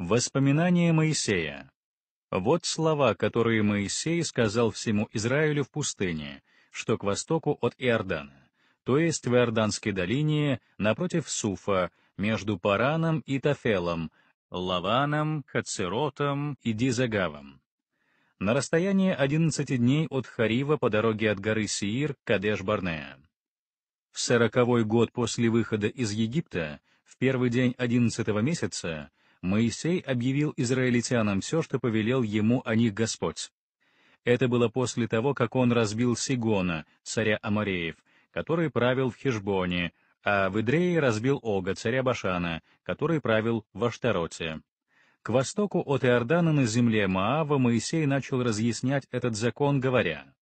Воспоминания Моисея. Вот слова, которые Моисей сказал всему Израилю в пустыне, что к востоку от Иордана, то есть в Иорданской долине, напротив Суфа, между Параном и Тафелом, Лаваном, Хацеротом и Дизагавом. На расстоянии 11 дней от Харива по дороге от горы Сиир к Кадеш-Барнея. В сороковой год после выхода из Египта, в первый день одиннадцатого месяца, Моисей объявил израильтянам все, что повелел ему о них Господь. Это было после того, как он разбил Сигона, царя Амореев, который правил в Хижбоне, а в Идрее разбил Ога, царя Башана, который правил в Аштароте. К востоку от Иордана на земле Маава Моисей начал разъяснять этот закон, говоря,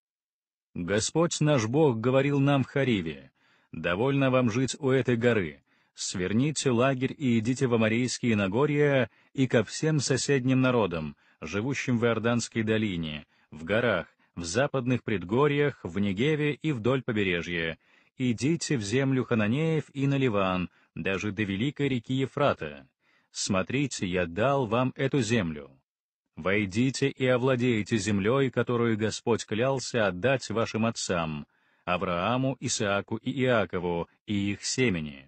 «Господь наш Бог говорил нам в Хариве, довольно вам жить у этой горы, сверните лагерь и идите в Амарийские Нагорья и ко всем соседним народам, живущим в Иорданской долине, в горах, в западных предгорьях, в Негеве и вдоль побережья. Идите в землю Хананеев и на Ливан, даже до великой реки Ефрата. Смотрите, я дал вам эту землю. Войдите и овладейте землей, которую Господь клялся отдать вашим отцам, Аврааму, Исааку и Иакову, и их семени.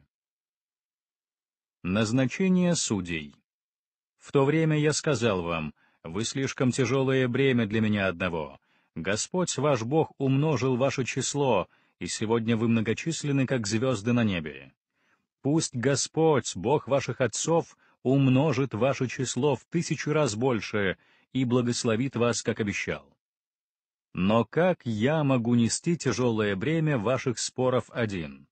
Назначение судей. В то время я сказал вам, вы слишком тяжелое бремя для меня одного. Господь ваш Бог умножил ваше число, и сегодня вы многочисленны, как звезды на небе. Пусть Господь, Бог ваших отцов, умножит ваше число в тысячу раз больше и благословит вас, как обещал. Но как я могу нести тяжелое бремя ваших споров один?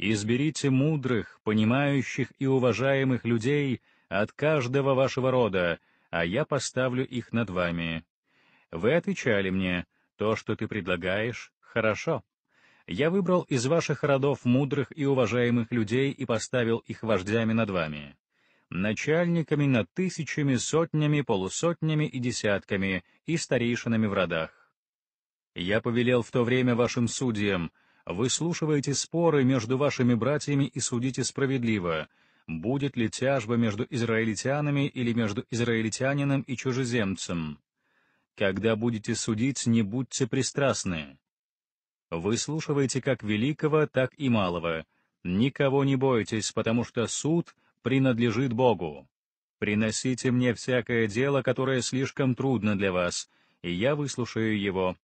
Изберите мудрых, понимающих и уважаемых людей от каждого вашего рода, а я поставлю их над вами. Вы отвечали мне, то, что ты предлагаешь, хорошо. Я выбрал из ваших родов мудрых и уважаемых людей и поставил их вождями над вами. Начальниками над тысячами, сотнями, полусотнями и десятками, и старейшинами в родах. Я повелел в то время вашим судьям — Выслушивайте споры между вашими братьями и судите справедливо, будет ли тяжба между израильтянами или между израильтянином и чужеземцем. Когда будете судить, не будьте пристрастны. Выслушивайте как великого, так и малого. Никого не бойтесь, потому что суд принадлежит Богу. Приносите мне всякое дело, которое слишком трудно для вас, и я выслушаю его,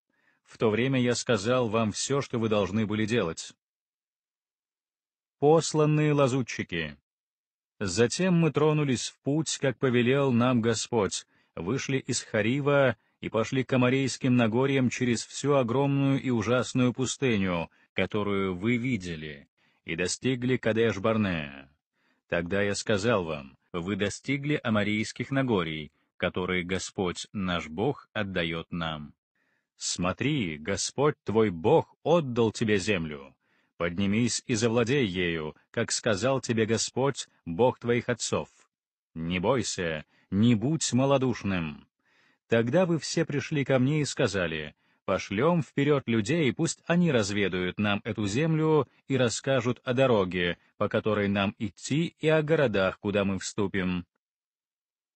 в то время я сказал вам все, что вы должны были делать. Посланные лазутчики. Затем мы тронулись в путь, как повелел нам Господь, вышли из Харива и пошли к Амарейским Нагорьям через всю огромную и ужасную пустыню, которую вы видели, и достигли Кадеш-Барнея. Тогда я сказал вам, вы достигли Амарийских Нагорий, которые Господь, наш Бог, отдает нам. «Смотри, Господь твой Бог отдал тебе землю. Поднимись и завладей ею, как сказал тебе Господь, Бог твоих отцов. Не бойся, не будь малодушным. Тогда вы все пришли ко мне и сказали, пошлем вперед людей, пусть они разведают нам эту землю и расскажут о дороге, по которой нам идти, и о городах, куда мы вступим».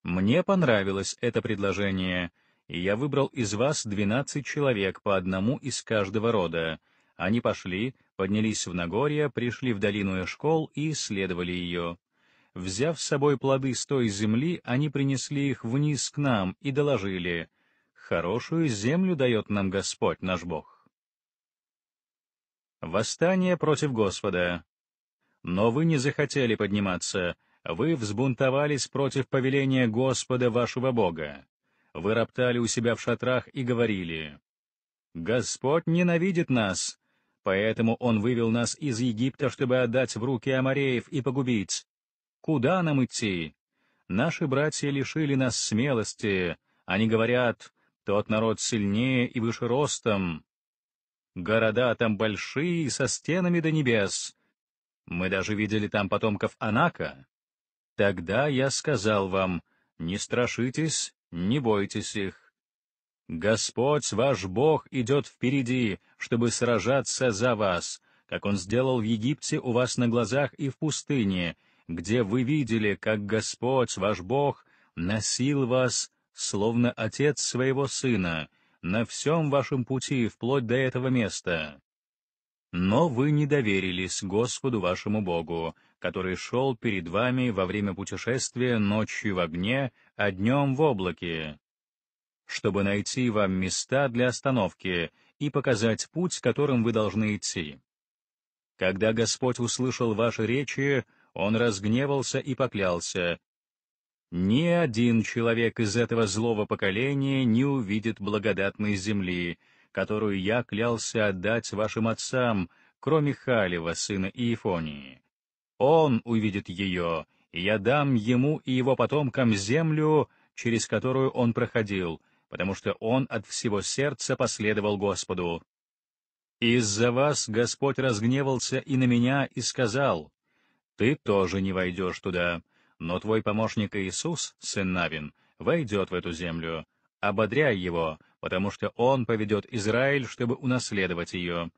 Мне понравилось это предложение — и я выбрал из вас двенадцать человек по одному из каждого рода. Они пошли, поднялись в Нагорье, пришли в долину Эшкол и исследовали ее. Взяв с собой плоды с той земли, они принесли их вниз к нам и доложили, «Хорошую землю дает нам Господь наш Бог». Восстание против Господа. Но вы не захотели подниматься, вы взбунтовались против повеления Господа вашего Бога вы роптали у себя в шатрах и говорили, «Господь ненавидит нас, поэтому Он вывел нас из Египта, чтобы отдать в руки Амареев и погубить. Куда нам идти? Наши братья лишили нас смелости, они говорят, тот народ сильнее и выше ростом. Города там большие, со стенами до небес. Мы даже видели там потомков Анака. Тогда я сказал вам, не страшитесь, не бойтесь их. Господь ваш Бог идет впереди, чтобы сражаться за вас, как Он сделал в Египте у вас на глазах и в пустыне, где вы видели, как Господь ваш Бог носил вас, словно отец своего сына, на всем вашем пути вплоть до этого места. Но вы не доверились Господу вашему Богу, который шел перед вами во время путешествия ночью в огне, а днем в облаке, чтобы найти вам места для остановки и показать путь, которым вы должны идти. Когда Господь услышал ваши речи, Он разгневался и поклялся, «Ни один человек из этого злого поколения не увидит благодатной земли, которую я клялся отдать вашим отцам, кроме Халева, сына Иефонии. Он увидит ее, и я дам ему и его потомкам землю, через которую он проходил, потому что он от всего сердца последовал Господу. Из-за вас Господь разгневался и на меня, и сказал, «Ты тоже не войдешь туда, но твой помощник Иисус, сын Навин, войдет в эту землю. Ободряй его, потому что он поведет Израиль, чтобы унаследовать ее.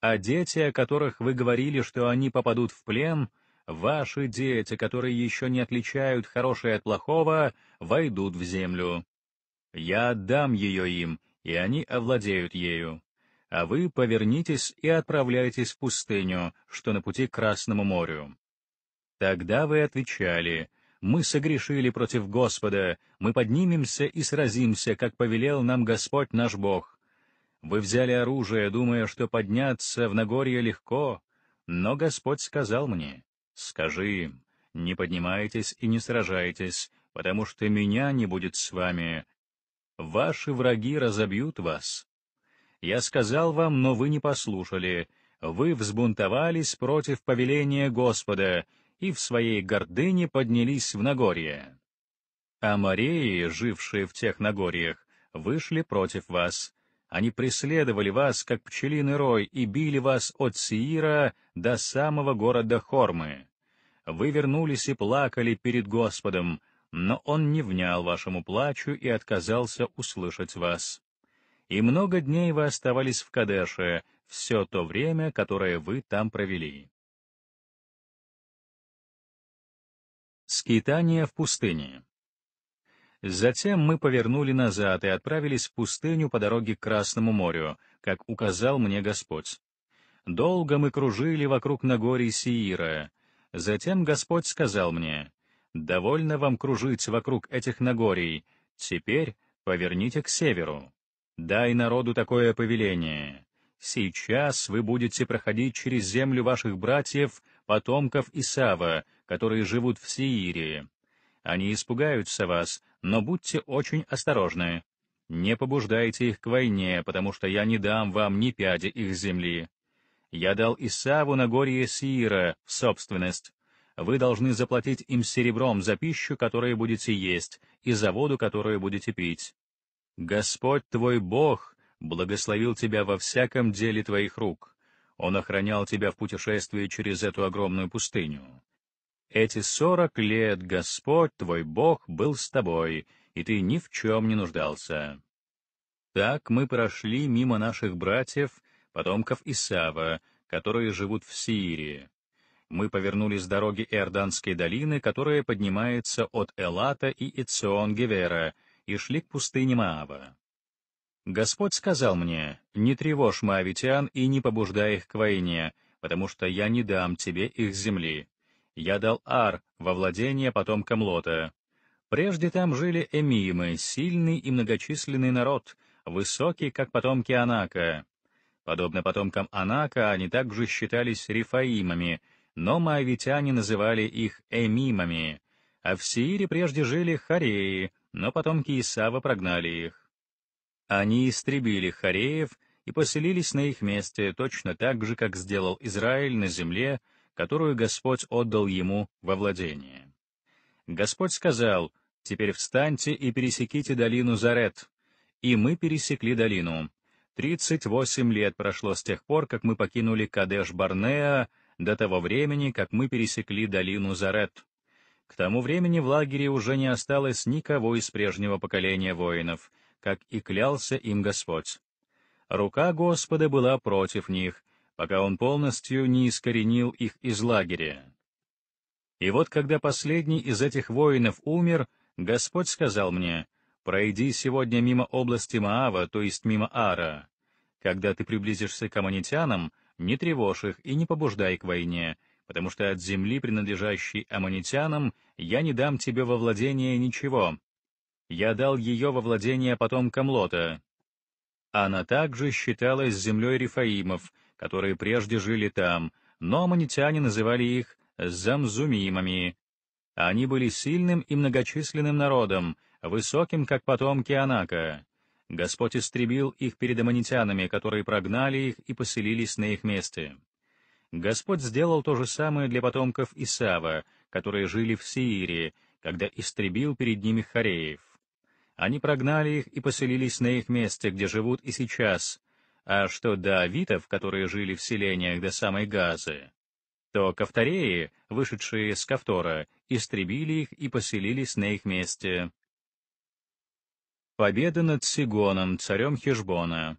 А дети, о которых вы говорили, что они попадут в плен, ваши дети, которые еще не отличают хорошее от плохого, войдут в землю. Я отдам ее им, и они овладеют ею. А вы повернитесь и отправляйтесь в пустыню, что на пути к Красному морю. Тогда вы отвечали, мы согрешили против Господа, мы поднимемся и сразимся, как повелел нам Господь наш Бог. Вы взяли оружие, думая, что подняться в Нагорье легко, но Господь сказал мне, скажи не поднимайтесь и не сражайтесь, потому что меня не будет с вами. Ваши враги разобьют вас. Я сказал вам, но вы не послушали, вы взбунтовались против повеления Господа, и в своей гордыне поднялись в Нагорье. А Мореи, жившие в тех Нагорьях, вышли против вас. Они преследовали вас, как пчелиный рой, и били вас от Сиира до самого города Хормы. Вы вернулись и плакали перед Господом, но Он не внял вашему плачу и отказался услышать вас. И много дней вы оставались в Кадеше, все то время, которое вы там провели. Скитание в пустыне. Затем мы повернули назад и отправились в пустыню по дороге к Красному морю, как указал мне Господь. Долго мы кружили вокруг Нагорий Сиира. Затем Господь сказал мне, «Довольно вам кружить вокруг этих Нагорий, теперь поверните к северу. Дай народу такое повеление. Сейчас вы будете проходить через землю ваших братьев, потомков Исава, которые живут в Сирии. Они испугаются вас, но будьте очень осторожны. Не побуждайте их к войне, потому что я не дам вам ни пяди их земли. Я дал Исаву на горе Сиира в собственность. Вы должны заплатить им серебром за пищу, которую будете есть, и за воду, которую будете пить. Господь твой Бог благословил тебя во всяком деле твоих рук. Он охранял тебя в путешествии через эту огромную пустыню. Эти сорок лет Господь твой Бог был с тобой, и ты ни в чем не нуждался. Так мы прошли мимо наших братьев, потомков Исава, которые живут в Сирии. Мы повернули с дороги Иорданской долины, которая поднимается от Элата и Ицион-Гевера, и шли к пустыне Маава. Господь сказал мне, «Не тревожь моавитян и не побуждай их к войне, потому что я не дам тебе их земли я дал Ар во владение потомкам Лота. Прежде там жили эмиимы, сильный и многочисленный народ, высокий, как потомки Анака. Подобно потомкам Анака, они также считались рифаимами, но моавитяне называли их эмимами, а в Сиире прежде жили Хореи, но потомки Исава прогнали их. Они истребили Хореев и поселились на их месте точно так же, как сделал Израиль на земле, которую Господь отдал ему во владение. Господь сказал, «Теперь встаньте и пересеките долину Зарет». И мы пересекли долину. Тридцать восемь лет прошло с тех пор, как мы покинули Кадеш-Барнеа, до того времени, как мы пересекли долину Зарет. К тому времени в лагере уже не осталось никого из прежнего поколения воинов, как и клялся им Господь. Рука Господа была против них — пока он полностью не искоренил их из лагеря. И вот когда последний из этих воинов умер, Господь сказал мне, «Пройди сегодня мимо области Маава, то есть мимо Ара. Когда ты приблизишься к аммонитянам, не тревожь их и не побуждай к войне, потому что от земли, принадлежащей аммонитянам, я не дам тебе во владение ничего. Я дал ее во владение потомкам Лота». Она также считалась землей Рифаимов — которые прежде жили там, но аманитяне называли их замзумимами. Они были сильным и многочисленным народом, высоким, как потомки Анака. Господь истребил их перед аманитянами, которые прогнали их и поселились на их месте. Господь сделал то же самое для потомков Исава, которые жили в Сирии, когда истребил перед ними Хореев. Они прогнали их и поселились на их месте, где живут и сейчас, а что до авитов, которые жили в селениях до самой Газы, то кавтореи, вышедшие с Кавтора, истребили их и поселились на их месте. Победа над Сигоном, царем Хижбона.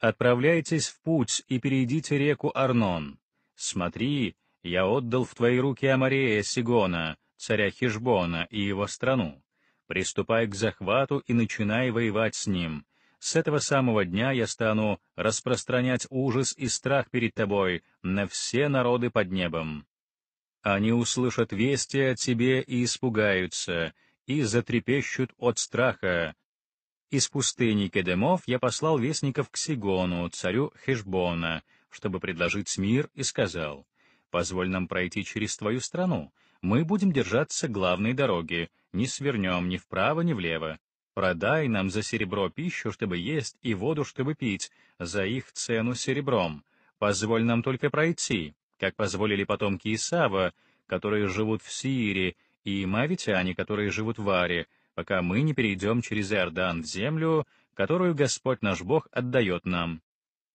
«Отправляйтесь в путь и перейдите реку Арнон. Смотри, я отдал в твои руки Амарея Сигона, царя Хижбона и его страну. Приступай к захвату и начинай воевать с ним, с этого самого дня я стану распространять ужас и страх перед тобой на все народы под небом. Они услышат вести о тебе и испугаются, и затрепещут от страха. Из пустыни Кедемов я послал вестников к Сигону, царю Хешбона, чтобы предложить мир, и сказал, «Позволь нам пройти через твою страну. Мы будем держаться главной дороги, не свернем ни вправо, ни влево. Продай нам за серебро пищу, чтобы есть, и воду, чтобы пить, за их цену серебром. Позволь нам только пройти, как позволили потомки Исава, которые живут в Сирии, и мавитяне, которые живут в Аре, пока мы не перейдем через Иордан в землю, которую Господь наш Бог отдает нам.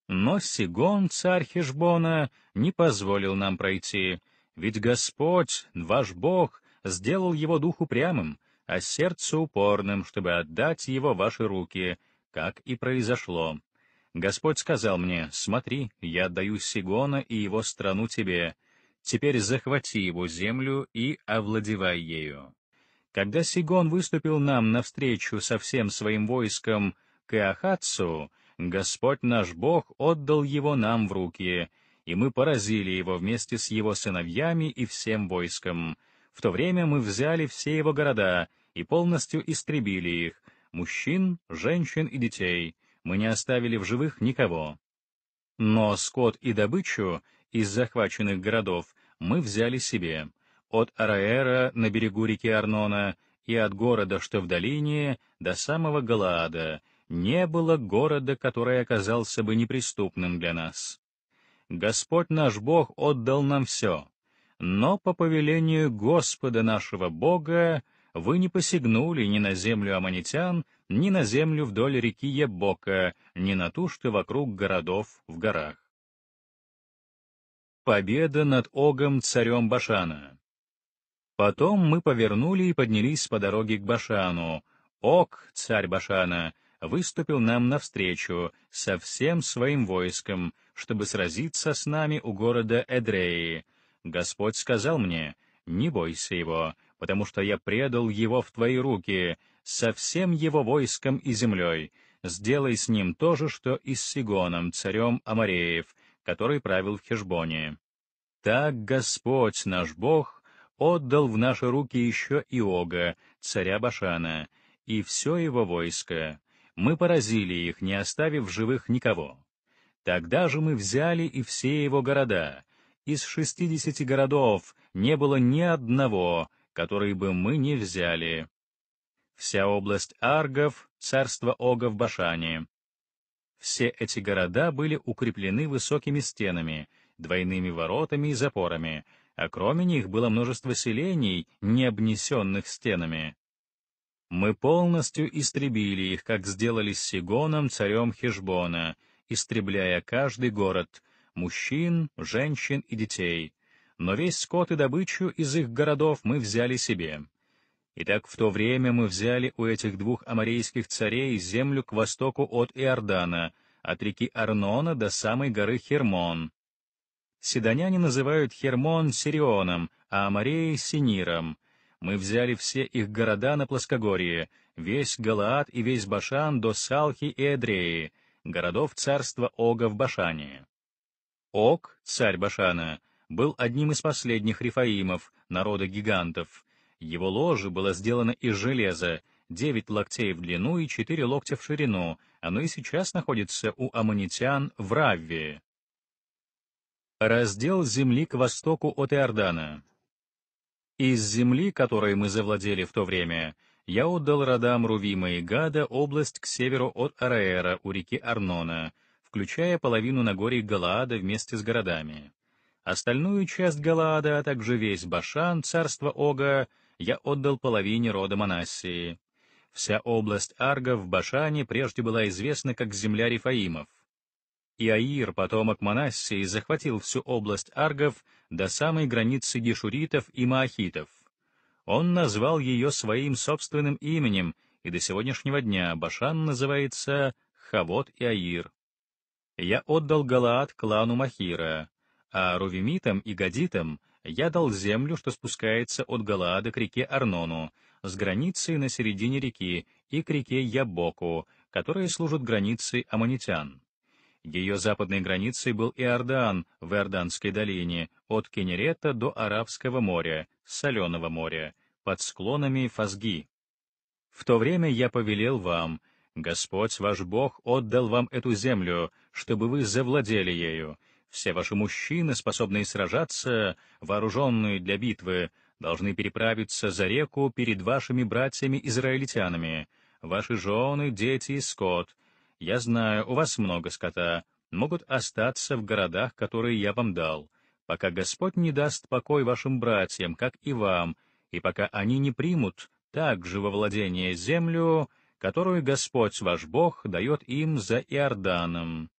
Но Сигон, царь Хешбона, не позволил нам пройти, ведь Господь, ваш Бог, сделал его дух упрямым, а сердце упорным, чтобы отдать его ваши руки, как и произошло. Господь сказал мне, смотри, я отдаю Сигона и его страну тебе, теперь захвати его землю и овладевай ею. Когда Сигон выступил нам навстречу со всем своим войском к Иохатсу, Господь наш Бог отдал его нам в руки, и мы поразили его вместе с его сыновьями и всем войском. В то время мы взяли все его города, и полностью истребили их, мужчин, женщин и детей, мы не оставили в живых никого. Но скот и добычу из захваченных городов мы взяли себе, от Араэра на берегу реки Арнона и от города, что в долине, до самого Галаада, не было города, который оказался бы неприступным для нас. Господь наш Бог отдал нам все, но по повелению Господа нашего Бога вы не посягнули ни на землю аманитян, ни на землю вдоль реки Ебока, ни на ту, что вокруг городов в горах. Победа над Огом царем Башана Потом мы повернули и поднялись по дороге к Башану. Ог, царь Башана, выступил нам навстречу со всем своим войском, чтобы сразиться с нами у города Эдреи. Господь сказал мне, «Не бойся его, потому что я предал его в твои руки, со всем его войском и землей. Сделай с ним то же, что и с Сигоном, царем Амареев, который правил в Хешбоне. Так Господь наш Бог отдал в наши руки еще Иога, царя Башана, и все его войско. Мы поразили их, не оставив живых никого. Тогда же мы взяли и все его города. Из шестидесяти городов не было ни одного, который бы мы не взяли. Вся область Аргов, царство Ога в Башане. Все эти города были укреплены высокими стенами, двойными воротами и запорами, а кроме них было множество селений, не обнесенных стенами. Мы полностью истребили их, как сделали с Сигоном, царем Хешбона, истребляя каждый город, мужчин, женщин и детей, но весь скот и добычу из их городов мы взяли себе. Итак, в то время мы взяли у этих двух аморейских царей землю к востоку от Иордана, от реки Арнона до самой горы Хермон. Седоняне называют Хермон Сирионом, а Амареи — Синиром. Мы взяли все их города на плоскогорье, весь Галаад и весь Башан до Салхи и Эдреи, городов царства Ога в Башане. Ог, царь Башана, — был одним из последних рифаимов, народа гигантов. Его ложе было сделано из железа, девять локтей в длину и четыре локтя в ширину, оно и сейчас находится у аммонитян в Равве. Раздел земли к востоку от Иордана. Из земли, которой мы завладели в то время, я отдал родам Рувима и Гада область к северу от Араэра у реки Арнона, включая половину Нагорий Галаада вместе с городами. Остальную часть Галаада, а также весь Башан, царство Ога, я отдал половине рода Манассии. Вся область Арга в Башане прежде была известна как земля Рифаимов. Иаир, потомок Манассии, захватил всю область Аргов до самой границы Гешуритов и Маахитов. Он назвал ее своим собственным именем, и до сегодняшнего дня Башан называется Хавот Иаир. Я отдал Галаад клану Махира, а Рувимитам и Гадитам я дал землю, что спускается от Галаада к реке Арнону, с границей на середине реки и к реке Ябоку, которые служат границей аммонитян. Ее западной границей был Иордан в Иорданской долине, от Кенерета до Арабского моря, Соленого моря, под склонами Фазги. В то время я повелел вам, Господь ваш Бог отдал вам эту землю, чтобы вы завладели ею, все ваши мужчины, способные сражаться, вооруженные для битвы, должны переправиться за реку перед вашими братьями-израильтянами, ваши жены, дети и скот. Я знаю, у вас много скота, могут остаться в городах, которые я вам дал, пока Господь не даст покой вашим братьям, как и вам, и пока они не примут также во владение землю, которую Господь ваш Бог дает им за Иорданом.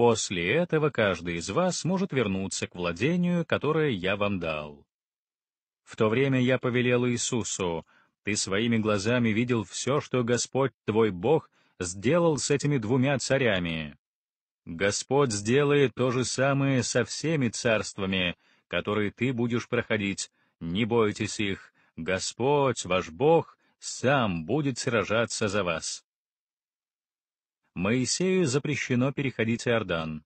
После этого каждый из вас может вернуться к владению, которое я вам дал. В то время я повелел Иисусу, ты своими глазами видел все, что Господь твой Бог сделал с этими двумя царями. Господь сделает то же самое со всеми царствами, которые ты будешь проходить, не бойтесь их, Господь, ваш Бог, сам будет сражаться за вас. Моисею запрещено переходить Иордан.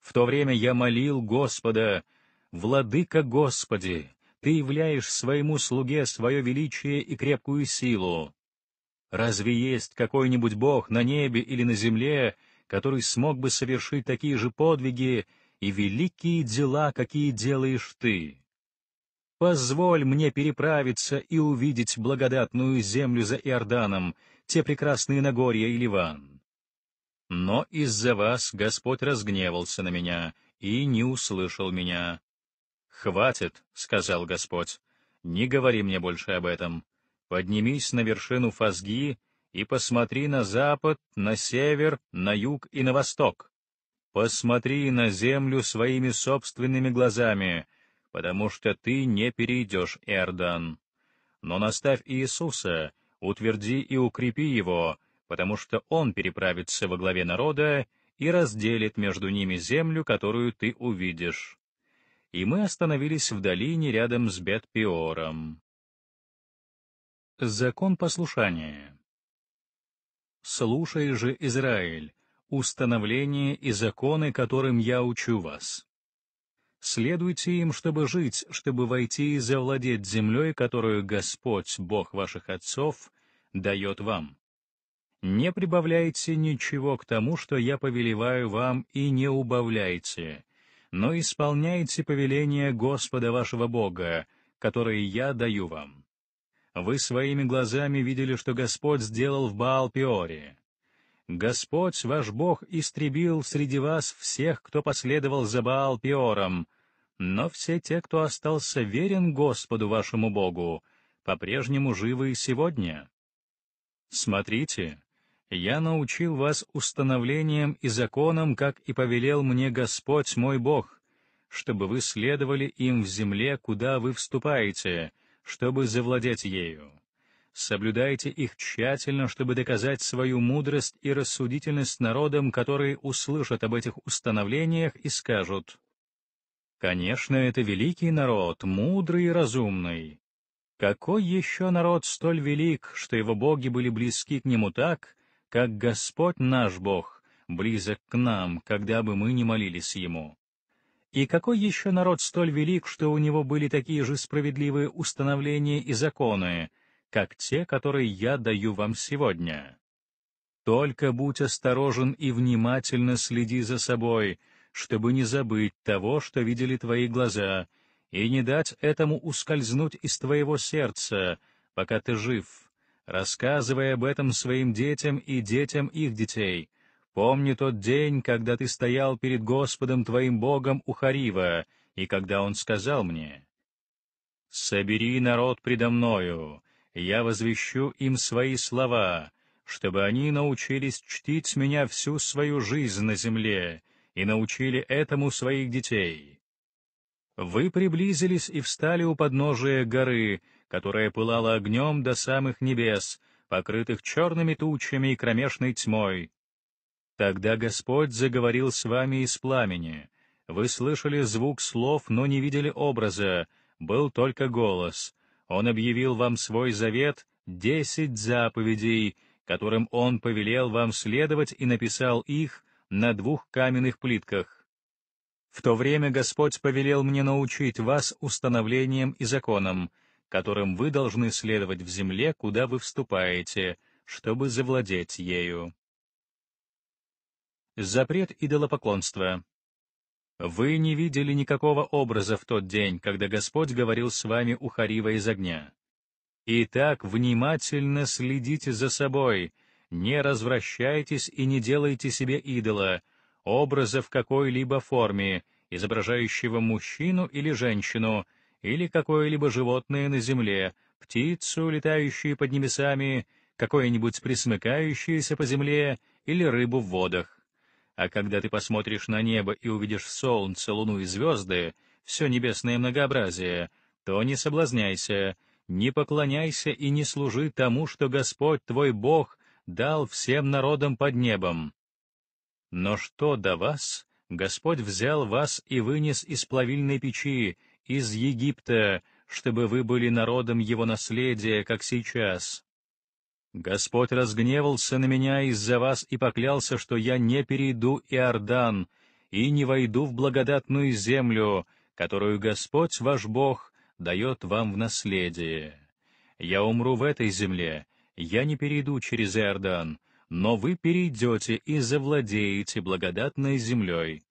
В то время я молил Господа, «Владыка Господи, Ты являешь своему слуге свое величие и крепкую силу. Разве есть какой-нибудь Бог на небе или на земле, который смог бы совершить такие же подвиги и великие дела, какие делаешь Ты?» Позволь мне переправиться и увидеть благодатную землю за Иорданом, те прекрасные Нагорья и Ливан но из-за вас Господь разгневался на меня и не услышал меня. «Хватит», — сказал Господь, — «не говори мне больше об этом. Поднимись на вершину Фазги и посмотри на запад, на север, на юг и на восток. Посмотри на землю своими собственными глазами, потому что ты не перейдешь Иордан. Но наставь Иисуса, утверди и укрепи его, — потому что он переправится во главе народа и разделит между ними землю, которую ты увидишь. И мы остановились в долине рядом с Бет-Пиором. Закон послушания. «Слушай же, Израиль, установление и законы, которым я учу вас. Следуйте им, чтобы жить, чтобы войти и завладеть землей, которую Господь, Бог ваших отцов, дает вам не прибавляйте ничего к тому, что я повелеваю вам, и не убавляйте, но исполняйте повеления Господа вашего Бога, которые я даю вам. Вы своими глазами видели, что Господь сделал в Баал-Пиоре. Господь ваш Бог истребил среди вас всех, кто последовал за Баал-Пиором, но все те, кто остался верен Господу вашему Богу, по-прежнему живы и сегодня. Смотрите, я научил вас установлением и законам, как и повелел мне Господь мой Бог, чтобы вы следовали им в земле, куда вы вступаете, чтобы завладеть ею. Соблюдайте их тщательно, чтобы доказать свою мудрость и рассудительность народам, которые услышат об этих установлениях и скажут, «Конечно, это великий народ, мудрый и разумный. Какой еще народ столь велик, что его боги были близки к нему так, как Господь наш Бог близок к нам, когда бы мы не молились Ему. И какой еще народ столь велик, что у него были такие же справедливые установления и законы, как те, которые я даю вам сегодня? Только будь осторожен и внимательно следи за собой, чтобы не забыть того, что видели твои глаза, и не дать этому ускользнуть из твоего сердца, пока ты жив» рассказывай об этом своим детям и детям их детей. Помни тот день, когда ты стоял перед Господом твоим Богом у Харива, и когда Он сказал мне, «Собери народ предо мною, я возвещу им свои слова, чтобы они научились чтить меня всю свою жизнь на земле и научили этому своих детей». Вы приблизились и встали у подножия горы, которая пылала огнем до самых небес, покрытых черными тучами и кромешной тьмой. Тогда Господь заговорил с вами из пламени. Вы слышали звук слов, но не видели образа, был только голос. Он объявил вам свой завет, десять заповедей, которым Он повелел вам следовать и написал их на двух каменных плитках. В то время Господь повелел мне научить вас установлением и законом, которым вы должны следовать в земле, куда вы вступаете, чтобы завладеть ею. Запрет идолопоклонства. Вы не видели никакого образа в тот день, когда Господь говорил с вами у Харива из огня. Итак, внимательно следите за собой, не развращайтесь и не делайте себе идола, образа в какой-либо форме, изображающего мужчину или женщину, или какое-либо животное на земле, птицу, летающую под небесами, какое-нибудь присмыкающееся по земле или рыбу в водах. А когда ты посмотришь на небо и увидишь солнце, луну и звезды, все небесное многообразие, то не соблазняйся, не поклоняйся и не служи тому, что Господь твой Бог дал всем народам под небом. Но что до вас, Господь взял вас и вынес из плавильной печи, из Египта, чтобы вы были народом его наследия, как сейчас. Господь разгневался на меня из-за вас и поклялся, что я не перейду Иордан и не войду в благодатную землю, которую Господь ваш Бог дает вам в наследие. Я умру в этой земле, я не перейду через Иордан, но вы перейдете и завладеете благодатной землей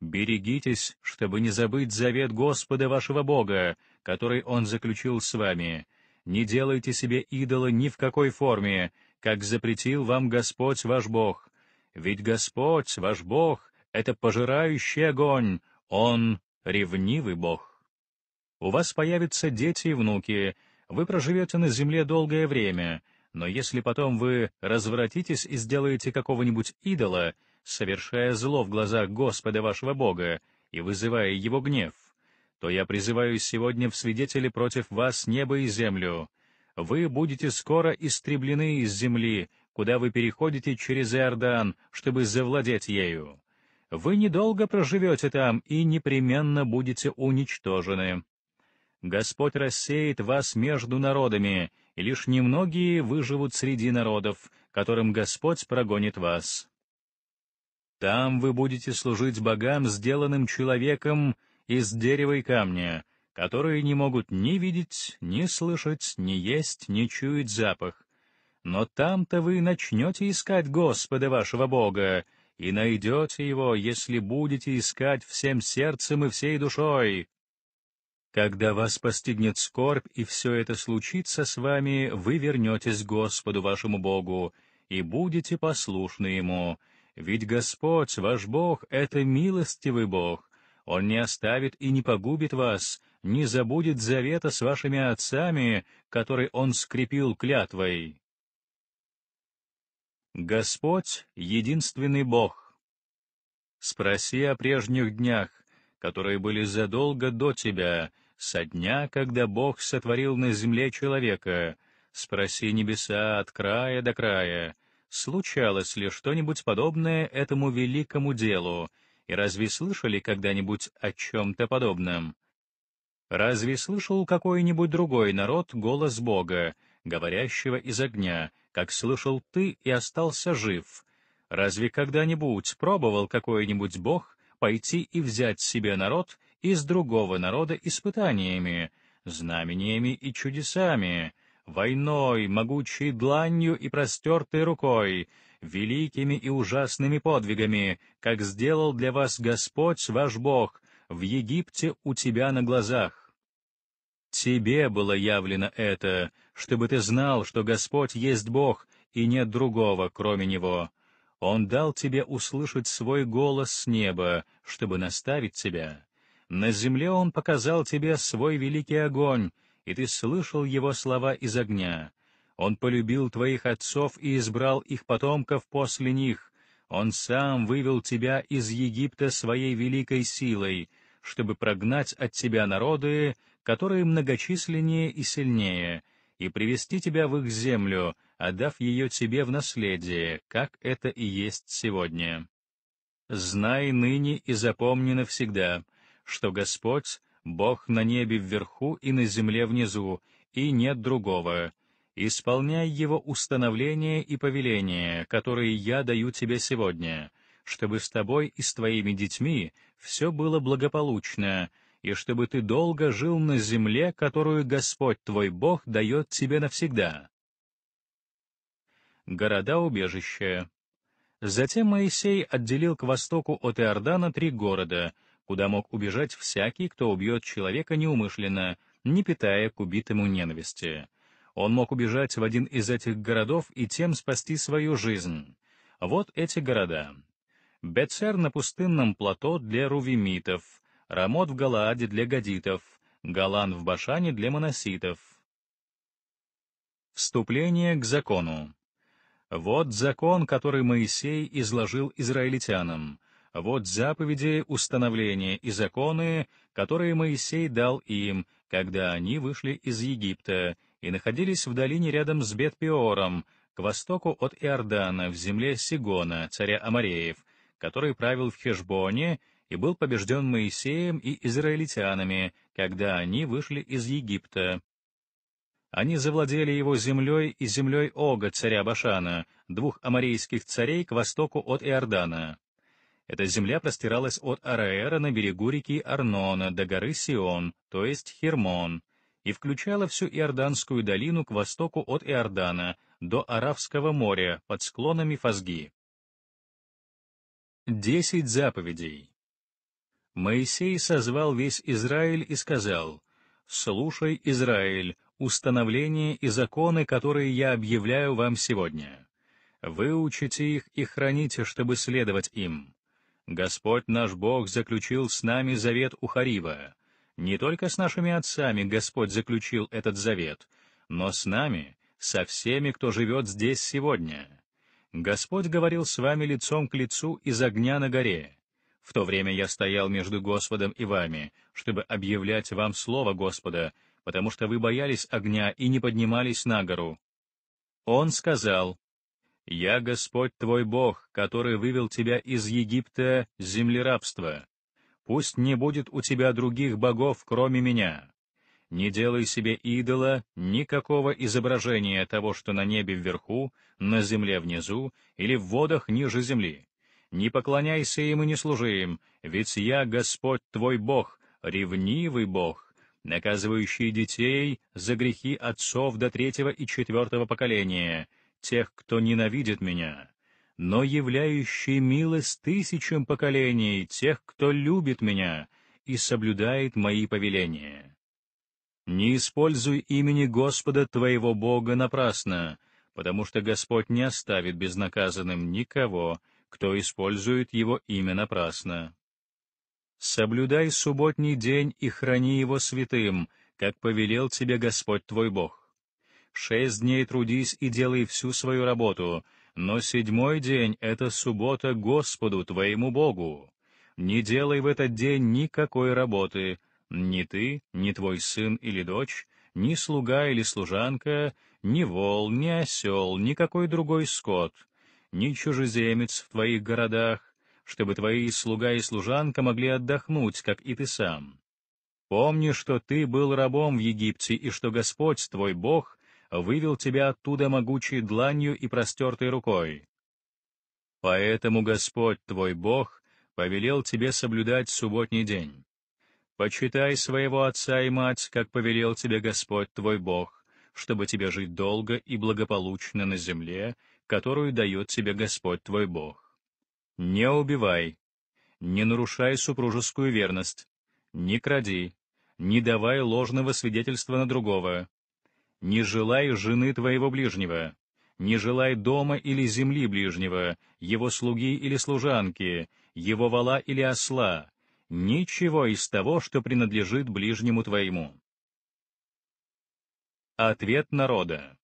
берегитесь, чтобы не забыть завет Господа вашего Бога, который Он заключил с вами. Не делайте себе идола ни в какой форме, как запретил вам Господь ваш Бог. Ведь Господь ваш Бог — это пожирающий огонь, Он — ревнивый Бог. У вас появятся дети и внуки, вы проживете на земле долгое время, но если потом вы развратитесь и сделаете какого-нибудь идола — совершая зло в глазах Господа вашего Бога и вызывая его гнев, то я призываю сегодня в свидетели против вас небо и землю. Вы будете скоро истреблены из земли, куда вы переходите через Иордан, чтобы завладеть ею. Вы недолго проживете там и непременно будете уничтожены. Господь рассеет вас между народами, и лишь немногие выживут среди народов, которым Господь прогонит вас. Там вы будете служить богам, сделанным человеком из дерева и камня, которые не могут ни видеть, ни слышать, ни есть, ни чуять запах. Но там-то вы начнете искать Господа вашего Бога, и найдете его, если будете искать всем сердцем и всей душой. Когда вас постигнет скорбь и все это случится с вами, вы вернетесь к Господу вашему Богу и будете послушны Ему, ведь Господь, ваш Бог, — это милостивый Бог. Он не оставит и не погубит вас, не забудет завета с вашими отцами, который он скрепил клятвой. Господь — единственный Бог. Спроси о прежних днях, которые были задолго до тебя, со дня, когда Бог сотворил на земле человека. Спроси небеса от края до края, Случалось ли что-нибудь подобное этому великому делу, и разве слышали когда-нибудь о чем-то подобном? Разве слышал какой-нибудь другой народ голос Бога, говорящего из огня, как слышал ты и остался жив? Разве когда-нибудь пробовал какой-нибудь Бог пойти и взять себе народ из другого народа испытаниями, знамениями и чудесами, войной, могучей дланью и простертой рукой, великими и ужасными подвигами, как сделал для вас Господь ваш Бог в Египте у тебя на глазах. Тебе было явлено это, чтобы ты знал, что Господь есть Бог, и нет другого, кроме Него. Он дал тебе услышать свой голос с неба, чтобы наставить тебя. На земле Он показал тебе свой великий огонь, и ты слышал его слова из огня. Он полюбил твоих отцов и избрал их потомков после них. Он сам вывел тебя из Египта своей великой силой, чтобы прогнать от тебя народы, которые многочисленнее и сильнее, и привести тебя в их землю, отдав ее тебе в наследие, как это и есть сегодня. Знай ныне и запомни навсегда, что Господь Бог на небе вверху и на земле внизу, и нет другого. Исполняй его установление и повеления, которые я даю тебе сегодня, чтобы с тобой и с твоими детьми все было благополучно, и чтобы ты долго жил на земле, которую Господь твой Бог дает тебе навсегда. Города-убежища Затем Моисей отделил к востоку от Иордана три города — куда мог убежать всякий, кто убьет человека неумышленно, не питая к убитому ненависти. Он мог убежать в один из этих городов и тем спасти свою жизнь. Вот эти города. Бецер на пустынном плато для рувимитов, Рамот в Галааде для гадитов, Галан в Башане для моноситов. Вступление к закону. Вот закон, который Моисей изложил израильтянам. Вот заповеди, установления и законы, которые Моисей дал им, когда они вышли из Египта и находились в долине рядом с Бетпиором, к востоку от Иордана, в земле Сигона, царя Амареев, который правил в Хешбоне и был побежден Моисеем и израильтянами, когда они вышли из Египта. Они завладели его землей и землей Ога, царя Башана, двух амарейских царей к востоку от Иордана. Эта земля простиралась от Араэра на берегу реки Арнона до горы Сион, то есть Хермон, и включала всю Иорданскую долину к востоку от Иордана до Аравского моря под склонами Фазги. Десять заповедей Моисей созвал весь Израиль и сказал, «Слушай, Израиль, установления и законы, которые я объявляю вам сегодня. Выучите их и храните, чтобы следовать им. Господь наш Бог заключил с нами завет Ухарива. Не только с нашими отцами Господь заключил этот завет, но с нами, со всеми, кто живет здесь сегодня. Господь говорил с вами лицом к лицу из огня на горе. В то время я стоял между Господом и вами, чтобы объявлять вам слово Господа, потому что вы боялись огня и не поднимались на гору. Он сказал, «Я Господь твой Бог, который вывел тебя из Египта, земли рабства. Пусть не будет у тебя других богов, кроме меня. Не делай себе идола, никакого изображения того, что на небе вверху, на земле внизу или в водах ниже земли. Не поклоняйся им и не служи им, ведь я Господь твой Бог, ревнивый Бог, наказывающий детей за грехи отцов до третьего и четвертого поколения» тех, кто ненавидит меня, но являющий милость тысячам поколений тех, кто любит меня и соблюдает мои повеления. Не используй имени Господа твоего Бога напрасно, потому что Господь не оставит безнаказанным никого, кто использует его имя напрасно. Соблюдай субботний день и храни его святым, как повелел тебе Господь твой Бог. Шесть дней трудись и делай всю свою работу, но седьмой день — это суббота Господу твоему Богу. Не делай в этот день никакой работы, ни ты, ни твой сын или дочь, ни слуга или служанка, ни вол, ни осел, никакой другой скот, ни чужеземец в твоих городах, чтобы твои слуга и служанка могли отдохнуть, как и ты сам. Помни, что ты был рабом в Египте, и что Господь, твой Бог, вывел тебя оттуда могучей дланью и простертой рукой. Поэтому Господь твой Бог повелел тебе соблюдать субботний день. Почитай своего отца и мать, как повелел тебе Господь твой Бог, чтобы тебе жить долго и благополучно на земле, которую дает тебе Господь твой Бог. Не убивай, не нарушай супружескую верность, не кради, не давай ложного свидетельства на другого, не желай жены твоего ближнего, не желай дома или земли ближнего, его слуги или служанки, его вала или осла, ничего из того, что принадлежит ближнему твоему. Ответ народа.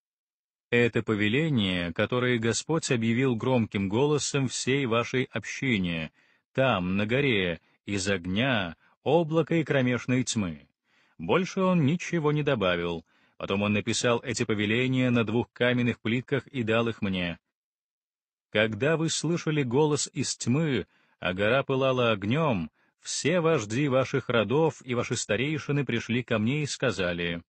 Это повеление, которое Господь объявил громким голосом всей вашей общине, там, на горе, из огня, облака и кромешной тьмы. Больше он ничего не добавил — Потом он написал эти повеления на двух каменных плитках и дал их мне. Когда вы слышали голос из тьмы, а гора пылала огнем, все вожди ваших родов и ваши старейшины пришли ко мне и сказали,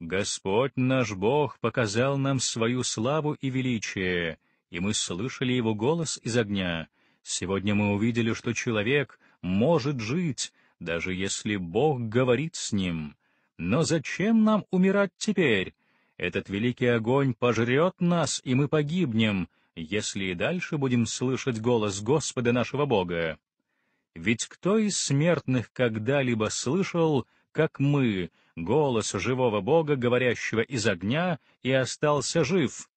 «Господь наш Бог показал нам свою славу и величие, и мы слышали его голос из огня. Сегодня мы увидели, что человек может жить, даже если Бог говорит с ним. Но зачем нам умирать теперь? Этот великий огонь пожрет нас, и мы погибнем, если и дальше будем слышать голос Господа нашего Бога. Ведь кто из смертных когда-либо слышал, как мы, голос живого Бога, говорящего из огня, и остался жив?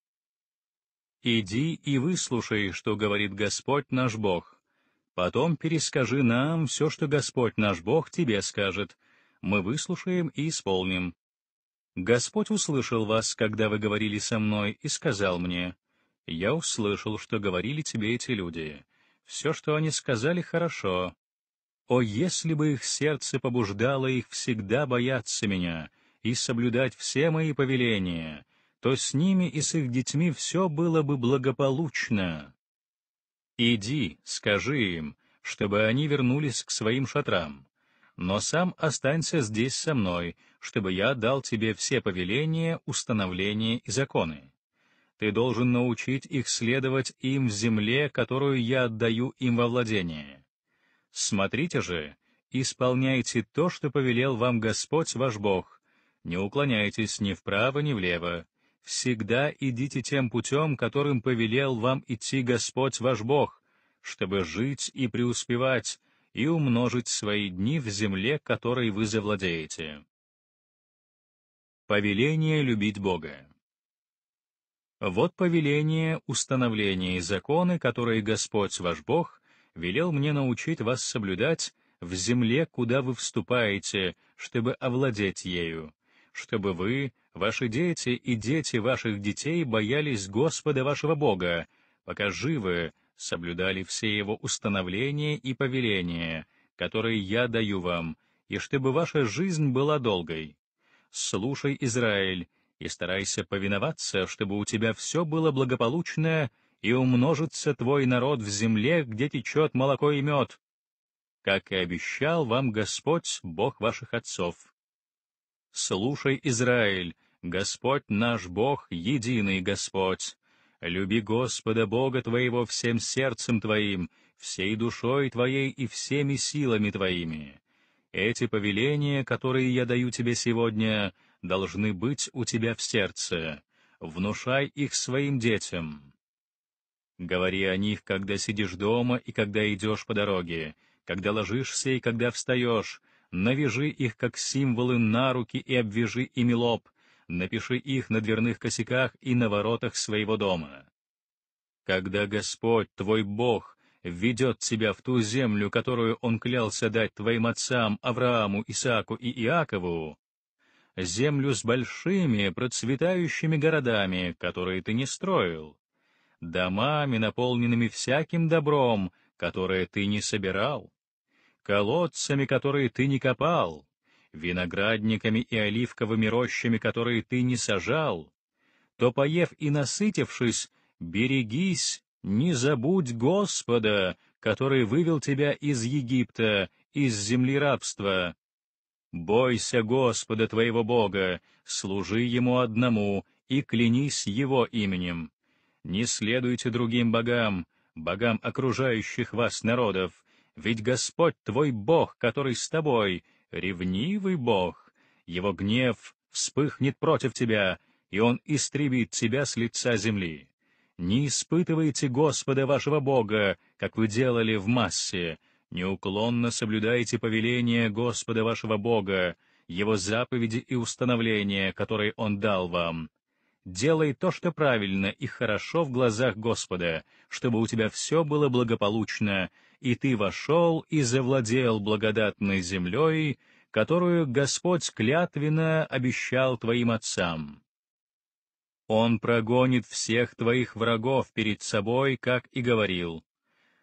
Иди и выслушай, что говорит Господь наш Бог. Потом перескажи нам все, что Господь наш Бог тебе скажет, мы выслушаем и исполним. Господь услышал вас, когда вы говорили со мной, и сказал мне, «Я услышал, что говорили тебе эти люди. Все, что они сказали, хорошо. О, если бы их сердце побуждало их всегда бояться меня и соблюдать все мои повеления, то с ними и с их детьми все было бы благополучно. Иди, скажи им, чтобы они вернулись к своим шатрам но сам останься здесь со мной, чтобы я дал тебе все повеления, установления и законы. Ты должен научить их следовать им в земле, которую я отдаю им во владение. Смотрите же, исполняйте то, что повелел вам Господь ваш Бог, не уклоняйтесь ни вправо, ни влево, всегда идите тем путем, которым повелел вам идти Господь ваш Бог, чтобы жить и преуспевать, и умножить свои дни в земле, которой вы завладеете. Повеление любить Бога. Вот повеление, установления и законы, которые Господь ваш Бог велел мне научить вас соблюдать в земле, куда вы вступаете, чтобы овладеть ею, чтобы вы, ваши дети и дети ваших детей боялись Господа вашего Бога, пока живы, соблюдали все его установления и повеления, которые я даю вам, и чтобы ваша жизнь была долгой. Слушай, Израиль, и старайся повиноваться, чтобы у тебя все было благополучно, и умножится твой народ в земле, где течет молоко и мед, как и обещал вам Господь, Бог ваших отцов. Слушай, Израиль, Господь наш Бог, единый Господь, Люби Господа Бога твоего всем сердцем твоим, всей душой твоей и всеми силами твоими. Эти повеления, которые я даю тебе сегодня, должны быть у тебя в сердце. Внушай их своим детям. Говори о них, когда сидишь дома и когда идешь по дороге, когда ложишься и когда встаешь. Навяжи их как символы на руки и обвяжи ими лоб, напиши их на дверных косяках и на воротах своего дома. Когда Господь, твой Бог, ведет тебя в ту землю, которую Он клялся дать твоим отцам Аврааму, Исааку и Иакову, землю с большими, процветающими городами, которые ты не строил, домами, наполненными всяким добром, которое ты не собирал, колодцами, которые ты не копал, виноградниками и оливковыми рощами, которые ты не сажал, то, поев и насытившись, берегись, не забудь Господа, который вывел тебя из Египта, из земли рабства. Бойся Господа твоего Бога, служи Ему одному и клянись Его именем. Не следуйте другим богам, богам окружающих вас народов, ведь Господь твой Бог, который с тобой, — Ревнивый Бог, его гнев вспыхнет против тебя, и он истребит тебя с лица земли. Не испытывайте Господа вашего Бога, как вы делали в массе, неуклонно соблюдайте повеления Господа вашего Бога, его заповеди и установления, которые он дал вам, делай то, что правильно и хорошо в глазах Господа, чтобы у тебя все было благополучно, и ты вошел и завладел благодатной землей, которую Господь клятвенно обещал твоим отцам. Он прогонит всех твоих врагов перед собой, как и говорил.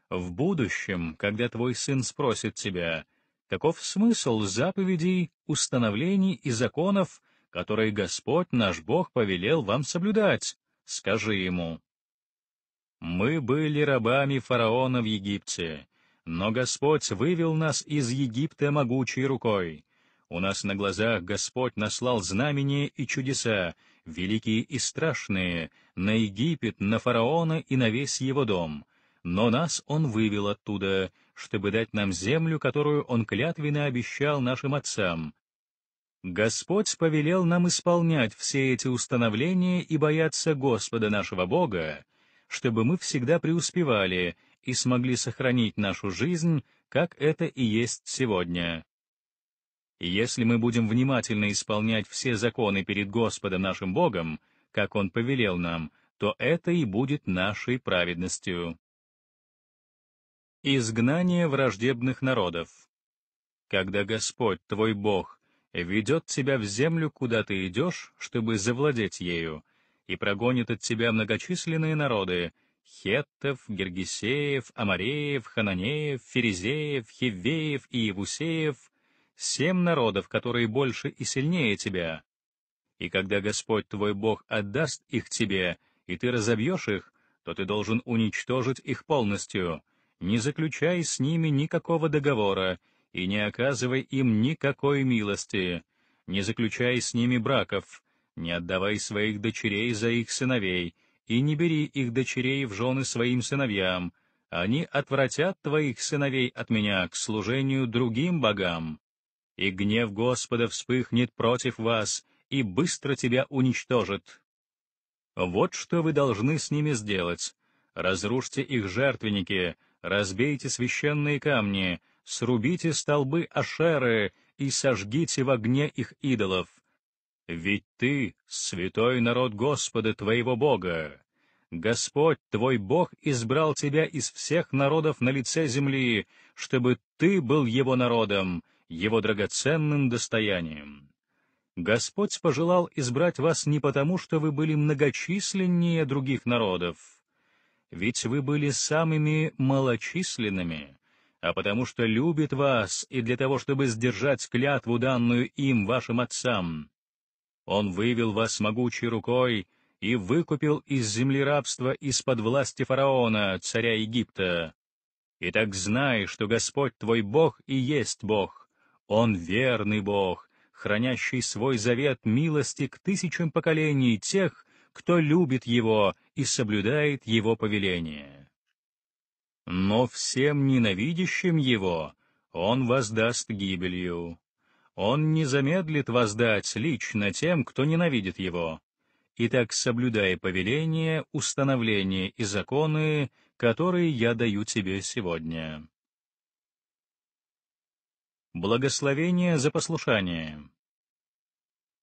В будущем, когда твой сын спросит тебя, каков смысл заповедей, установлений и законов, которые Господь наш Бог повелел вам соблюдать, скажи ему. Мы были рабами фараона в Египте, но Господь вывел нас из Египта могучей рукой. У нас на глазах Господь наслал знамения и чудеса, великие и страшные, на Египет, на фараона и на весь его дом. Но нас Он вывел оттуда, чтобы дать нам землю, которую Он клятвенно обещал нашим отцам, Господь повелел нам исполнять все эти установления и бояться Господа нашего Бога, чтобы мы всегда преуспевали и смогли сохранить нашу жизнь, как это и есть сегодня. Если мы будем внимательно исполнять все законы перед Господом нашим Богом, как Он повелел нам, то это и будет нашей праведностью. Изгнание враждебных народов. Когда Господь, твой Бог, ведет тебя в землю, куда ты идешь, чтобы завладеть ею, и прогонит от тебя многочисленные народы — хеттов, гергисеев, амареев, хананеев, ферезеев, хивеев и евусеев, семь народов, которые больше и сильнее тебя. И когда Господь твой Бог отдаст их тебе, и ты разобьешь их, то ты должен уничтожить их полностью. Не заключая с ними никакого договора, и не оказывай им никакой милости, не заключай с ними браков, не отдавай своих дочерей за их сыновей, и не бери их дочерей в жены своим сыновьям, они отвратят твоих сыновей от меня к служению другим богам. И гнев Господа вспыхнет против вас, и быстро тебя уничтожит. Вот что вы должны с ними сделать. Разрушьте их жертвенники, разбейте священные камни, срубите столбы Ашеры и сожгите в огне их идолов. Ведь ты — святой народ Господа твоего Бога. Господь твой Бог избрал тебя из всех народов на лице земли, чтобы ты был его народом, его драгоценным достоянием. Господь пожелал избрать вас не потому, что вы были многочисленнее других народов, ведь вы были самыми малочисленными а потому что любит вас и для того, чтобы сдержать клятву, данную им, вашим отцам. Он вывел вас могучей рукой и выкупил из земли рабства из-под власти фараона, царя Египта. Итак, знай, что Господь твой Бог и есть Бог. Он верный Бог, хранящий свой завет милости к тысячам поколений тех, кто любит его и соблюдает его повеление но всем ненавидящим его он воздаст гибелью. Он не замедлит воздать лично тем, кто ненавидит его. Итак, соблюдай повеления, установления и законы, которые я даю тебе сегодня. Благословение за послушание.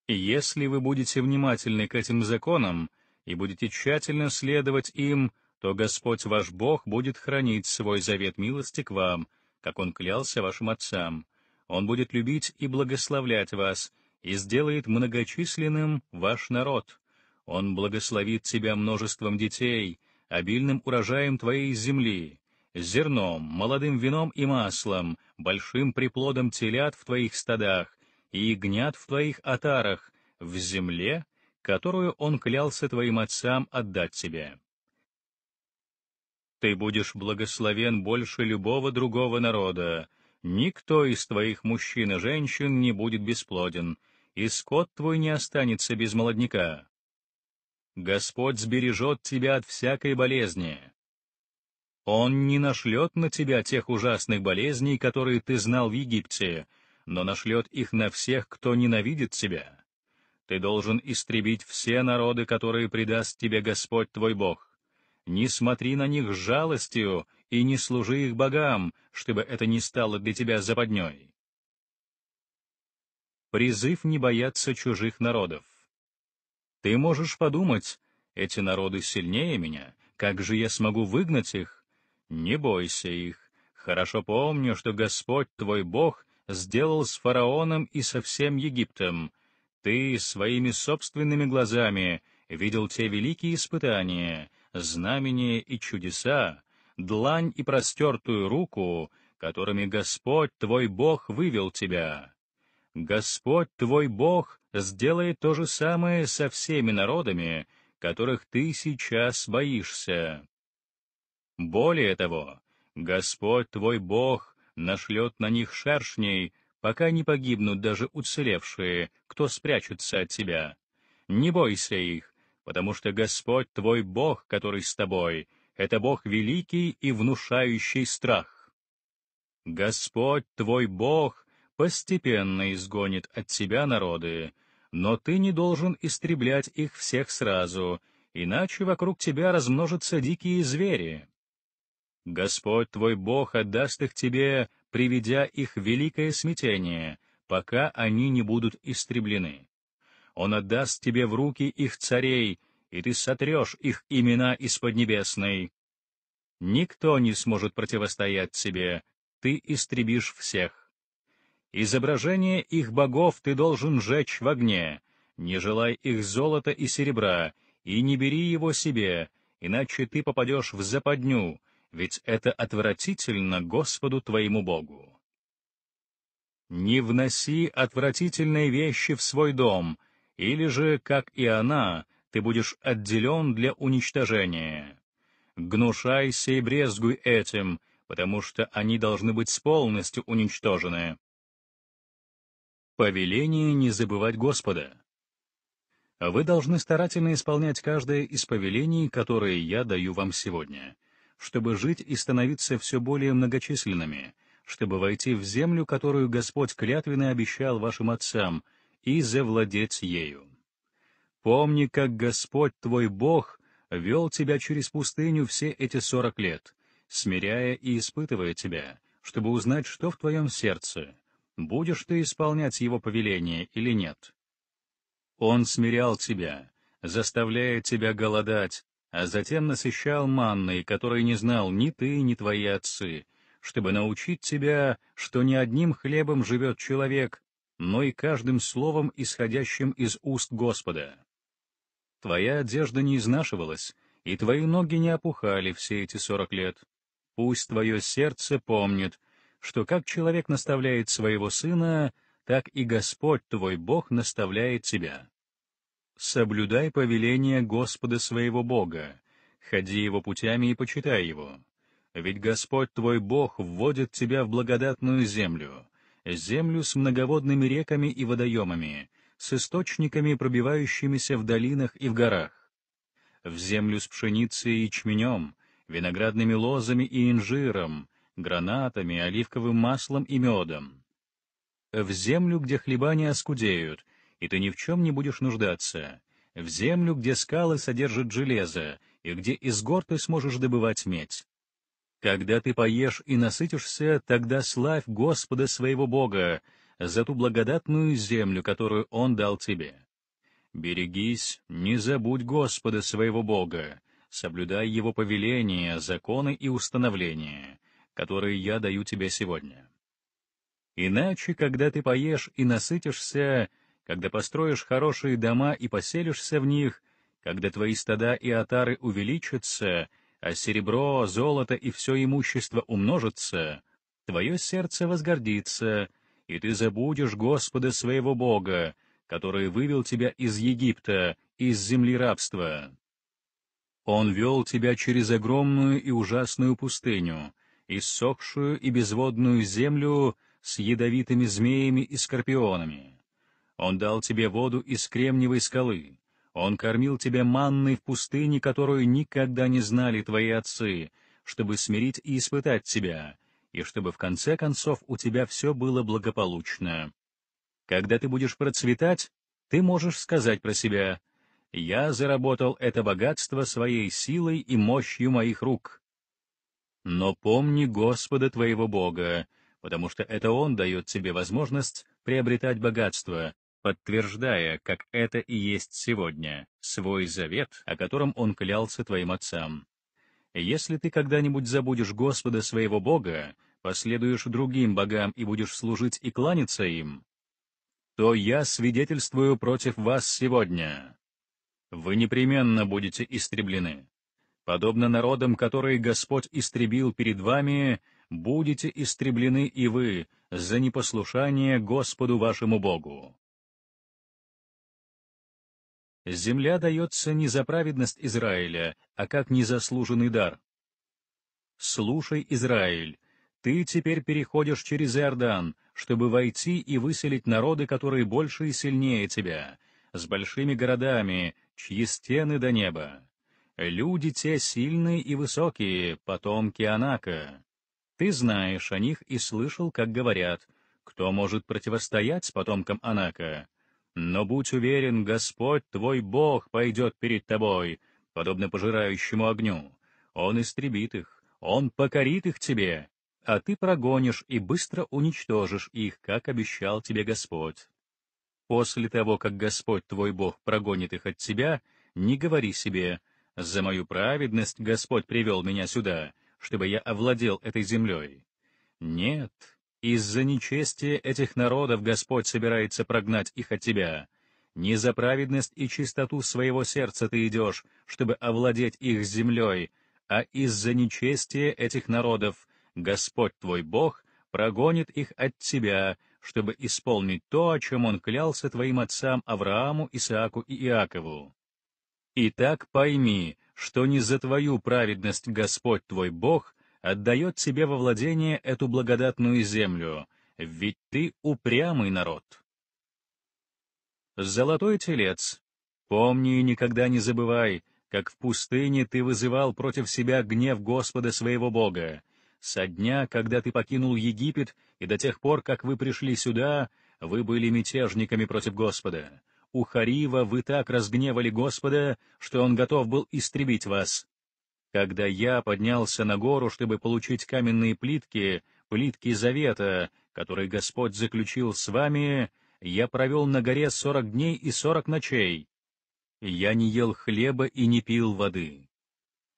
Если вы будете внимательны к этим законам и будете тщательно следовать им, то Господь ваш Бог будет хранить свой завет милости к вам, как он клялся вашим отцам. Он будет любить и благословлять вас, и сделает многочисленным ваш народ. Он благословит тебя множеством детей, обильным урожаем твоей земли, зерном, молодым вином и маслом, большим приплодом телят в твоих стадах и ягнят в твоих отарах, в земле, которую он клялся твоим отцам отдать тебе. Ты будешь благословен больше любого другого народа. Никто из твоих мужчин и женщин не будет бесплоден, и скот твой не останется без молодняка. Господь сбережет тебя от всякой болезни. Он не нашлет на тебя тех ужасных болезней, которые ты знал в Египте, но нашлет их на всех, кто ненавидит тебя. Ты должен истребить все народы, которые предаст тебе Господь твой Бог. Не смотри на них с жалостью и не служи их богам, чтобы это не стало для тебя западней. Призыв не бояться чужих народов. Ты можешь подумать, эти народы сильнее меня, как же я смогу выгнать их? Не бойся их. Хорошо помню, что Господь твой Бог сделал с фараоном и со всем Египтом. Ты своими собственными глазами видел те великие испытания, знамения и чудеса, длань и простертую руку, которыми Господь твой Бог вывел тебя. Господь твой Бог сделает то же самое со всеми народами, которых ты сейчас боишься. Более того, Господь твой Бог нашлет на них шершней, пока не погибнут даже уцелевшие, кто спрячется от тебя. Не бойся их, потому что Господь твой Бог, который с тобой, это Бог великий и внушающий страх. Господь твой Бог постепенно изгонит от тебя народы, но ты не должен истреблять их всех сразу, иначе вокруг тебя размножатся дикие звери. Господь твой Бог отдаст их тебе, приведя их в великое смятение, пока они не будут истреблены. Он отдаст тебе в руки их царей, и ты сотрешь их имена из Поднебесной. Никто не сможет противостоять тебе, ты истребишь всех. Изображение их богов ты должен жечь в огне, не желай их золота и серебра, и не бери его себе, иначе ты попадешь в западню, ведь это отвратительно Господу твоему Богу. Не вноси отвратительные вещи в свой дом, или же, как и она, ты будешь отделен для уничтожения. Гнушайся и брезгуй этим, потому что они должны быть полностью уничтожены. Повеление не забывать Господа. Вы должны старательно исполнять каждое из повелений, которые я даю вам сегодня, чтобы жить и становиться все более многочисленными, чтобы войти в землю, которую Господь клятвенно обещал вашим отцам — и завладеть ею. Помни, как Господь твой Бог вел тебя через пустыню все эти сорок лет, смиряя и испытывая тебя, чтобы узнать, что в твоем сердце, будешь ты исполнять его повеление или нет. Он смирял тебя, заставляя тебя голодать, а затем насыщал манной, которой не знал ни ты, ни твои отцы, чтобы научить тебя, что не одним хлебом живет человек, но и каждым словом, исходящим из уст Господа. Твоя одежда не изнашивалась, и твои ноги не опухали все эти сорок лет. Пусть твое сердце помнит, что как человек наставляет своего сына, так и Господь твой Бог наставляет тебя. Соблюдай повеление Господа своего Бога, ходи его путями и почитай его. Ведь Господь твой Бог вводит тебя в благодатную землю, землю с многоводными реками и водоемами, с источниками, пробивающимися в долинах и в горах, в землю с пшеницей и ячменем, виноградными лозами и инжиром, гранатами, оливковым маслом и медом, в землю, где хлеба не оскудеют, и ты ни в чем не будешь нуждаться, в землю, где скалы содержат железо, и где из гор ты сможешь добывать медь. Когда ты поешь и насытишься, тогда славь Господа своего Бога за ту благодатную землю, которую Он дал тебе. Берегись, не забудь Господа своего Бога, соблюдай Его повеления, законы и установления, которые я даю тебе сегодня. Иначе, когда ты поешь и насытишься, когда построишь хорошие дома и поселишься в них, когда твои стада и отары увеличатся, а серебро, золото и все имущество умножится, твое сердце возгордится, и ты забудешь Господа своего Бога, который вывел тебя из Египта, из земли рабства. Он вел тебя через огромную и ужасную пустыню, иссохшую и безводную землю с ядовитыми змеями и скорпионами. Он дал тебе воду из кремниевой скалы, он кормил тебя манной в пустыне, которую никогда не знали твои отцы, чтобы смирить и испытать тебя, и чтобы в конце концов у тебя все было благополучно. Когда ты будешь процветать, ты можешь сказать про себя «Я заработал это богатство своей силой и мощью моих рук». Но помни Господа твоего Бога, потому что это Он дает тебе возможность приобретать богатство, подтверждая, как это и есть сегодня, свой завет, о котором он клялся твоим отцам. Если ты когда-нибудь забудешь Господа своего Бога, последуешь другим богам и будешь служить и кланяться им, то я свидетельствую против вас сегодня. Вы непременно будете истреблены. Подобно народам, которые Господь истребил перед вами, будете истреблены и вы за непослушание Господу вашему Богу. Земля дается не за праведность Израиля, а как незаслуженный дар. «Слушай, Израиль, ты теперь переходишь через Иордан, чтобы войти и выселить народы, которые больше и сильнее тебя, с большими городами, чьи стены до неба. Люди те сильные и высокие, потомки Анака. Ты знаешь о них и слышал, как говорят, кто может противостоять потомкам Анака, но будь уверен, Господь твой Бог пойдет перед тобой, подобно пожирающему огню. Он истребит их, он покорит их тебе, а ты прогонишь и быстро уничтожишь их, как обещал тебе Господь. После того, как Господь твой Бог прогонит их от тебя, не говори себе «За мою праведность Господь привел меня сюда, чтобы я овладел этой землей». Нет, из-за нечестия этих народов Господь собирается прогнать их от тебя. Не за праведность и чистоту своего сердца ты идешь, чтобы овладеть их землей, а из-за нечестия этих народов Господь твой Бог прогонит их от тебя, чтобы исполнить то, о чем он клялся твоим отцам Аврааму, Исааку и Иакову. Итак, пойми, что не за твою праведность Господь твой Бог отдает тебе во владение эту благодатную землю, ведь ты упрямый народ. Золотой телец, помни и никогда не забывай, как в пустыне ты вызывал против себя гнев Господа своего Бога. Со дня, когда ты покинул Египет, и до тех пор, как вы пришли сюда, вы были мятежниками против Господа. У Харива вы так разгневали Господа, что Он готов был истребить вас. Когда я поднялся на гору, чтобы получить каменные плитки, плитки завета, которые Господь заключил с вами, я провел на горе сорок дней и сорок ночей. Я не ел хлеба и не пил воды.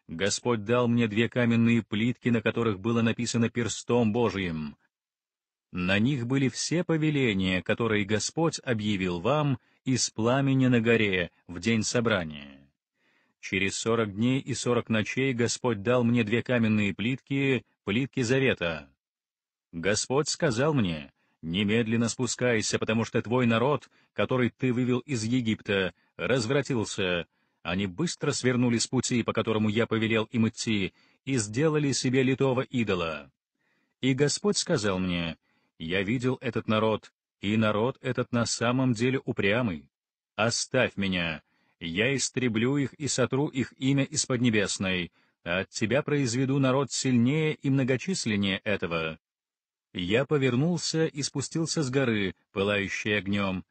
Господь дал мне две каменные плитки, на которых было написано перстом Божьим. На них были все повеления, которые Господь объявил вам из пламени на горе в день собрания. Через сорок дней и сорок ночей Господь дал мне две каменные плитки, плитки завета. Господь сказал мне, немедленно спускайся, потому что твой народ, который ты вывел из Египта, развратился. Они быстро свернули с пути, по которому я повелел им идти, и сделали себе литого идола. И Господь сказал мне, я видел этот народ, и народ этот на самом деле упрямый. Оставь меня, я истреблю их и сотру их имя из Поднебесной, а от тебя произведу народ сильнее и многочисленнее этого». Я повернулся и спустился с горы, пылающей огнем.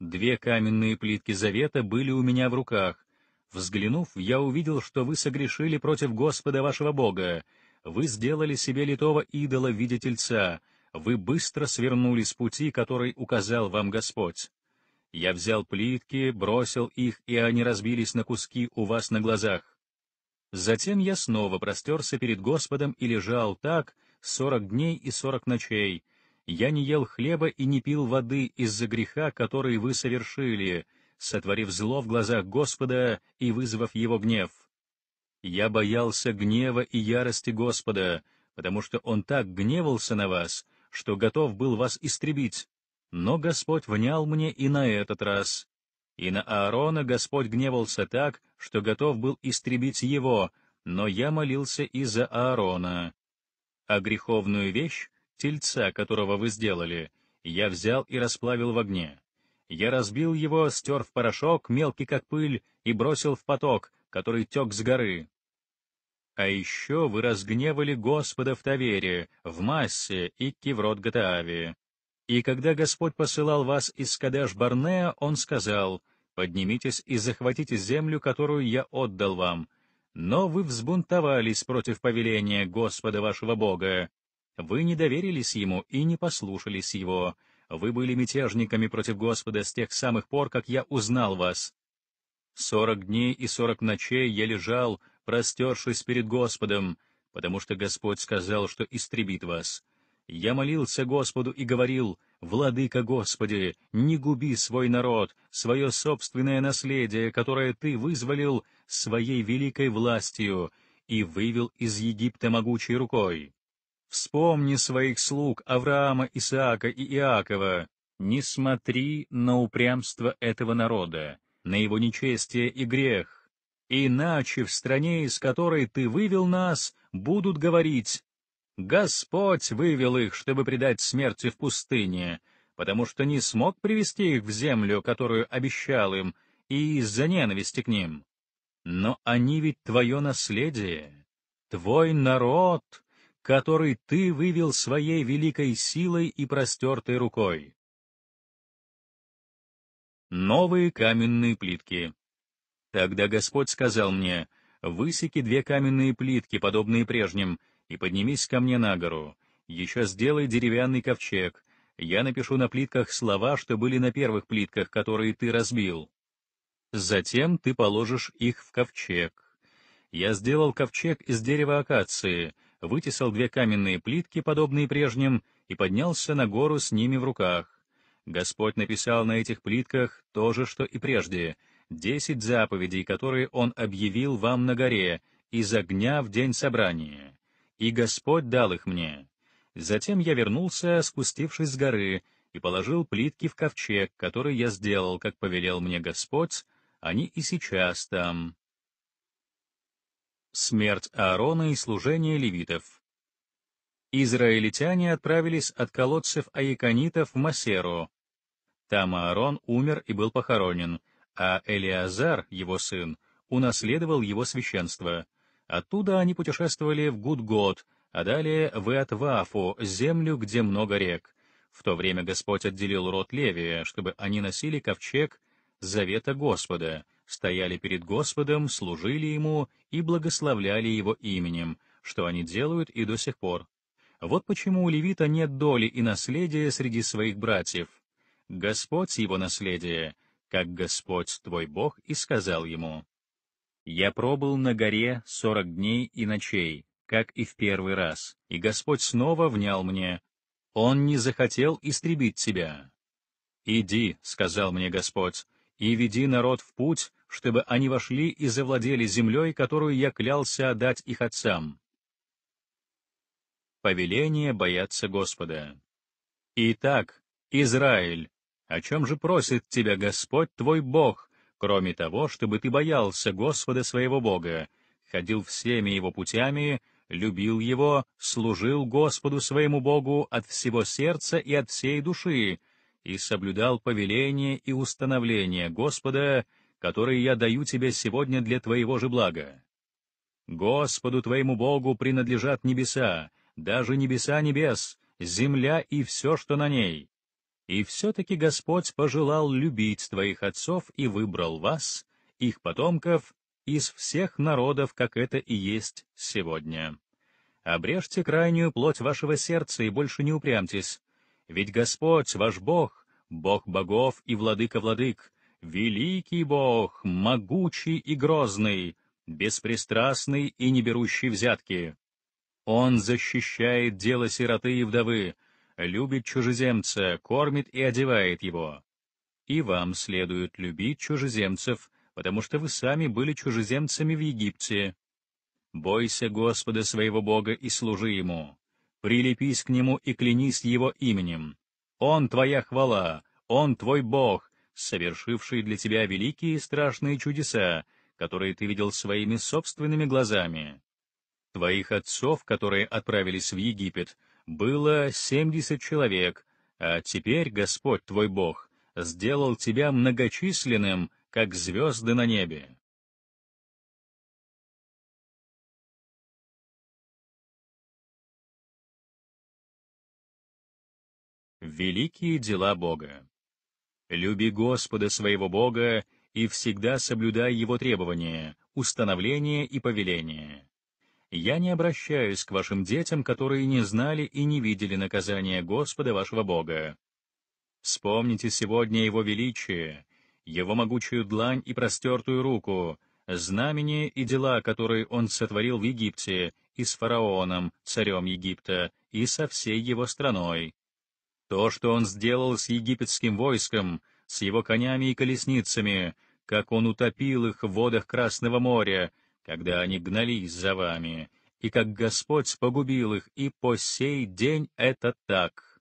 Две каменные плитки завета были у меня в руках. Взглянув, я увидел, что вы согрешили против Господа вашего Бога. Вы сделали себе литого идола в виде тельца. Вы быстро свернули с пути, который указал вам Господь. Я взял плитки, бросил их, и они разбились на куски у вас на глазах. Затем я снова простерся перед Господом и лежал так сорок дней и сорок ночей. Я не ел хлеба и не пил воды из-за греха, который вы совершили, сотворив зло в глазах Господа и вызвав его гнев. Я боялся гнева и ярости Господа, потому что он так гневался на вас, что готов был вас истребить. Но Господь внял мне и на этот раз. И на Аарона Господь гневался так, что готов был истребить его, но я молился и за Аарона. А греховную вещь, тельца, которого вы сделали, я взял и расплавил в огне. Я разбил его, стер в порошок, мелкий как пыль, и бросил в поток, который тек с горы. А еще вы разгневали Господа в Тавере, в Массе и Кеврот Гатааве. И когда Господь посылал вас из Кадеш-Барнея, Он сказал, «Поднимитесь и захватите землю, которую я отдал вам». Но вы взбунтовались против повеления Господа вашего Бога. Вы не доверились Ему и не послушались Его. Вы были мятежниками против Господа с тех самых пор, как я узнал вас. Сорок дней и сорок ночей я лежал, простершись перед Господом, потому что Господь сказал, что истребит вас. Я молился Господу и говорил, «Владыка Господи, не губи свой народ, свое собственное наследие, которое Ты вызволил своей великой властью и вывел из Египта могучей рукой. Вспомни своих слуг Авраама, Исаака и Иакова, не смотри на упрямство этого народа, на его нечестие и грех. Иначе в стране, из которой Ты вывел нас, будут говорить, Господь вывел их, чтобы предать смерти в пустыне, потому что не смог привести их в землю, которую обещал им, и из-за ненависти к ним. Но они ведь твое наследие, твой народ, который ты вывел своей великой силой и простертой рукой. Новые каменные плитки. Тогда Господь сказал мне, высеки две каменные плитки, подобные прежним, — и поднимись ко мне на гору, еще сделай деревянный ковчег, я напишу на плитках слова, что были на первых плитках, которые ты разбил. Затем ты положишь их в ковчег. Я сделал ковчег из дерева акации, вытесал две каменные плитки, подобные прежним, и поднялся на гору с ними в руках. Господь написал на этих плитках то же, что и прежде, десять заповедей, которые Он объявил вам на горе, из огня в день собрания и Господь дал их мне. Затем я вернулся, спустившись с горы, и положил плитки в ковчег, который я сделал, как повелел мне Господь, они и сейчас там. Смерть Аарона и служение левитов Израильтяне отправились от колодцев аяконитов в Масеру. Там Аарон умер и был похоронен, а Элиазар, его сын, унаследовал его священство. Оттуда они путешествовали в Гудгод, а далее в Иатвафу, землю, где много рек. В то время Господь отделил род Левия, чтобы они носили ковчег завета Господа, стояли перед Господом, служили Ему и благословляли Его именем, что они делают и до сих пор. Вот почему у левита нет доли и наследия среди своих братьев. Господь его наследие, как Господь твой Бог и сказал ему. Я пробыл на горе сорок дней и ночей, как и в первый раз, и Господь снова внял мне, «Он не захотел истребить тебя». «Иди», — сказал мне Господь, — «и веди народ в путь, чтобы они вошли и завладели землей, которую я клялся отдать их отцам». Повеление бояться Господа. «Итак, Израиль, о чем же просит тебя Господь твой Бог, кроме того, чтобы ты боялся Господа своего Бога, ходил всеми его путями, любил его, служил Господу своему Богу от всего сердца и от всей души, и соблюдал повеления и установления Господа, которые я даю тебе сегодня для твоего же блага. Господу твоему Богу принадлежат небеса, даже небеса небес, земля и все, что на ней, и все-таки Господь пожелал любить твоих отцов и выбрал вас, их потомков, из всех народов, как это и есть сегодня. Обрежьте крайнюю плоть вашего сердца и больше не упрямьтесь, ведь Господь, ваш Бог, Бог богов и владыка владык, великий Бог, могучий и грозный, беспристрастный и не берущий взятки. Он защищает дело сироты и вдовы, любит чужеземца, кормит и одевает его. И вам следует любить чужеземцев, потому что вы сами были чужеземцами в Египте. Бойся Господа своего Бога и служи Ему. Прилепись к Нему и клянись Его именем. Он твоя хвала, Он твой Бог, совершивший для тебя великие и страшные чудеса, которые ты видел своими собственными глазами. Твоих отцов, которые отправились в Египет, было семьдесят человек, а теперь Господь твой Бог сделал тебя многочисленным, как звезды на небе. Великие дела Бога. Люби Господа своего Бога и всегда соблюдай Его требования, установления и повеления я не обращаюсь к вашим детям, которые не знали и не видели наказания Господа вашего Бога. Вспомните сегодня Его величие, Его могучую длань и простертую руку, знамения и дела, которые Он сотворил в Египте, и с фараоном, царем Египта, и со всей его страной. То, что Он сделал с египетским войском, с его конями и колесницами, как Он утопил их в водах Красного моря, когда они гнались за вами, и как Господь погубил их, и по сей день это так.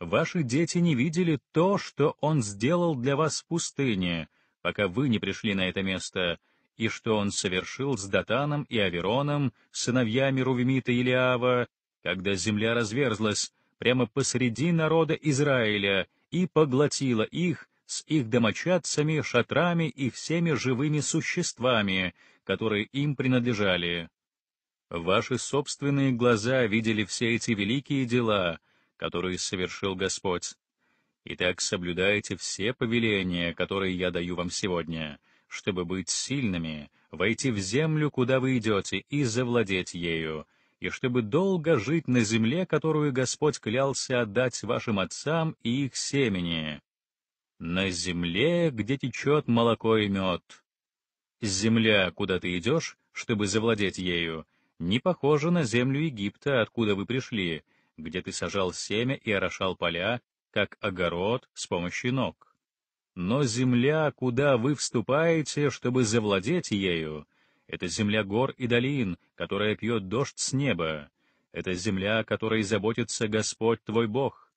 Ваши дети не видели то, что Он сделал для вас в пустыне, пока вы не пришли на это место, и что Он совершил с Датаном и Авероном, сыновьями Рувимита и Лиава, когда земля разверзлась прямо посреди народа Израиля и поглотила их, с их домочадцами, шатрами и всеми живыми существами, которые им принадлежали. Ваши собственные глаза видели все эти великие дела, которые совершил Господь. Итак, соблюдайте все повеления, которые я даю вам сегодня, чтобы быть сильными, войти в землю, куда вы идете, и завладеть ею, и чтобы долго жить на земле, которую Господь клялся отдать вашим отцам и их семени. На земле, где течет молоко и мед, Земля, куда ты идешь, чтобы завладеть ею, не похожа на землю Египта, откуда вы пришли, где ты сажал семя и орошал поля, как огород с помощью ног. Но земля, куда вы вступаете, чтобы завладеть ею, это земля гор и долин, которая пьет дождь с неба. Это земля, о которой заботится Господь твой Бог.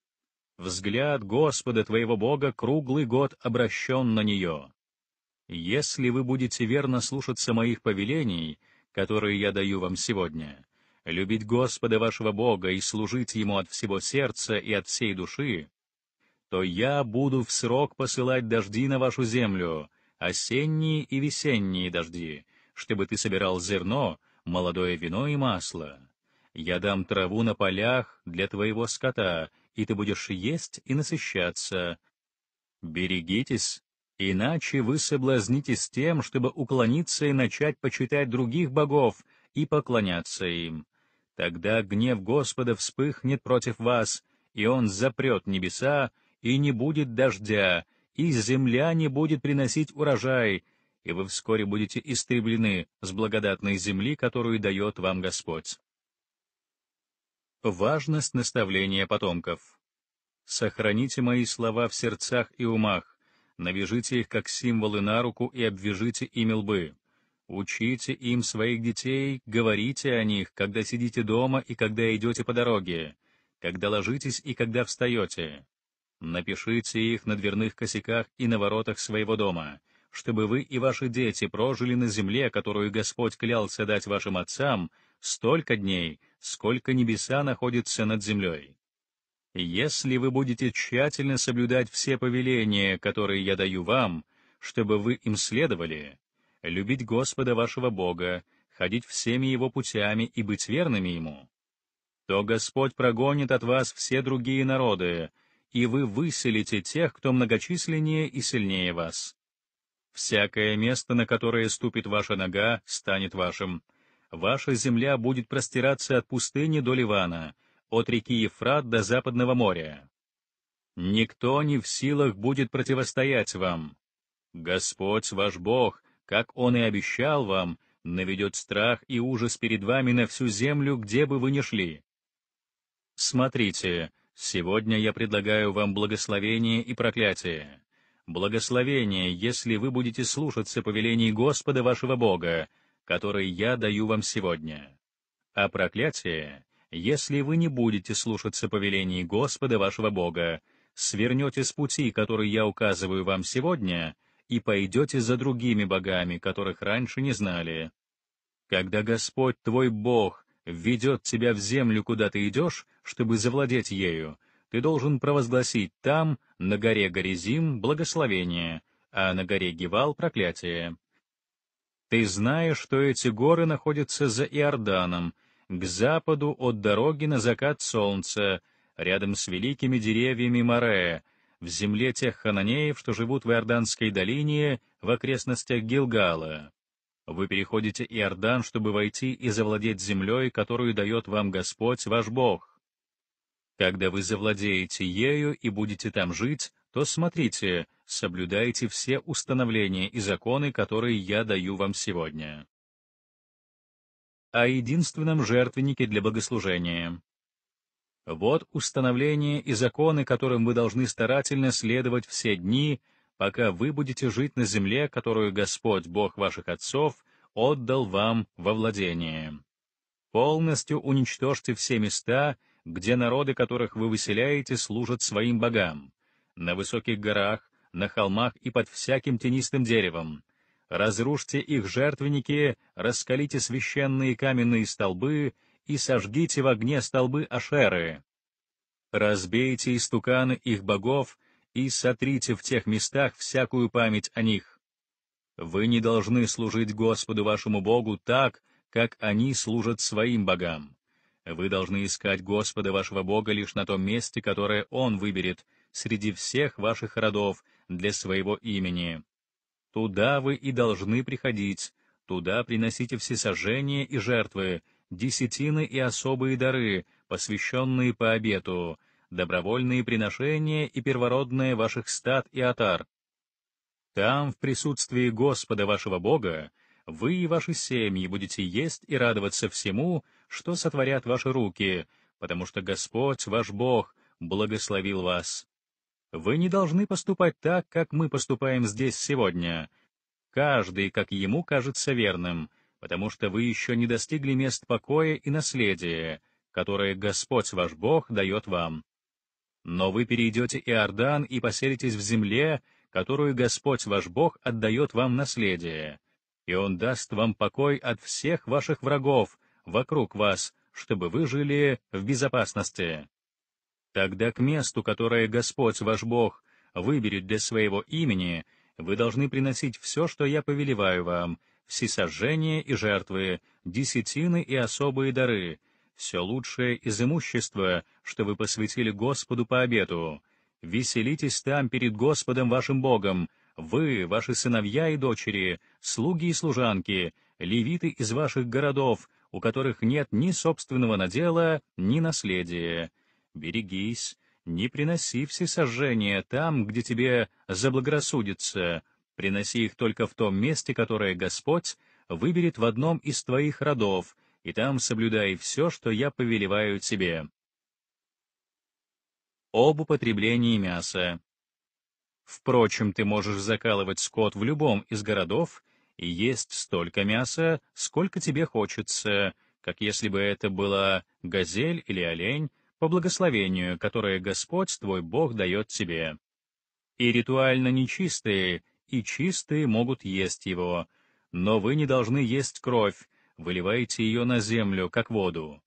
Взгляд Господа твоего Бога круглый год обращен на нее. Если вы будете верно слушаться моих повелений, которые я даю вам сегодня, любить Господа вашего Бога и служить Ему от всего сердца и от всей души, то я буду в срок посылать дожди на вашу землю, осенние и весенние дожди, чтобы ты собирал зерно, молодое вино и масло. Я дам траву на полях для твоего скота, и ты будешь есть и насыщаться. Берегитесь Иначе вы соблазнитесь тем, чтобы уклониться и начать почитать других богов и поклоняться им. Тогда гнев Господа вспыхнет против вас, и он запрет небеса, и не будет дождя, и земля не будет приносить урожай, и вы вскоре будете истреблены с благодатной земли, которую дает вам Господь. Важность наставления потомков. Сохраните мои слова в сердцах и умах, навяжите их как символы на руку и обвяжите ими лбы. Учите им своих детей, говорите о них, когда сидите дома и когда идете по дороге, когда ложитесь и когда встаете. Напишите их на дверных косяках и на воротах своего дома, чтобы вы и ваши дети прожили на земле, которую Господь клялся дать вашим отцам, столько дней, сколько небеса находятся над землей если вы будете тщательно соблюдать все повеления, которые я даю вам, чтобы вы им следовали, любить Господа вашего Бога, ходить всеми его путями и быть верными ему, то Господь прогонит от вас все другие народы, и вы выселите тех, кто многочисленнее и сильнее вас. Всякое место, на которое ступит ваша нога, станет вашим. Ваша земля будет простираться от пустыни до Ливана — от реки Ефрат до Западного моря. Никто не в силах будет противостоять вам. Господь ваш Бог, как Он и обещал вам, наведет страх и ужас перед вами на всю землю, где бы вы ни шли. Смотрите, сегодня я предлагаю вам благословение и проклятие. Благословение, если вы будете слушаться повелений Господа вашего Бога, который я даю вам сегодня. А проклятие, если вы не будете слушаться повелений Господа вашего Бога, свернете с пути, который я указываю вам сегодня, и пойдете за другими богами, которых раньше не знали. Когда Господь твой Бог введет тебя в землю, куда ты идешь, чтобы завладеть ею, ты должен провозгласить там, на горе Горизим, благословение, а на горе Гевал — проклятие. Ты знаешь, что эти горы находятся за Иорданом, к западу от дороги на закат солнца, рядом с великими деревьями Морея, в земле тех хананеев, что живут в Иорданской долине, в окрестностях Гилгала. Вы переходите Иордан, чтобы войти и завладеть землей, которую дает вам Господь ваш Бог. Когда вы завладеете ею и будете там жить, то смотрите, соблюдайте все установления и законы, которые я даю вам сегодня о единственном жертвеннике для богослужения. Вот установления и законы, которым вы должны старательно следовать все дни, пока вы будете жить на земле, которую Господь, Бог ваших отцов, отдал вам во владение. Полностью уничтожьте все места, где народы, которых вы выселяете, служат своим богам, на высоких горах, на холмах и под всяким тенистым деревом, разрушьте их жертвенники, раскалите священные каменные столбы и сожгите в огне столбы Ашеры. Разбейте истуканы их богов и сотрите в тех местах всякую память о них. Вы не должны служить Господу вашему Богу так, как они служат своим богам. Вы должны искать Господа вашего Бога лишь на том месте, которое Он выберет, среди всех ваших родов, для своего имени. Туда вы и должны приходить, туда приносите все сожжения и жертвы, десятины и особые дары, посвященные по обету, добровольные приношения и первородные ваших стад и отар. Там, в присутствии Господа вашего Бога, вы и ваши семьи будете есть и радоваться всему, что сотворят ваши руки, потому что Господь, ваш Бог, благословил вас. Вы не должны поступать так, как мы поступаем здесь сегодня. Каждый, как ему кажется верным, потому что вы еще не достигли мест покоя и наследия, которое Господь ваш Бог дает вам. Но вы перейдете Иордан и поселитесь в земле, которую Господь ваш Бог отдает вам наследие, и Он даст вам покой от всех ваших врагов вокруг вас, чтобы вы жили в безопасности. Тогда к месту, которое Господь ваш Бог выберет для своего имени, вы должны приносить все, что я повелеваю вам, всесожжения и жертвы, десятины и особые дары, все лучшее из имущества, что вы посвятили Господу по обету. Веселитесь там перед Господом вашим Богом, вы, ваши сыновья и дочери, слуги и служанки, левиты из ваших городов, у которых нет ни собственного надела, ни наследия, берегись, не приноси всесожжения там, где тебе заблагорассудится, приноси их только в том месте, которое Господь выберет в одном из твоих родов, и там соблюдай все, что я повелеваю тебе. Об употреблении мяса. Впрочем, ты можешь закалывать скот в любом из городов и есть столько мяса, сколько тебе хочется, как если бы это была газель или олень, по благословению, которое Господь твой Бог дает тебе. И ритуально нечистые, и чистые могут есть его, но вы не должны есть кровь, выливайте ее на землю, как воду.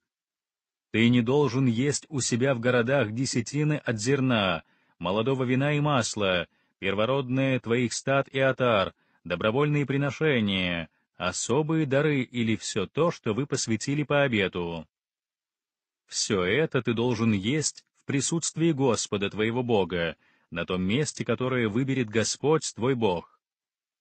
Ты не должен есть у себя в городах десятины от зерна, молодого вина и масла, первородные твоих стад и отар, добровольные приношения, особые дары или все то, что вы посвятили по обету. Все это ты должен есть в присутствии Господа твоего Бога, на том месте, которое выберет Господь твой Бог.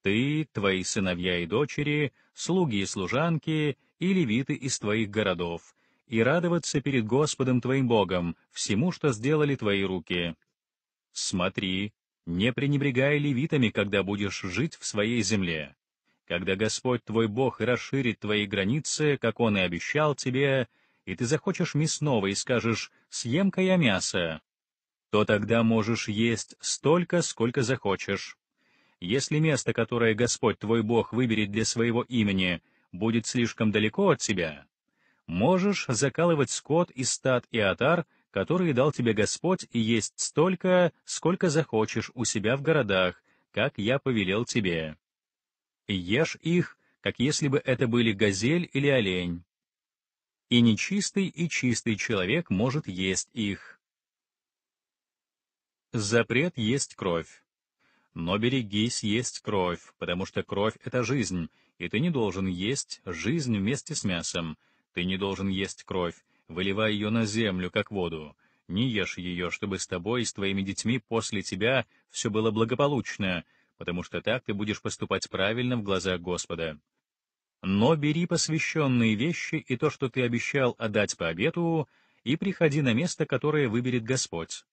Ты, твои сыновья и дочери, слуги и служанки, и левиты из твоих городов, и радоваться перед Господом твоим Богом всему, что сделали твои руки. Смотри, не пренебрегай левитами, когда будешь жить в своей земле. Когда Господь твой Бог расширит твои границы, как Он и обещал тебе, и ты захочешь мясного и скажешь «съем-ка я мясо», то тогда можешь есть столько, сколько захочешь. Если место, которое Господь твой Бог выберет для своего имени, будет слишком далеко от тебя, можешь закалывать скот и стад и отар, которые дал тебе Господь, и есть столько, сколько захочешь у себя в городах, как я повелел тебе. Ешь их, как если бы это были газель или олень, и нечистый и чистый человек может есть их. Запрет есть кровь. Но берегись есть кровь, потому что кровь — это жизнь, и ты не должен есть жизнь вместе с мясом. Ты не должен есть кровь, выливая ее на землю, как воду. Не ешь ее, чтобы с тобой и с твоими детьми после тебя все было благополучно, потому что так ты будешь поступать правильно в глазах Господа но бери посвященные вещи и то, что ты обещал отдать по обету, и приходи на место, которое выберет Господь.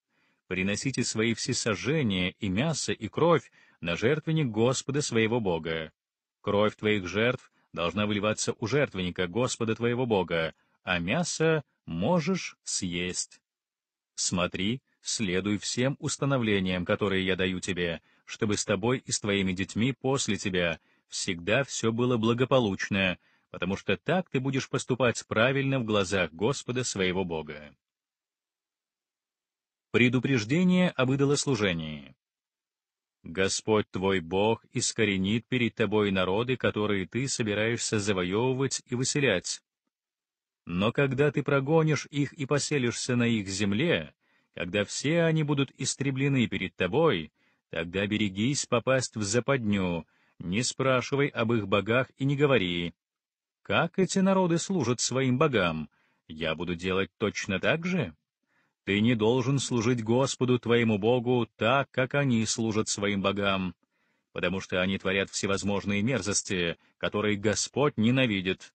Приносите свои всесожжения и мясо, и кровь на жертвенник Господа своего Бога. Кровь твоих жертв должна выливаться у жертвенника Господа твоего Бога, а мясо можешь съесть. Смотри, следуй всем установлениям, которые я даю тебе, чтобы с тобой и с твоими детьми после тебя — всегда все было благополучно, потому что так ты будешь поступать правильно в глазах Господа своего Бога. Предупреждение об идолослужении. Господь твой Бог искоренит перед тобой народы, которые ты собираешься завоевывать и выселять. Но когда ты прогонишь их и поселишься на их земле, когда все они будут истреблены перед тобой, тогда берегись попасть в западню, не спрашивай об их богах и не говори, как эти народы служат своим богам, я буду делать точно так же. Ты не должен служить Господу твоему Богу так, как они служат своим богам, потому что они творят всевозможные мерзости, которые Господь ненавидит.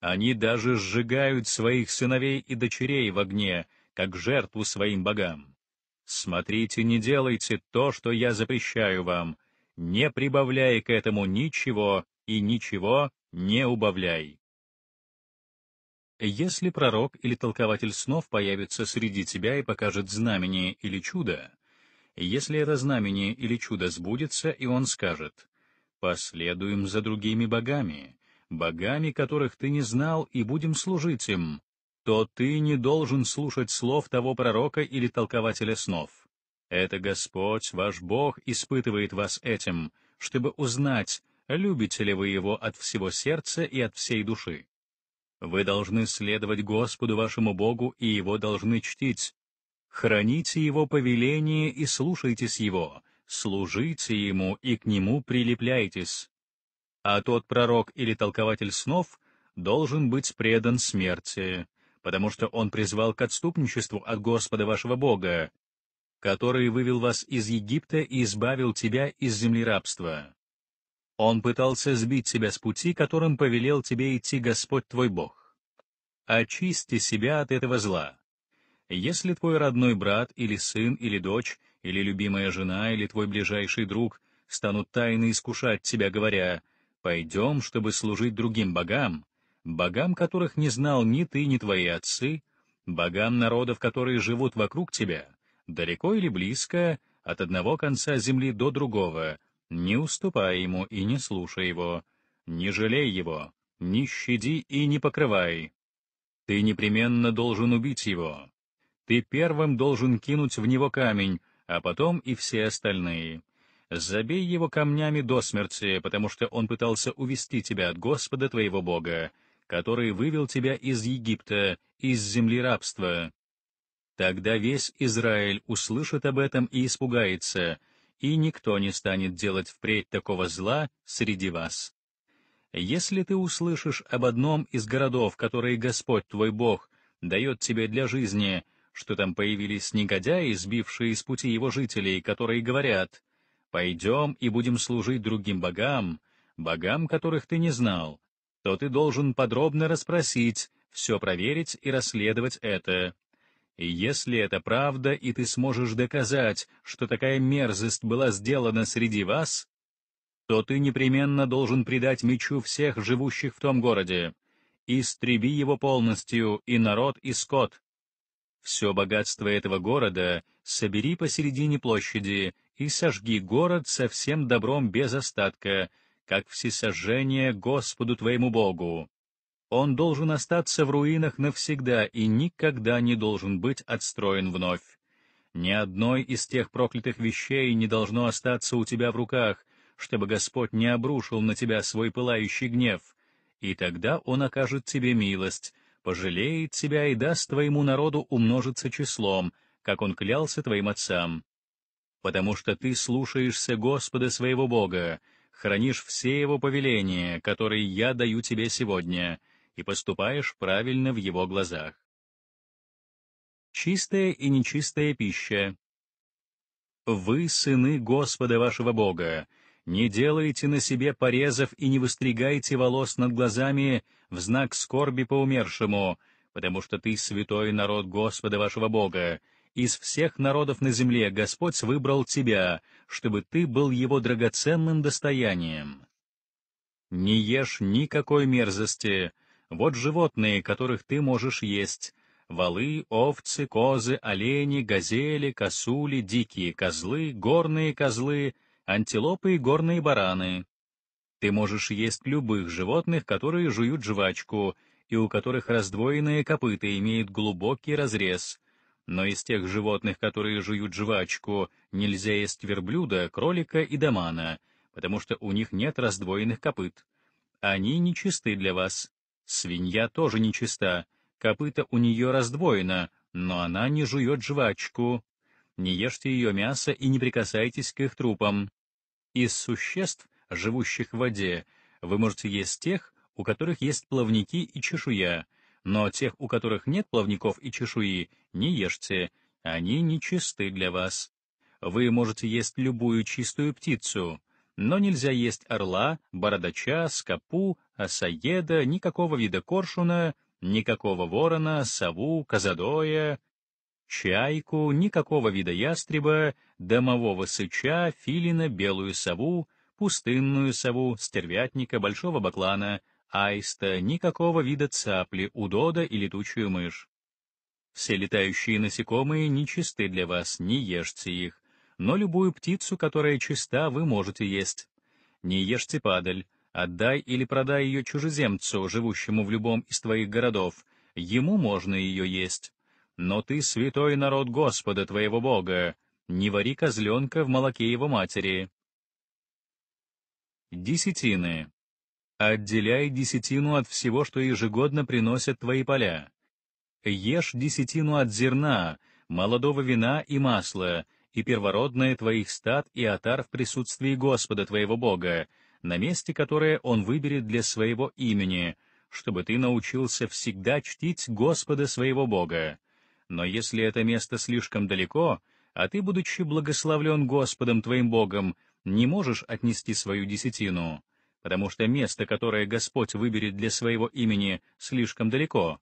Они даже сжигают своих сыновей и дочерей в огне, как жертву своим богам. Смотрите, не делайте то, что я запрещаю вам, — не прибавляй к этому ничего и ничего не убавляй. Если пророк или толкователь снов появится среди тебя и покажет знамение или чудо, если это знамение или чудо сбудется, и он скажет «Последуем за другими богами, богами, которых ты не знал, и будем служить им», то ты не должен слушать слов того пророка или толкователя снов. Это Господь, ваш Бог, испытывает вас этим, чтобы узнать, любите ли вы Его от всего сердца и от всей души. Вы должны следовать Господу вашему Богу и Его должны чтить. Храните Его повеление и слушайтесь Его, служите Ему и к Нему прилепляйтесь. А тот пророк или толкователь снов должен быть предан смерти, потому что он призвал к отступничеству от Господа вашего Бога, который вывел вас из Египта и избавил тебя из земли рабства. Он пытался сбить тебя с пути, которым повелел тебе идти Господь твой Бог. Очисти себя от этого зла. Если твой родной брат или сын или дочь, или любимая жена, или твой ближайший друг станут тайно искушать тебя, говоря «пойдем, чтобы служить другим богам», богам которых не знал ни ты, ни твои отцы, богам народов, которые живут вокруг тебя, далеко или близко, от одного конца земли до другого, не уступай ему и не слушай его, не жалей его, не щади и не покрывай. Ты непременно должен убить его. Ты первым должен кинуть в него камень, а потом и все остальные. Забей его камнями до смерти, потому что он пытался увести тебя от Господа твоего Бога, который вывел тебя из Египта, из земли рабства. Тогда весь Израиль услышит об этом и испугается, и никто не станет делать впредь такого зла среди вас. Если ты услышишь об одном из городов, которые Господь твой Бог дает тебе для жизни, что там появились негодяи, сбившие из пути его жителей, которые говорят, «Пойдем и будем служить другим богам, богам, которых ты не знал», то ты должен подробно расспросить, все проверить и расследовать это, если это правда, и ты сможешь доказать, что такая мерзость была сделана среди вас, то ты непременно должен предать мечу всех живущих в том городе. Истреби его полностью, и народ, и скот. Все богатство этого города собери посередине площади и сожги город со всем добром без остатка, как всесожжение Господу твоему Богу. Он должен остаться в руинах навсегда и никогда не должен быть отстроен вновь. Ни одной из тех проклятых вещей не должно остаться у тебя в руках, чтобы Господь не обрушил на тебя свой пылающий гнев, и тогда Он окажет тебе милость, пожалеет тебя и даст твоему народу умножиться числом, как он клялся твоим отцам. Потому что ты слушаешься Господа своего Бога, хранишь все его повеления, которые я даю тебе сегодня, и поступаешь правильно в его глазах. Чистая и нечистая пища. Вы сыны Господа вашего Бога, не делайте на себе порезов и не выстригайте волос над глазами в знак скорби по умершему, потому что ты святой народ Господа вашего Бога. Из всех народов на земле Господь выбрал тебя, чтобы ты был его драгоценным достоянием. Не ешь никакой мерзости, вот животные, которых ты можешь есть. Валы, овцы, козы, олени, газели, косули, дикие козлы, горные козлы, антилопы и горные бараны. Ты можешь есть любых животных, которые жуют жвачку, и у которых раздвоенные копыта имеют глубокий разрез. Но из тех животных, которые жуют жвачку, нельзя есть верблюда, кролика и домана, потому что у них нет раздвоенных копыт. Они нечисты для вас. Свинья тоже нечиста, копыта у нее раздвоена, но она не жует жвачку. Не ешьте ее мясо и не прикасайтесь к их трупам. Из существ, живущих в воде, вы можете есть тех, у которых есть плавники и чешуя, но тех, у которых нет плавников и чешуи, не ешьте, они нечисты для вас. Вы можете есть любую чистую птицу, но нельзя есть орла, бородача, скопу, а осаеда, никакого вида коршуна, никакого ворона, сову, козадоя, чайку, никакого вида ястреба, домового сыча, филина, белую сову, пустынную сову, стервятника, большого баклана, аиста, никакого вида цапли, удода и летучую мышь. Все летающие насекомые нечисты для вас, не ешьте их, но любую птицу, которая чиста, вы можете есть. Не ешьте падаль, Отдай или продай ее чужеземцу, живущему в любом из твоих городов. Ему можно ее есть. Но ты святой народ Господа твоего Бога. Не вари козленка в молоке его матери. Десятины. Отделяй десятину от всего, что ежегодно приносят твои поля. Ешь десятину от зерна, молодого вина и масла, и первородное твоих стад и отар в присутствии Господа твоего Бога, на месте которое он выберет для своего имени, чтобы ты научился всегда чтить Господа своего Бога. Но если это место слишком далеко, а ты, будучи благословлен Господом твоим Богом, не можешь отнести свою десятину, потому что место, которое Господь выберет для своего имени, слишком далеко,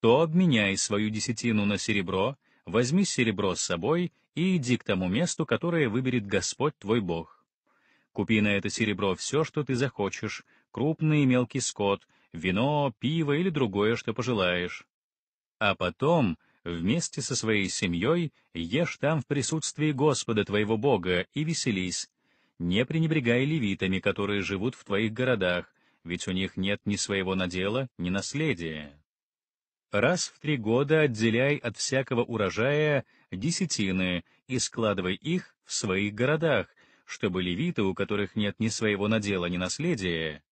то обменяй свою десятину на серебро, возьми серебро с собой и иди к тому месту, которое выберет Господь твой Бог. Купи на это серебро все, что ты захочешь, крупный и мелкий скот, вино, пиво или другое, что пожелаешь. А потом вместе со своей семьей ешь там в присутствии Господа твоего Бога и веселись. Не пренебрегай левитами, которые живут в твоих городах, ведь у них нет ни своего надела, ни наследия. Раз в три года отделяй от всякого урожая десятины и складывай их в своих городах, чтобы левиты, у которых нет ни своего надела, ни наследия,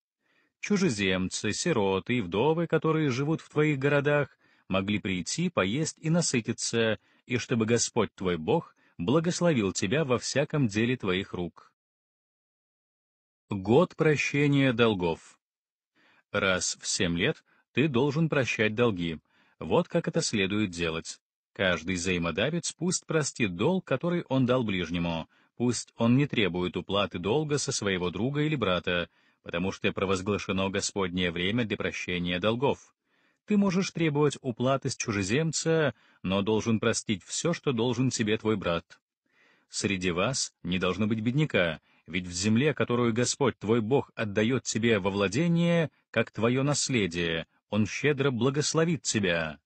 чужеземцы, сироты и вдовы, которые живут в твоих городах, могли прийти, поесть и насытиться, и чтобы Господь твой Бог благословил тебя во всяком деле твоих рук. Год прощения долгов. Раз в семь лет ты должен прощать долги. Вот как это следует делать. Каждый взаимодавец пусть простит долг, который он дал ближнему, пусть он не требует уплаты долга со своего друга или брата, потому что провозглашено Господнее время для прощения долгов. Ты можешь требовать уплаты с чужеземца, но должен простить все, что должен тебе твой брат. Среди вас не должно быть бедняка, ведь в земле, которую Господь твой Бог отдает тебе во владение, как твое наследие, Он щедро благословит тебя.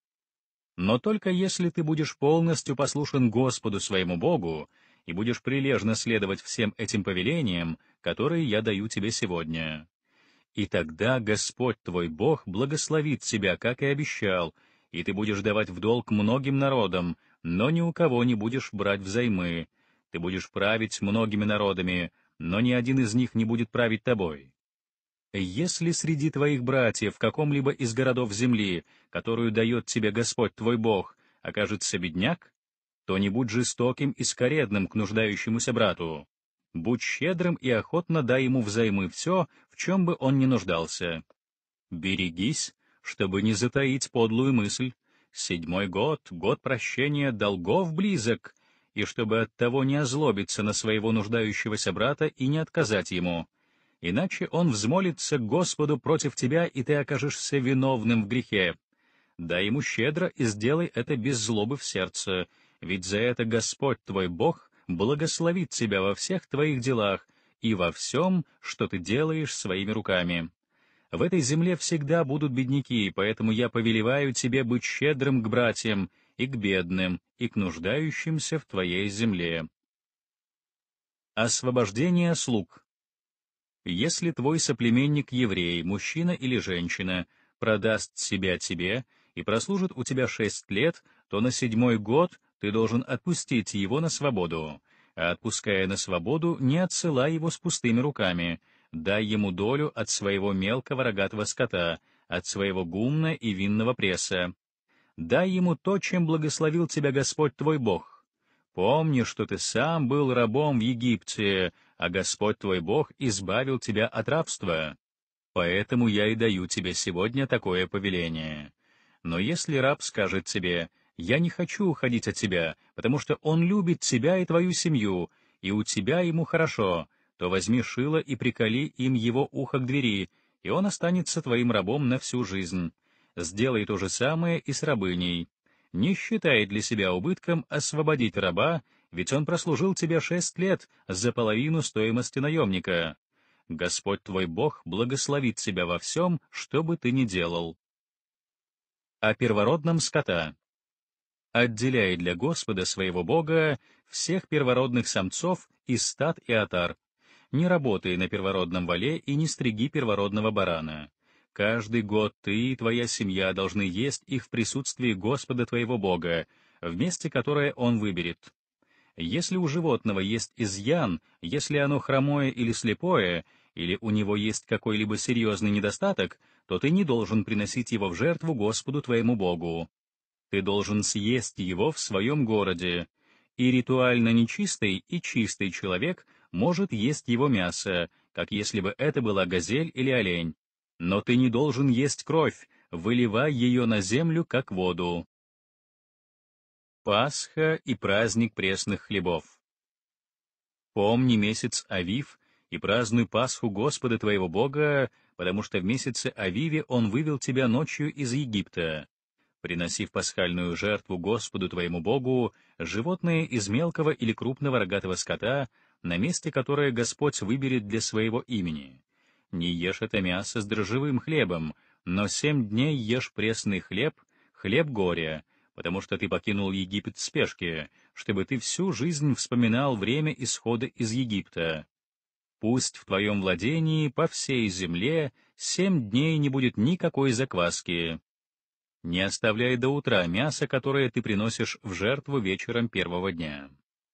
Но только если ты будешь полностью послушен Господу своему Богу, и будешь прилежно следовать всем этим повелениям, которые я даю тебе сегодня. И тогда Господь твой Бог благословит тебя, как и обещал, и ты будешь давать в долг многим народам, но ни у кого не будешь брать взаймы. Ты будешь править многими народами, но ни один из них не будет править тобой. Если среди твоих братьев в каком-либо из городов земли, которую дает тебе Господь твой Бог, окажется бедняк, то не будь жестоким и скоредным к нуждающемуся брату. Будь щедрым и охотно дай ему взаймы все, в чем бы он ни нуждался. Берегись, чтобы не затаить подлую мысль. Седьмой год, год прощения долгов близок, и чтобы от того не озлобиться на своего нуждающегося брата и не отказать ему. Иначе он взмолится Господу против тебя, и ты окажешься виновным в грехе. Дай ему щедро и сделай это без злобы в сердце, ведь за это Господь твой Бог благословит тебя во всех твоих делах и во всем, что ты делаешь своими руками. В этой земле всегда будут бедняки, поэтому я повелеваю тебе быть щедрым к братьям и к бедным, и к нуждающимся в твоей земле. Освобождение слуг. Если твой соплеменник еврей, мужчина или женщина, продаст себя тебе и прослужит у тебя шесть лет, то на седьмой год ты должен отпустить его на свободу, а отпуская на свободу, не отсылай его с пустыми руками, дай ему долю от своего мелкого рогатого скота, от своего гумна и винного пресса. Дай ему то, чем благословил тебя Господь твой Бог. Помни, что ты сам был рабом в Египте, а Господь твой Бог избавил тебя от рабства. Поэтому я и даю тебе сегодня такое повеление. Но если раб скажет тебе, «Я не хочу уходить от тебя, потому что он любит тебя и твою семью, и у тебя ему хорошо, то возьми шило и приколи им его ухо к двери, и он останется твоим рабом на всю жизнь. Сделай то же самое и с рабыней. Не считай для себя убытком освободить раба, ведь он прослужил тебе шесть лет за половину стоимости наемника. Господь твой Бог благословит тебя во всем, что бы ты ни делал. О первородном скота отделяй для Господа своего Бога всех первородных самцов из стад и отар, не работай на первородном вале и не стриги первородного барана. Каждый год ты и твоя семья должны есть их в присутствии Господа твоего Бога, в месте, которое Он выберет. Если у животного есть изъян, если оно хромое или слепое, или у него есть какой-либо серьезный недостаток, то ты не должен приносить его в жертву Господу твоему Богу ты должен съесть его в своем городе, и ритуально нечистый и чистый человек может есть его мясо, как если бы это была газель или олень. Но ты не должен есть кровь, выливай ее на землю, как воду. Пасха и праздник пресных хлебов. Помни месяц Авив и празднуй Пасху Господа твоего Бога, потому что в месяце Авиве Он вывел тебя ночью из Египта. Приноси в пасхальную жертву Господу твоему Богу животные из мелкого или крупного рогатого скота, на месте которое Господь выберет для своего имени. Не ешь это мясо с дрожжевым хлебом, но семь дней ешь пресный хлеб, хлеб горя, потому что ты покинул Египет в спешке, чтобы ты всю жизнь вспоминал время исхода из Египта. Пусть в твоем владении по всей земле семь дней не будет никакой закваски, не оставляй до утра мясо, которое ты приносишь в жертву вечером первого дня.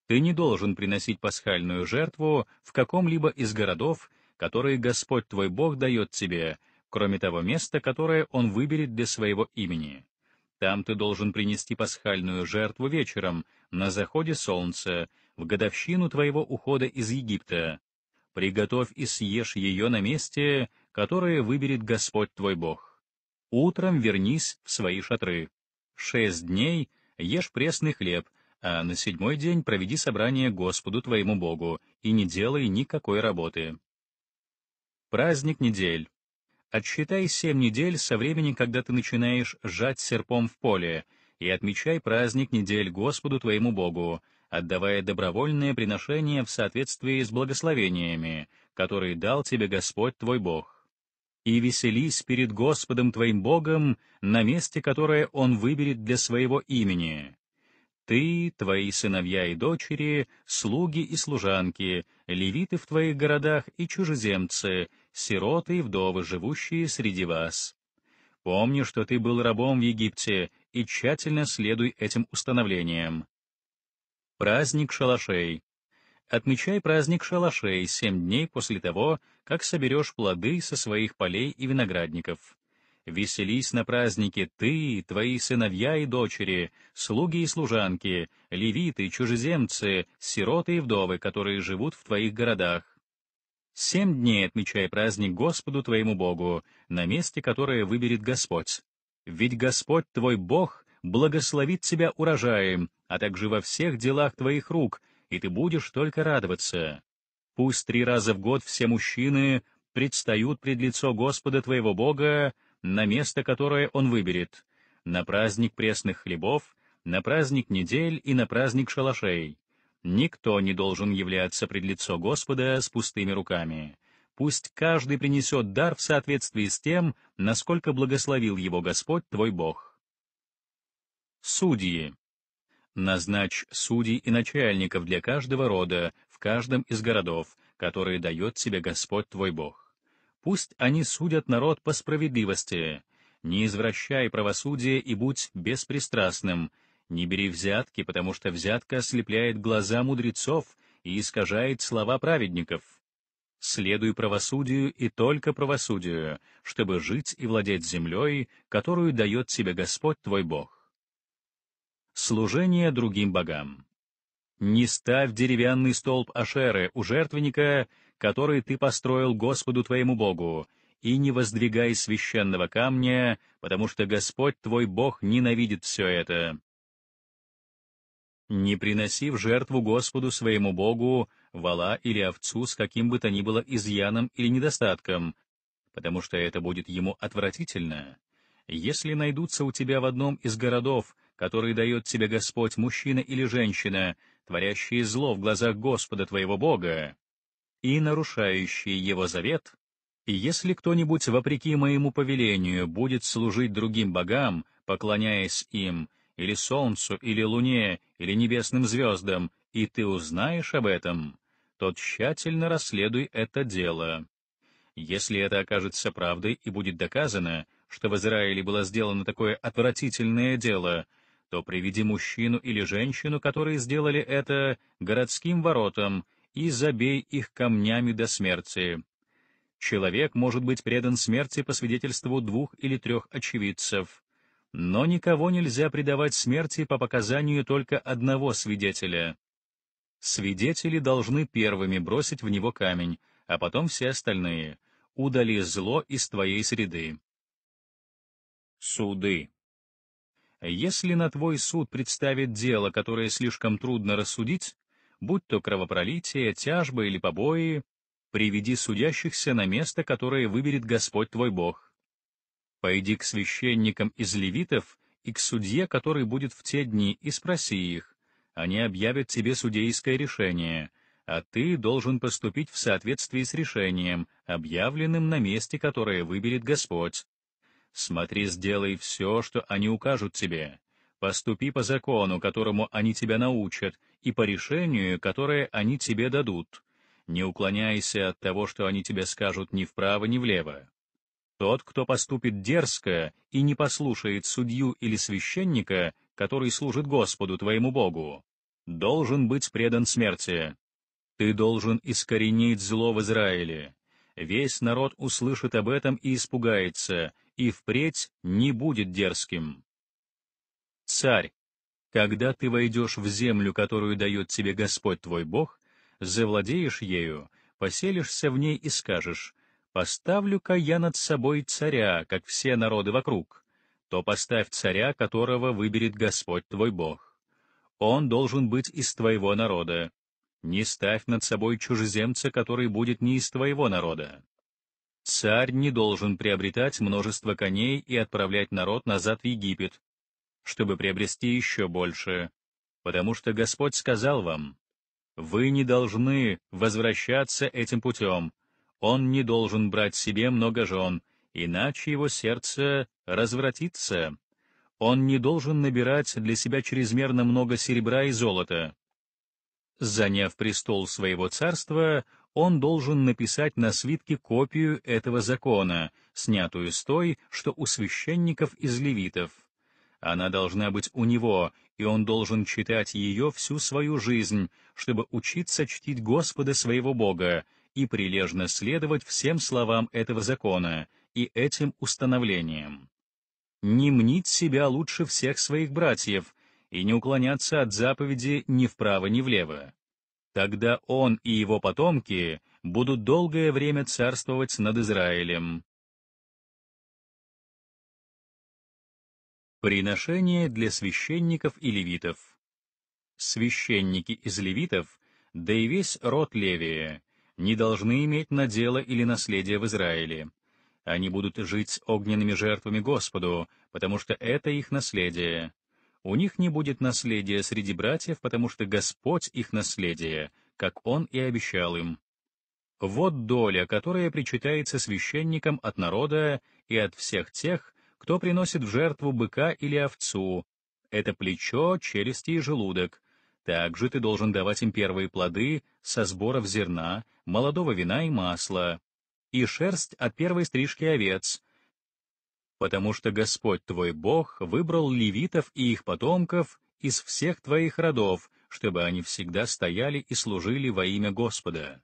Ты не должен приносить пасхальную жертву в каком-либо из городов, которые Господь твой Бог дает тебе, кроме того места, которое Он выберет для своего имени. Там ты должен принести пасхальную жертву вечером, на заходе солнца, в годовщину твоего ухода из Египта. Приготовь и съешь ее на месте, которое выберет Господь твой Бог утром вернись в свои шатры. Шесть дней ешь пресный хлеб, а на седьмой день проведи собрание Господу твоему Богу и не делай никакой работы. Праздник недель. Отсчитай семь недель со времени, когда ты начинаешь жать серпом в поле, и отмечай праздник недель Господу твоему Богу, отдавая добровольное приношение в соответствии с благословениями, которые дал тебе Господь твой Бог и веселись перед Господом твоим Богом на месте, которое Он выберет для своего имени. Ты, твои сыновья и дочери, слуги и служанки, левиты в твоих городах и чужеземцы, сироты и вдовы, живущие среди вас. Помни, что ты был рабом в Египте, и тщательно следуй этим установлениям. Праздник шалашей. Отмечай праздник шалашей семь дней после того, как соберешь плоды со своих полей и виноградников. Веселись на празднике ты, твои сыновья и дочери, слуги и служанки, левиты, чужеземцы, сироты и вдовы, которые живут в твоих городах. Семь дней отмечай праздник Господу твоему Богу, на месте которое выберет Господь. Ведь Господь твой Бог благословит тебя урожаем, а также во всех делах твоих рук, и ты будешь только радоваться. Пусть три раза в год все мужчины предстают пред лицо Господа твоего Бога на место, которое Он выберет, на праздник пресных хлебов, на праздник недель и на праздник шалашей. Никто не должен являться пред лицо Господа с пустыми руками. Пусть каждый принесет дар в соответствии с тем, насколько благословил его Господь твой Бог. Судьи. Назначь судей и начальников для каждого рода в каждом из городов, которые дает тебе Господь твой Бог. Пусть они судят народ по справедливости. Не извращай правосудие и будь беспристрастным. Не бери взятки, потому что взятка ослепляет глаза мудрецов и искажает слова праведников. Следуй правосудию и только правосудию, чтобы жить и владеть землей, которую дает тебе Господь твой Бог. Служение другим богам. Не ставь деревянный столб Ашеры у жертвенника, который ты построил Господу твоему Богу, и не воздвигай священного камня, потому что Господь твой Бог ненавидит все это. Не приноси в жертву Господу своему Богу вала или овцу с каким бы то ни было изъяном или недостатком, потому что это будет ему отвратительно. Если найдутся у тебя в одном из городов который дает тебе Господь, мужчина или женщина, творящие зло в глазах Господа твоего Бога, и нарушающие его завет, и если кто-нибудь, вопреки моему повелению, будет служить другим богам, поклоняясь им, или солнцу, или луне, или небесным звездам, и ты узнаешь об этом, то тщательно расследуй это дело. Если это окажется правдой и будет доказано, что в Израиле было сделано такое отвратительное дело, то приведи мужчину или женщину, которые сделали это, городским воротам, и забей их камнями до смерти. Человек может быть предан смерти по свидетельству двух или трех очевидцев, но никого нельзя предавать смерти по показанию только одного свидетеля. Свидетели должны первыми бросить в него камень, а потом все остальные. Удали зло из твоей среды. Суды. Если на твой суд представит дело, которое слишком трудно рассудить, будь то кровопролитие, тяжба или побои, приведи судящихся на место, которое выберет Господь твой Бог. Пойди к священникам из левитов и к судье, который будет в те дни, и спроси их. Они объявят тебе судейское решение, а ты должен поступить в соответствии с решением, объявленным на месте, которое выберет Господь. Смотри, сделай все, что они укажут тебе. Поступи по закону, которому они тебя научат, и по решению, которое они тебе дадут. Не уклоняйся от того, что они тебе скажут ни вправо, ни влево. Тот, кто поступит дерзко и не послушает судью или священника, который служит Господу твоему Богу, должен быть предан смерти. Ты должен искоренить зло в Израиле. Весь народ услышит об этом и испугается, и впредь не будет дерзким. Царь, когда ты войдешь в землю, которую дает тебе Господь твой Бог, завладеешь ею, поселишься в ней и скажешь, «Поставлю-ка я над собой царя, как все народы вокруг», то поставь царя, которого выберет Господь твой Бог. Он должен быть из твоего народа. Не ставь над собой чужеземца, который будет не из твоего народа. Царь не должен приобретать множество коней и отправлять народ назад в Египет, чтобы приобрести еще больше, потому что Господь сказал вам, «Вы не должны возвращаться этим путем, он не должен брать себе много жен, иначе его сердце развратится. Он не должен набирать для себя чрезмерно много серебра и золота». Заняв престол своего царства, он должен написать на свитке копию этого закона, снятую с той, что у священников из левитов. Она должна быть у него, и он должен читать ее всю свою жизнь, чтобы учиться чтить Господа своего Бога и прилежно следовать всем словам этого закона и этим установлениям. Не мнить себя лучше всех своих братьев и не уклоняться от заповеди ни вправо, ни влево. Тогда он и его потомки будут долгое время царствовать над Израилем. Приношение для священников и левитов. Священники из левитов, да и весь род Левия, не должны иметь надела или наследия в Израиле. Они будут жить огненными жертвами Господу, потому что это их наследие. У них не будет наследия среди братьев, потому что Господь их наследие, как Он и обещал им. Вот доля, которая причитается священникам от народа и от всех тех, кто приносит в жертву быка или овцу. Это плечо, челюсти и желудок. Также ты должен давать им первые плоды со сборов зерна, молодого вина и масла, и шерсть от первой стрижки овец, потому что Господь твой Бог выбрал левитов и их потомков из всех твоих родов, чтобы они всегда стояли и служили во имя Господа.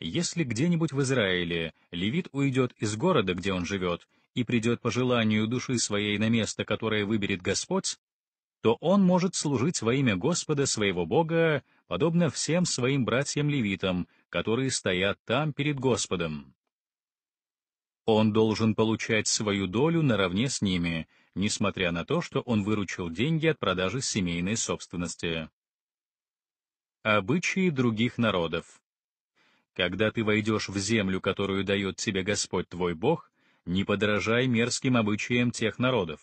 Если где-нибудь в Израиле левит уйдет из города, где он живет, и придет по желанию души своей на место, которое выберет Господь, то он может служить во имя Господа своего Бога, подобно всем своим братьям-левитам, которые стоят там перед Господом. Он должен получать свою долю наравне с ними, несмотря на то, что он выручил деньги от продажи семейной собственности. Обычаи других народов. Когда ты войдешь в землю, которую дает тебе Господь твой Бог, не подражай мерзким обычаям тех народов.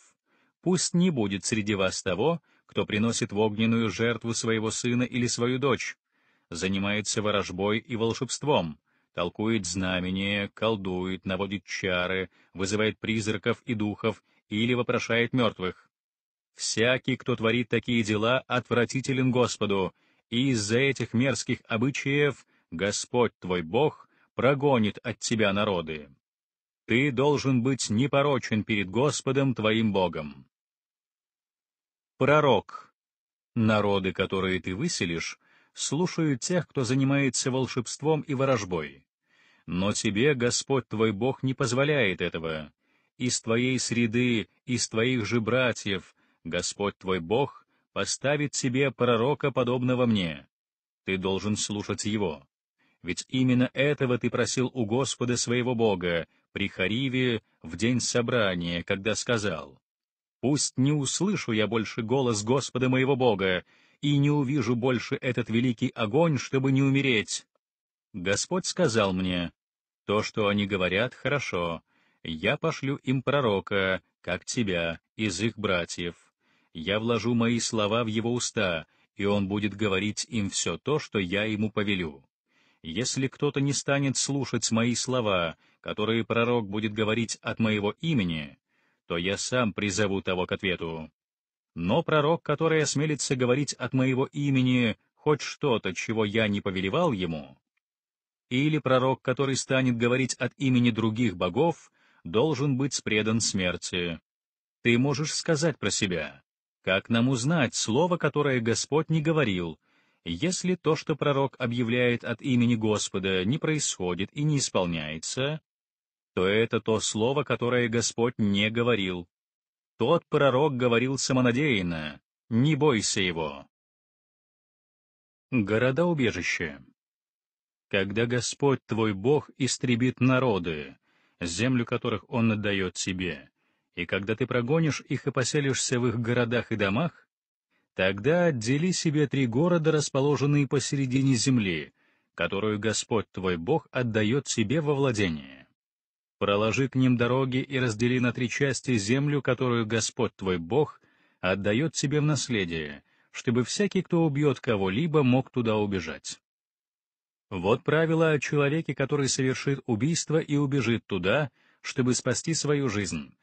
Пусть не будет среди вас того, кто приносит в огненную жертву своего сына или свою дочь, занимается ворожбой и волшебством, толкует знамения, колдует, наводит чары, вызывает призраков и духов или вопрошает мертвых. Всякий, кто творит такие дела, отвратителен Господу, и из-за этих мерзких обычаев Господь твой Бог прогонит от тебя народы. Ты должен быть непорочен перед Господом твоим Богом. Пророк. Народы, которые ты выселишь, слушают тех, кто занимается волшебством и ворожбой. Но тебе Господь твой Бог не позволяет этого. Из твоей среды, из твоих же братьев Господь твой Бог поставит тебе пророка, подобного мне. Ты должен слушать его. Ведь именно этого ты просил у Господа своего Бога при Хариве в день собрания, когда сказал, «Пусть не услышу я больше голос Господа моего Бога, и не увижу больше этот великий огонь, чтобы не умереть. Господь сказал мне, то, что они говорят, хорошо, я пошлю им пророка, как тебя, из их братьев. Я вложу мои слова в его уста, и он будет говорить им все то, что я ему повелю. Если кто-то не станет слушать мои слова, которые пророк будет говорить от моего имени, то я сам призову того к ответу. Но пророк, который осмелится говорить от моего имени хоть что-то, чего я не повелевал ему, или пророк, который станет говорить от имени других богов, должен быть предан смерти. Ты можешь сказать про себя, как нам узнать слово, которое Господь не говорил, если то, что пророк объявляет от имени Господа, не происходит и не исполняется, то это то слово, которое Господь не говорил. Тот пророк говорил самонадеянно, не бойся его. Города-убежище. Когда Господь твой Бог истребит народы, землю которых Он отдает тебе, и когда ты прогонишь их и поселишься в их городах и домах, тогда отдели себе три города, расположенные посередине земли, которую Господь твой Бог отдает тебе во владение проложи к ним дороги и раздели на три части землю, которую Господь твой Бог отдает тебе в наследие, чтобы всякий, кто убьет кого-либо, мог туда убежать. Вот правило о человеке, который совершит убийство и убежит туда, чтобы спасти свою жизнь.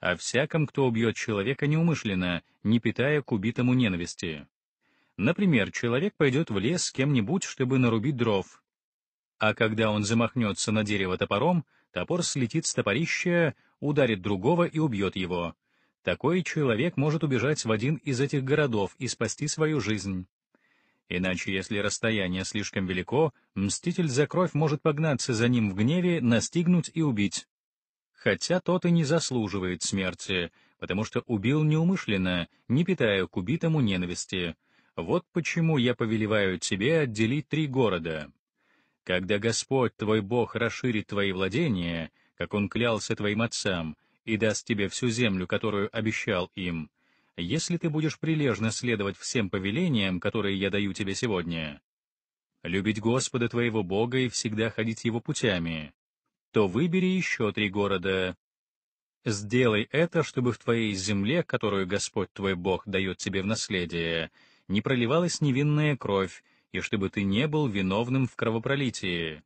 А всяком, кто убьет человека неумышленно, не питая к убитому ненависти. Например, человек пойдет в лес с кем-нибудь, чтобы нарубить дров. А когда он замахнется на дерево топором, Топор слетит с топорища, ударит другого и убьет его. Такой человек может убежать в один из этих городов и спасти свою жизнь. Иначе, если расстояние слишком велико, мститель за кровь может погнаться за ним в гневе, настигнуть и убить. Хотя тот и не заслуживает смерти, потому что убил неумышленно, не питая к убитому ненависти. Вот почему я повелеваю тебе отделить три города когда Господь твой Бог расширит твои владения, как Он клялся твоим отцам, и даст тебе всю землю, которую обещал им, если ты будешь прилежно следовать всем повелениям, которые я даю тебе сегодня, любить Господа твоего Бога и всегда ходить его путями, то выбери еще три города. Сделай это, чтобы в твоей земле, которую Господь твой Бог дает тебе в наследие, не проливалась невинная кровь, и чтобы ты не был виновным в кровопролитии.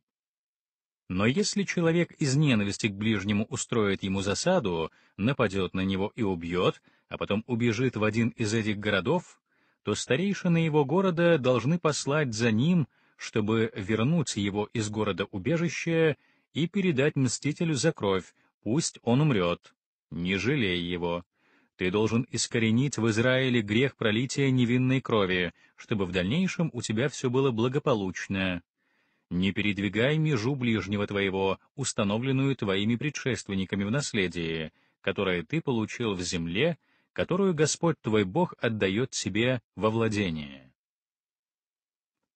Но если человек из ненависти к ближнему устроит ему засаду, нападет на него и убьет, а потом убежит в один из этих городов, то старейшины его города должны послать за ним, чтобы вернуть его из города убежище и передать мстителю за кровь, пусть он умрет, не жалей его. Ты должен искоренить в Израиле грех пролития невинной крови, чтобы в дальнейшем у тебя все было благополучно. Не передвигай межу ближнего твоего, установленную твоими предшественниками в наследии, которое ты получил в земле, которую Господь твой Бог отдает тебе во владение.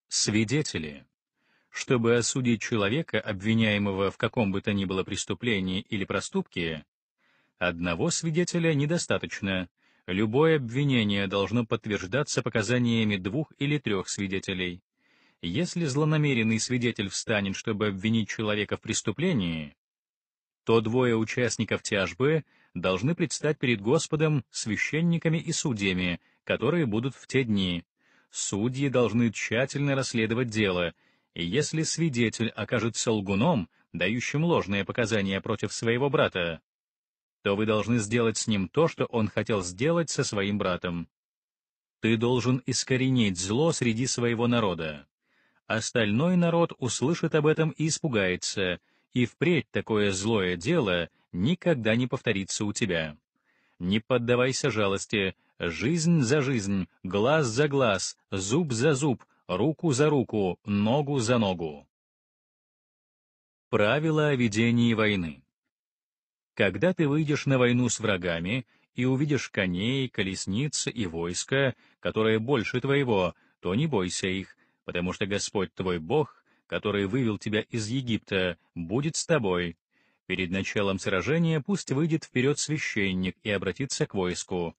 Свидетели. Чтобы осудить человека, обвиняемого в каком бы то ни было преступлении или проступке, Одного свидетеля недостаточно. Любое обвинение должно подтверждаться показаниями двух или трех свидетелей. Если злонамеренный свидетель встанет, чтобы обвинить человека в преступлении, то двое участников тяжбы должны предстать перед Господом священниками и судьями, которые будут в те дни. Судьи должны тщательно расследовать дело, и если свидетель окажется лгуном, дающим ложные показания против своего брата, то вы должны сделать с ним то, что он хотел сделать со своим братом. Ты должен искоренить зло среди своего народа. Остальной народ услышит об этом и испугается, и впредь такое злое дело никогда не повторится у тебя. Не поддавайся жалости, жизнь за жизнь, глаз за глаз, зуб за зуб, руку за руку, ногу за ногу. Правила о ведении войны когда ты выйдешь на войну с врагами и увидишь коней, колесницы и войско, которое больше твоего, то не бойся их, потому что Господь твой Бог, который вывел тебя из Египта, будет с тобой. Перед началом сражения пусть выйдет вперед священник и обратится к войску.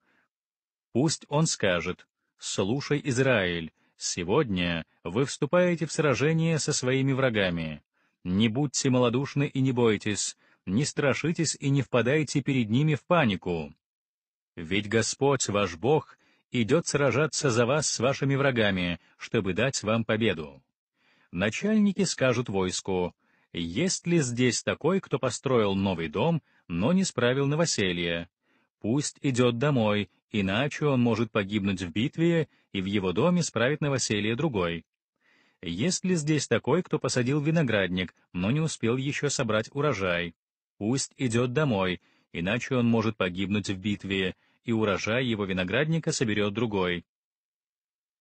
Пусть он скажет, «Слушай, Израиль, сегодня вы вступаете в сражение со своими врагами. Не будьте малодушны и не бойтесь, не страшитесь и не впадайте перед ними в панику. Ведь Господь ваш Бог идет сражаться за вас с вашими врагами, чтобы дать вам победу. Начальники скажут войску, есть ли здесь такой, кто построил новый дом, но не справил новоселье? Пусть идет домой, иначе он может погибнуть в битве, и в его доме справит новоселье другой. Есть ли здесь такой, кто посадил виноградник, но не успел еще собрать урожай? Пусть идет домой, иначе он может погибнуть в битве, и урожай его виноградника соберет другой.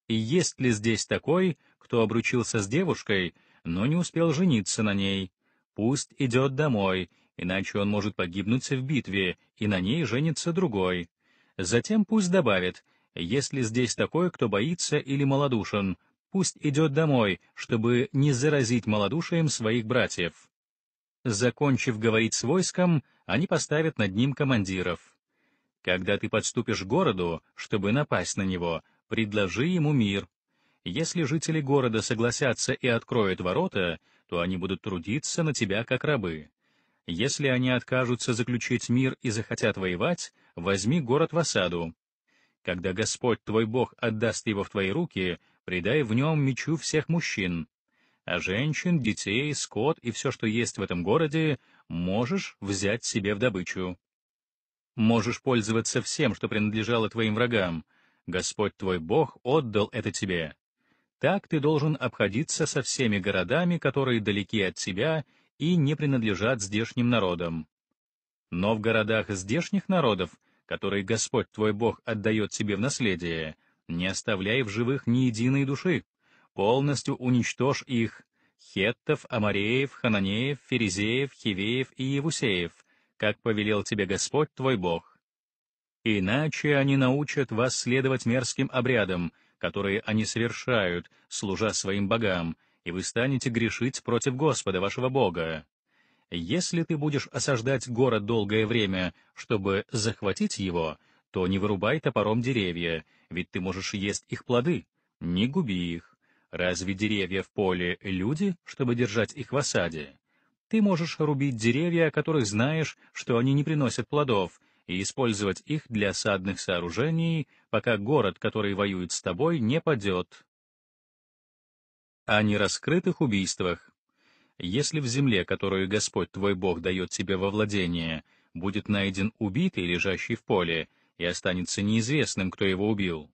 И есть ли здесь такой, кто обручился с девушкой, но не успел жениться на ней? Пусть идет домой, иначе он может погибнуть в битве, и на ней женится другой. Затем пусть добавит, если здесь такой, кто боится или малодушен, пусть идет домой, чтобы не заразить малодушием своих братьев. Закончив говорить с войском, они поставят над ним командиров. Когда ты подступишь к городу, чтобы напасть на него, предложи ему мир. Если жители города согласятся и откроют ворота, то они будут трудиться на тебя как рабы. Если они откажутся заключить мир и захотят воевать, возьми город в осаду. Когда Господь твой Бог отдаст его в твои руки, предай в нем мечу всех мужчин а женщин, детей, скот и все, что есть в этом городе, можешь взять себе в добычу. Можешь пользоваться всем, что принадлежало твоим врагам. Господь твой Бог отдал это тебе. Так ты должен обходиться со всеми городами, которые далеки от тебя и не принадлежат здешним народам. Но в городах здешних народов, которые Господь твой Бог отдает тебе в наследие, не оставляй в живых ни единой души полностью уничтожь их, хеттов, амареев, хананеев, ферезеев, хивеев и евусеев, как повелел тебе Господь твой Бог. Иначе они научат вас следовать мерзким обрядам, которые они совершают, служа своим богам, и вы станете грешить против Господа вашего Бога. Если ты будешь осаждать город долгое время, чтобы захватить его, то не вырубай топором деревья, ведь ты можешь есть их плоды, не губи их. Разве деревья в поле — люди, чтобы держать их в осаде? Ты можешь рубить деревья, о которых знаешь, что они не приносят плодов, и использовать их для осадных сооружений, пока город, который воюет с тобой, не падет. О нераскрытых убийствах. Если в земле, которую Господь твой Бог дает тебе во владение, будет найден убитый, лежащий в поле, и останется неизвестным, кто его убил,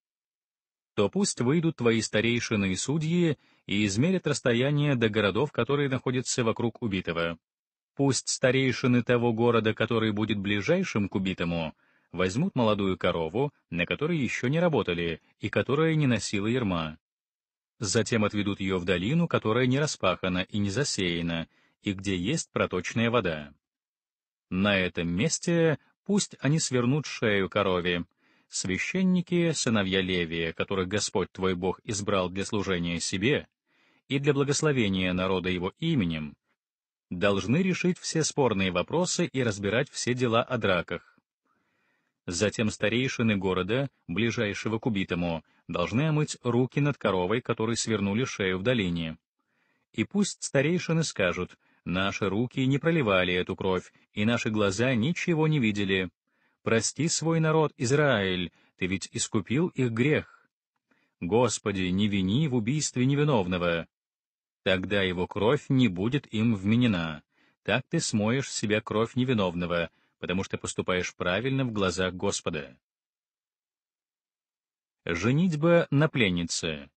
то пусть выйдут твои старейшины и судьи и измерят расстояние до городов, которые находятся вокруг убитого. Пусть старейшины того города, который будет ближайшим к убитому, возьмут молодую корову, на которой еще не работали и которая не носила ерма. Затем отведут ее в долину, которая не распахана и не засеяна, и где есть проточная вода. На этом месте пусть они свернут шею корове, священники, сыновья Левия, которых Господь твой Бог избрал для служения себе и для благословения народа его именем, должны решить все спорные вопросы и разбирать все дела о драках. Затем старейшины города, ближайшего к убитому, должны омыть руки над коровой, которой свернули шею в долине. И пусть старейшины скажут, наши руки не проливали эту кровь, и наши глаза ничего не видели, прости свой народ Израиль, ты ведь искупил их грех. Господи, не вини в убийстве невиновного. Тогда его кровь не будет им вменена. Так ты смоешь с себя кровь невиновного, потому что поступаешь правильно в глазах Господа. Женитьба на пленнице.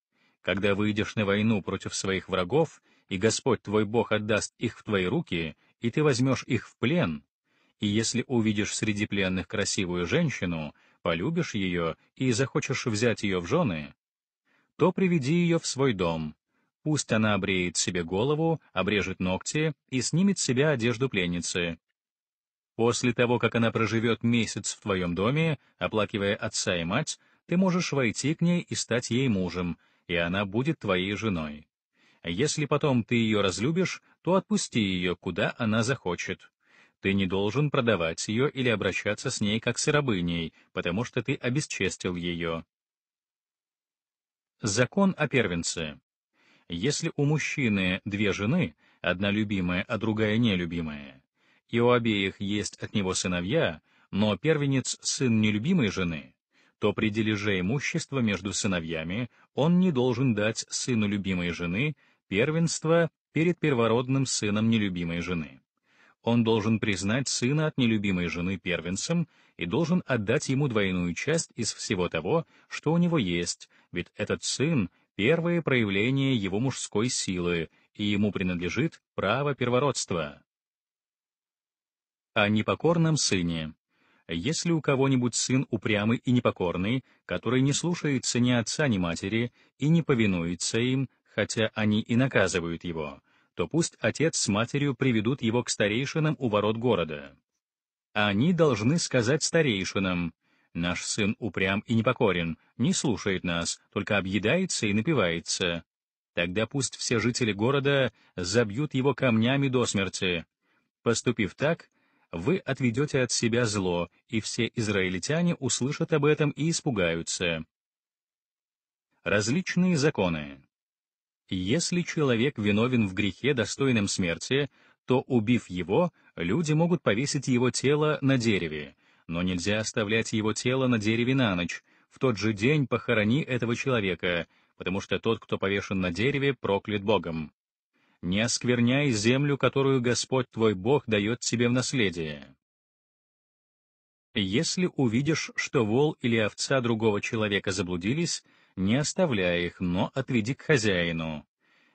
Когда выйдешь на войну против своих врагов, и Господь твой Бог отдаст их в твои руки, и ты возьмешь их в плен, и если увидишь среди пленных красивую женщину, полюбишь ее и захочешь взять ее в жены, то приведи ее в свой дом. Пусть она обреет себе голову, обрежет ногти и снимет с себя одежду пленницы. После того, как она проживет месяц в твоем доме, оплакивая отца и мать, ты можешь войти к ней и стать ей мужем, и она будет твоей женой. Если потом ты ее разлюбишь, то отпусти ее, куда она захочет. Ты не должен продавать ее или обращаться с ней как с рабыней, потому что ты обесчестил ее. Закон о первенце. Если у мужчины две жены, одна любимая, а другая нелюбимая, и у обеих есть от него сыновья, но первенец — сын нелюбимой жены, то при дележе имущества между сыновьями он не должен дать сыну любимой жены первенство перед первородным сыном нелюбимой жены. Он должен признать сына от нелюбимой жены первенцем и должен отдать ему двойную часть из всего того, что у него есть, ведь этот сын — первое проявление его мужской силы, и ему принадлежит право первородства. О непокорном сыне. Если у кого-нибудь сын упрямый и непокорный, который не слушается ни отца, ни матери и не повинуется им, хотя они и наказывают его — то пусть отец с матерью приведут его к старейшинам у ворот города. Они должны сказать старейшинам, наш сын упрям и непокорен, не слушает нас, только объедается и напивается. Тогда пусть все жители города забьют его камнями до смерти. Поступив так, вы отведете от себя зло, и все израильтяне услышат об этом и испугаются. Различные законы если человек виновен в грехе, достойном смерти, то, убив его, люди могут повесить его тело на дереве, но нельзя оставлять его тело на дереве на ночь, в тот же день похорони этого человека, потому что тот, кто повешен на дереве, проклят Богом. Не оскверняй землю, которую Господь твой Бог дает тебе в наследие. Если увидишь, что вол или овца другого человека заблудились, не оставляя их, но отведи к хозяину.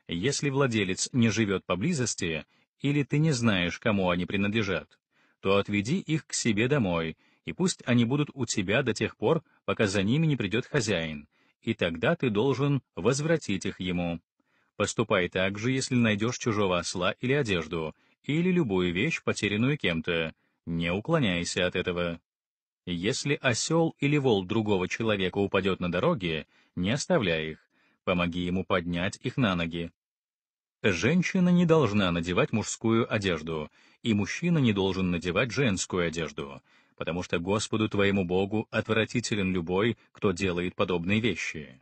Если владелец не живет поблизости, или ты не знаешь, кому они принадлежат, то отведи их к себе домой, и пусть они будут у тебя до тех пор, пока за ними не придет хозяин, и тогда ты должен возвратить их ему. Поступай так же, если найдешь чужого осла или одежду, или любую вещь, потерянную кем-то. Не уклоняйся от этого. Если осел или вол другого человека упадет на дороге, не оставляй их, помоги ему поднять их на ноги. Женщина не должна надевать мужскую одежду, и мужчина не должен надевать женскую одежду, потому что Господу твоему Богу отвратителен любой, кто делает подобные вещи.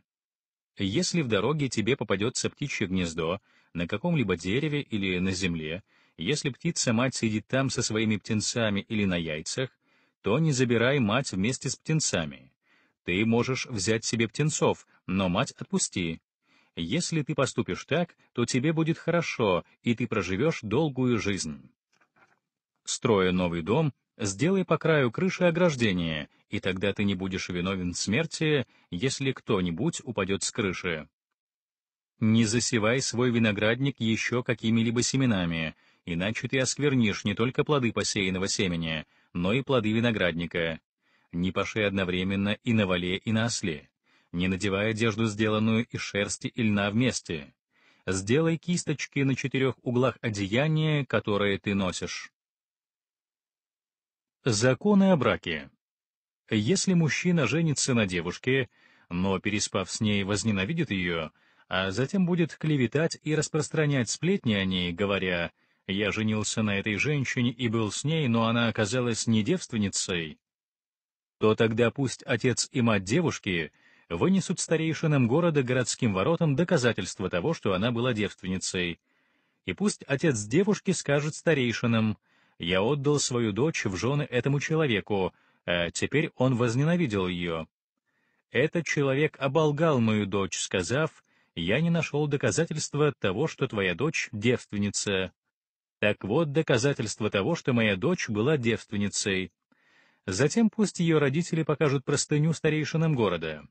Если в дороге тебе попадется птичье гнездо, на каком-либо дереве или на земле, если птица-мать сидит там со своими птенцами или на яйцах, то не забирай мать вместе с птенцами. Ты можешь взять себе птенцов, но мать отпусти. Если ты поступишь так, то тебе будет хорошо, и ты проживешь долгую жизнь. Строя новый дом, сделай по краю крыши ограждение, и тогда ты не будешь виновен в смерти, если кто-нибудь упадет с крыши. Не засевай свой виноградник еще какими-либо семенами, иначе ты осквернишь не только плоды посеянного семени, но и плоды виноградника. Не паши одновременно и на вале, и на осле. Не надевая одежду, сделанную из шерсти и льна вместе. Сделай кисточки на четырех углах одеяния, которые ты носишь. Законы о браке. Если мужчина женится на девушке, но, переспав с ней, возненавидит ее, а затем будет клеветать и распространять сплетни о ней, говоря я женился на этой женщине и был с ней, но она оказалась не девственницей, то тогда пусть отец и мать девушки вынесут старейшинам города городским воротам доказательство того, что она была девственницей. И пусть отец девушки скажет старейшинам, «Я отдал свою дочь в жены этому человеку, а теперь он возненавидел ее». «Этот человек оболгал мою дочь, сказав, «Я не нашел доказательства того, что твоя дочь девственница, так вот доказательство того, что моя дочь была девственницей. Затем пусть ее родители покажут простыню старейшинам города.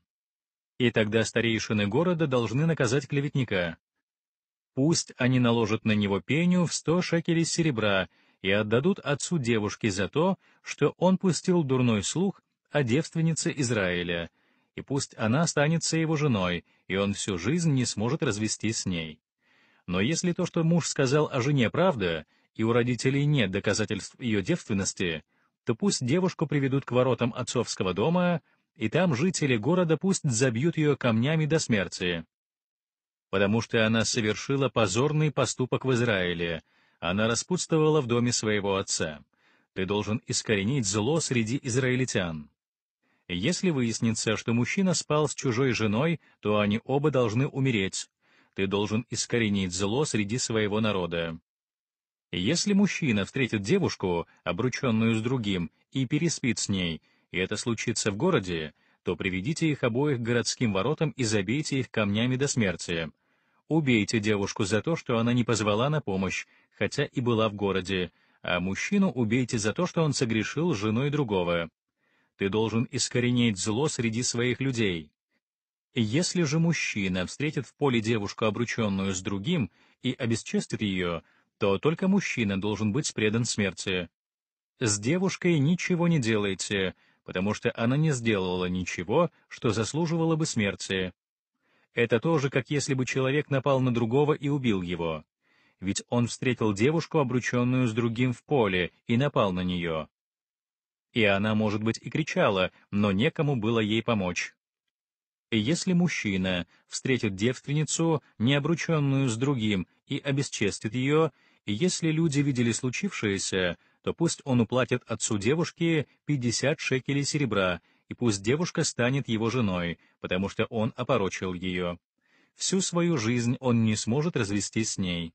И тогда старейшины города должны наказать клеветника. Пусть они наложат на него пеню в сто шекелей серебра и отдадут отцу девушки за то, что он пустил дурной слух о девственнице Израиля, и пусть она останется его женой, и он всю жизнь не сможет развестись с ней. Но если то, что муж сказал о жене, правда, и у родителей нет доказательств ее девственности, то пусть девушку приведут к воротам отцовского дома, и там жители города пусть забьют ее камнями до смерти. Потому что она совершила позорный поступок в Израиле, она распутствовала в доме своего отца. Ты должен искоренить зло среди израильтян. Если выяснится, что мужчина спал с чужой женой, то они оба должны умереть, ты должен искоренить зло среди своего народа. Если мужчина встретит девушку, обрученную с другим, и переспит с ней, и это случится в городе, то приведите их обоих к городским воротам и забейте их камнями до смерти. Убейте девушку за то, что она не позвала на помощь, хотя и была в городе, а мужчину убейте за то, что он согрешил с женой другого. Ты должен искоренить зло среди своих людей. Если же мужчина встретит в поле девушку, обрученную с другим, и обесчестит ее, то только мужчина должен быть предан смерти. С девушкой ничего не делайте, потому что она не сделала ничего, что заслуживало бы смерти. Это то же, как если бы человек напал на другого и убил его. Ведь он встретил девушку, обрученную с другим в поле, и напал на нее. И она, может быть, и кричала, но некому было ей помочь. Если мужчина встретит девственницу, не обрученную с другим, и обесчестит ее, и если люди видели случившееся, то пусть он уплатит отцу девушки 50 шекелей серебра, и пусть девушка станет его женой, потому что он опорочил ее. Всю свою жизнь он не сможет развестись с ней.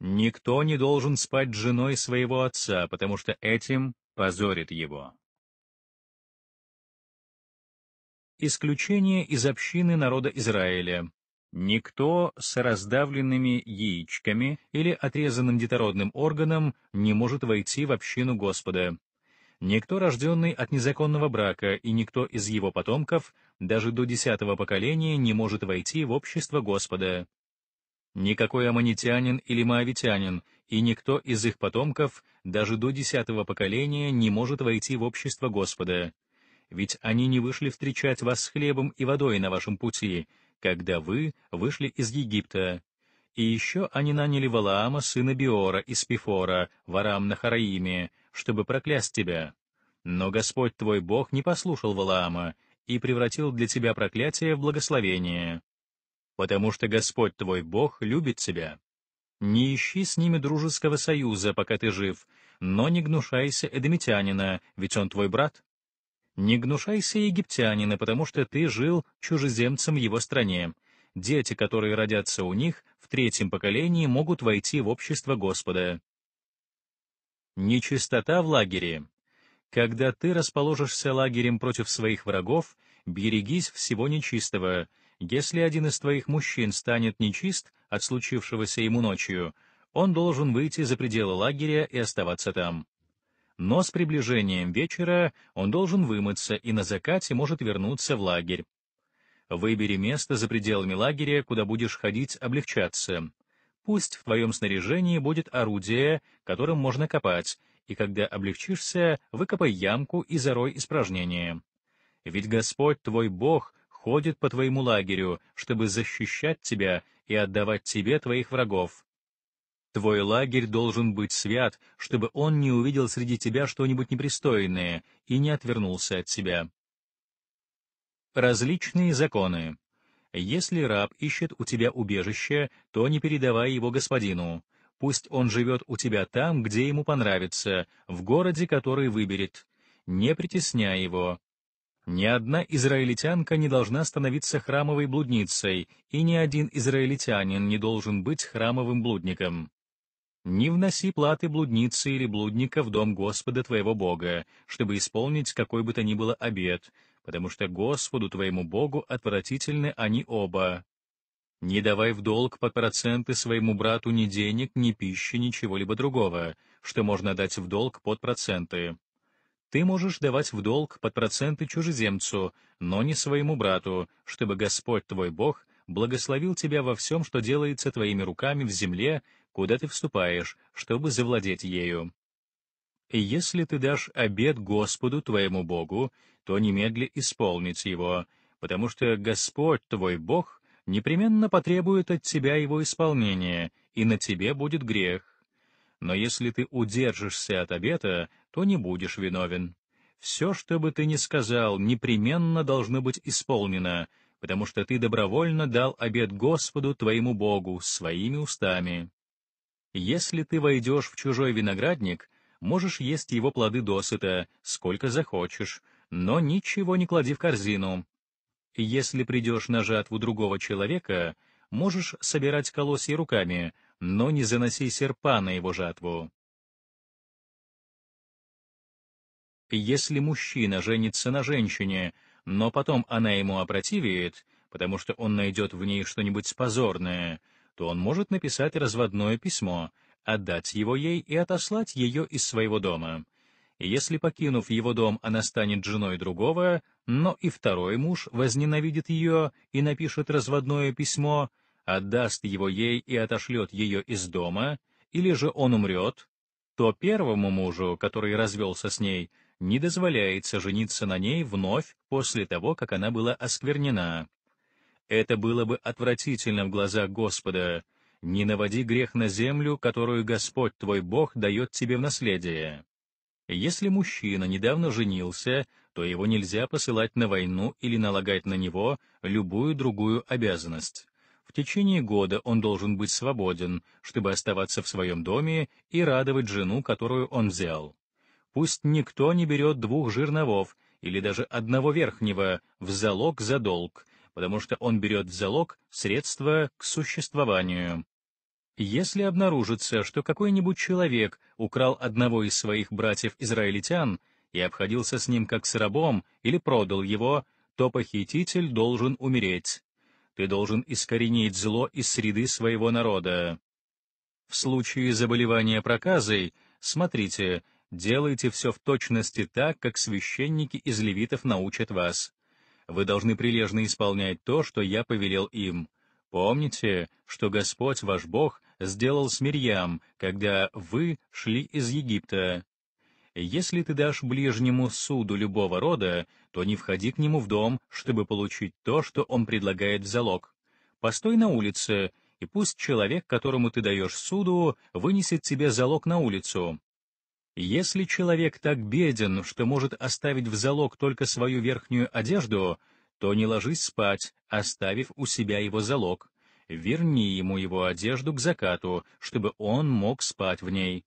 Никто не должен спать с женой своего отца, потому что этим позорит его. исключение из общины народа Израиля. Никто с раздавленными яичками или отрезанным детородным органом не может войти в общину Господа. Никто, рожденный от незаконного брака, и никто из его потомков, даже до десятого поколения, не может войти в общество Господа. Никакой аммонитянин или маавитянин и никто из их потомков, даже до десятого поколения, не может войти в общество Господа ведь они не вышли встречать вас с хлебом и водой на вашем пути, когда вы вышли из Египта. И еще они наняли Валаама, сына Биора, из Пифора, в Арам-Нахараиме, чтобы проклясть тебя. Но Господь твой Бог не послушал Валаама и превратил для тебя проклятие в благословение. Потому что Господь твой Бог любит тебя. Не ищи с ними дружеского союза, пока ты жив, но не гнушайся Эдемитянина, ведь он твой брат. Не гнушайся египтянина, потому что ты жил чужеземцем в его стране. Дети, которые родятся у них, в третьем поколении могут войти в общество Господа. Нечистота в лагере. Когда ты расположишься лагерем против своих врагов, берегись всего нечистого. Если один из твоих мужчин станет нечист от случившегося ему ночью, он должен выйти за пределы лагеря и оставаться там но с приближением вечера он должен вымыться и на закате может вернуться в лагерь. Выбери место за пределами лагеря, куда будешь ходить облегчаться. Пусть в твоем снаряжении будет орудие, которым можно копать, и когда облегчишься, выкопай ямку и зарой испражнения. Ведь Господь твой Бог ходит по твоему лагерю, чтобы защищать тебя и отдавать тебе твоих врагов, Твой лагерь должен быть свят, чтобы он не увидел среди тебя что-нибудь непристойное и не отвернулся от тебя. Различные законы. Если раб ищет у тебя убежище, то не передавай его господину. Пусть он живет у тебя там, где ему понравится, в городе, который выберет. Не притесняй его. Ни одна израильтянка не должна становиться храмовой блудницей, и ни один израильтянин не должен быть храмовым блудником не вноси платы блудницы или блудника в дом Господа твоего Бога, чтобы исполнить какой бы то ни было обет, потому что Господу твоему Богу отвратительны они оба. Не давай в долг под проценты своему брату ни денег, ни пищи, ничего-либо другого, что можно дать в долг под проценты. Ты можешь давать в долг под проценты чужеземцу, но не своему брату, чтобы Господь твой Бог — благословил тебя во всем, что делается твоими руками в земле, куда ты вступаешь, чтобы завладеть ею. И если ты дашь обет Господу твоему Богу, то немедли исполнить его, потому что Господь твой Бог непременно потребует от тебя его исполнения, и на тебе будет грех. Но если ты удержишься от обета, то не будешь виновен. Все, что бы ты ни сказал, непременно должно быть исполнено, потому что ты добровольно дал обет Господу твоему Богу своими устами. Если ты войдешь в чужой виноградник, можешь есть его плоды досыта, сколько захочешь, но ничего не клади в корзину. Если придешь на жатву другого человека, можешь собирать колосья руками, но не заноси серпа на его жатву. Если мужчина женится на женщине, но потом она ему опротивеет, потому что он найдет в ней что-нибудь позорное — то он может написать разводное письмо, отдать его ей и отослать ее из своего дома. Если, покинув его дом, она станет женой другого, но и второй муж возненавидит ее и напишет разводное письмо, отдаст его ей и отошлет ее из дома, или же он умрет, то первому мужу, который развелся с ней, не дозволяется жениться на ней вновь после того, как она была осквернена, это было бы отвратительно в глазах Господа. Не наводи грех на землю, которую Господь твой Бог дает тебе в наследие. Если мужчина недавно женился, то его нельзя посылать на войну или налагать на него любую другую обязанность. В течение года он должен быть свободен, чтобы оставаться в своем доме и радовать жену, которую он взял. Пусть никто не берет двух жирновов или даже одного верхнего в залог за долг, потому что он берет в залог средства к существованию. Если обнаружится, что какой-нибудь человек украл одного из своих братьев-израильтян и обходился с ним как с рабом или продал его, то похититель должен умереть. Ты должен искоренить зло из среды своего народа. В случае заболевания проказой, смотрите, делайте все в точности так, как священники из левитов научат вас. Вы должны прилежно исполнять то, что я повелел им. Помните, что Господь ваш Бог сделал с Мирьям, когда вы шли из Египта. Если ты дашь ближнему суду любого рода, то не входи к нему в дом, чтобы получить то, что он предлагает в залог. Постой на улице, и пусть человек, которому ты даешь суду, вынесет тебе залог на улицу. Если человек так беден, что может оставить в залог только свою верхнюю одежду, то не ложись спать, оставив у себя его залог. Верни ему его одежду к закату, чтобы он мог спать в ней.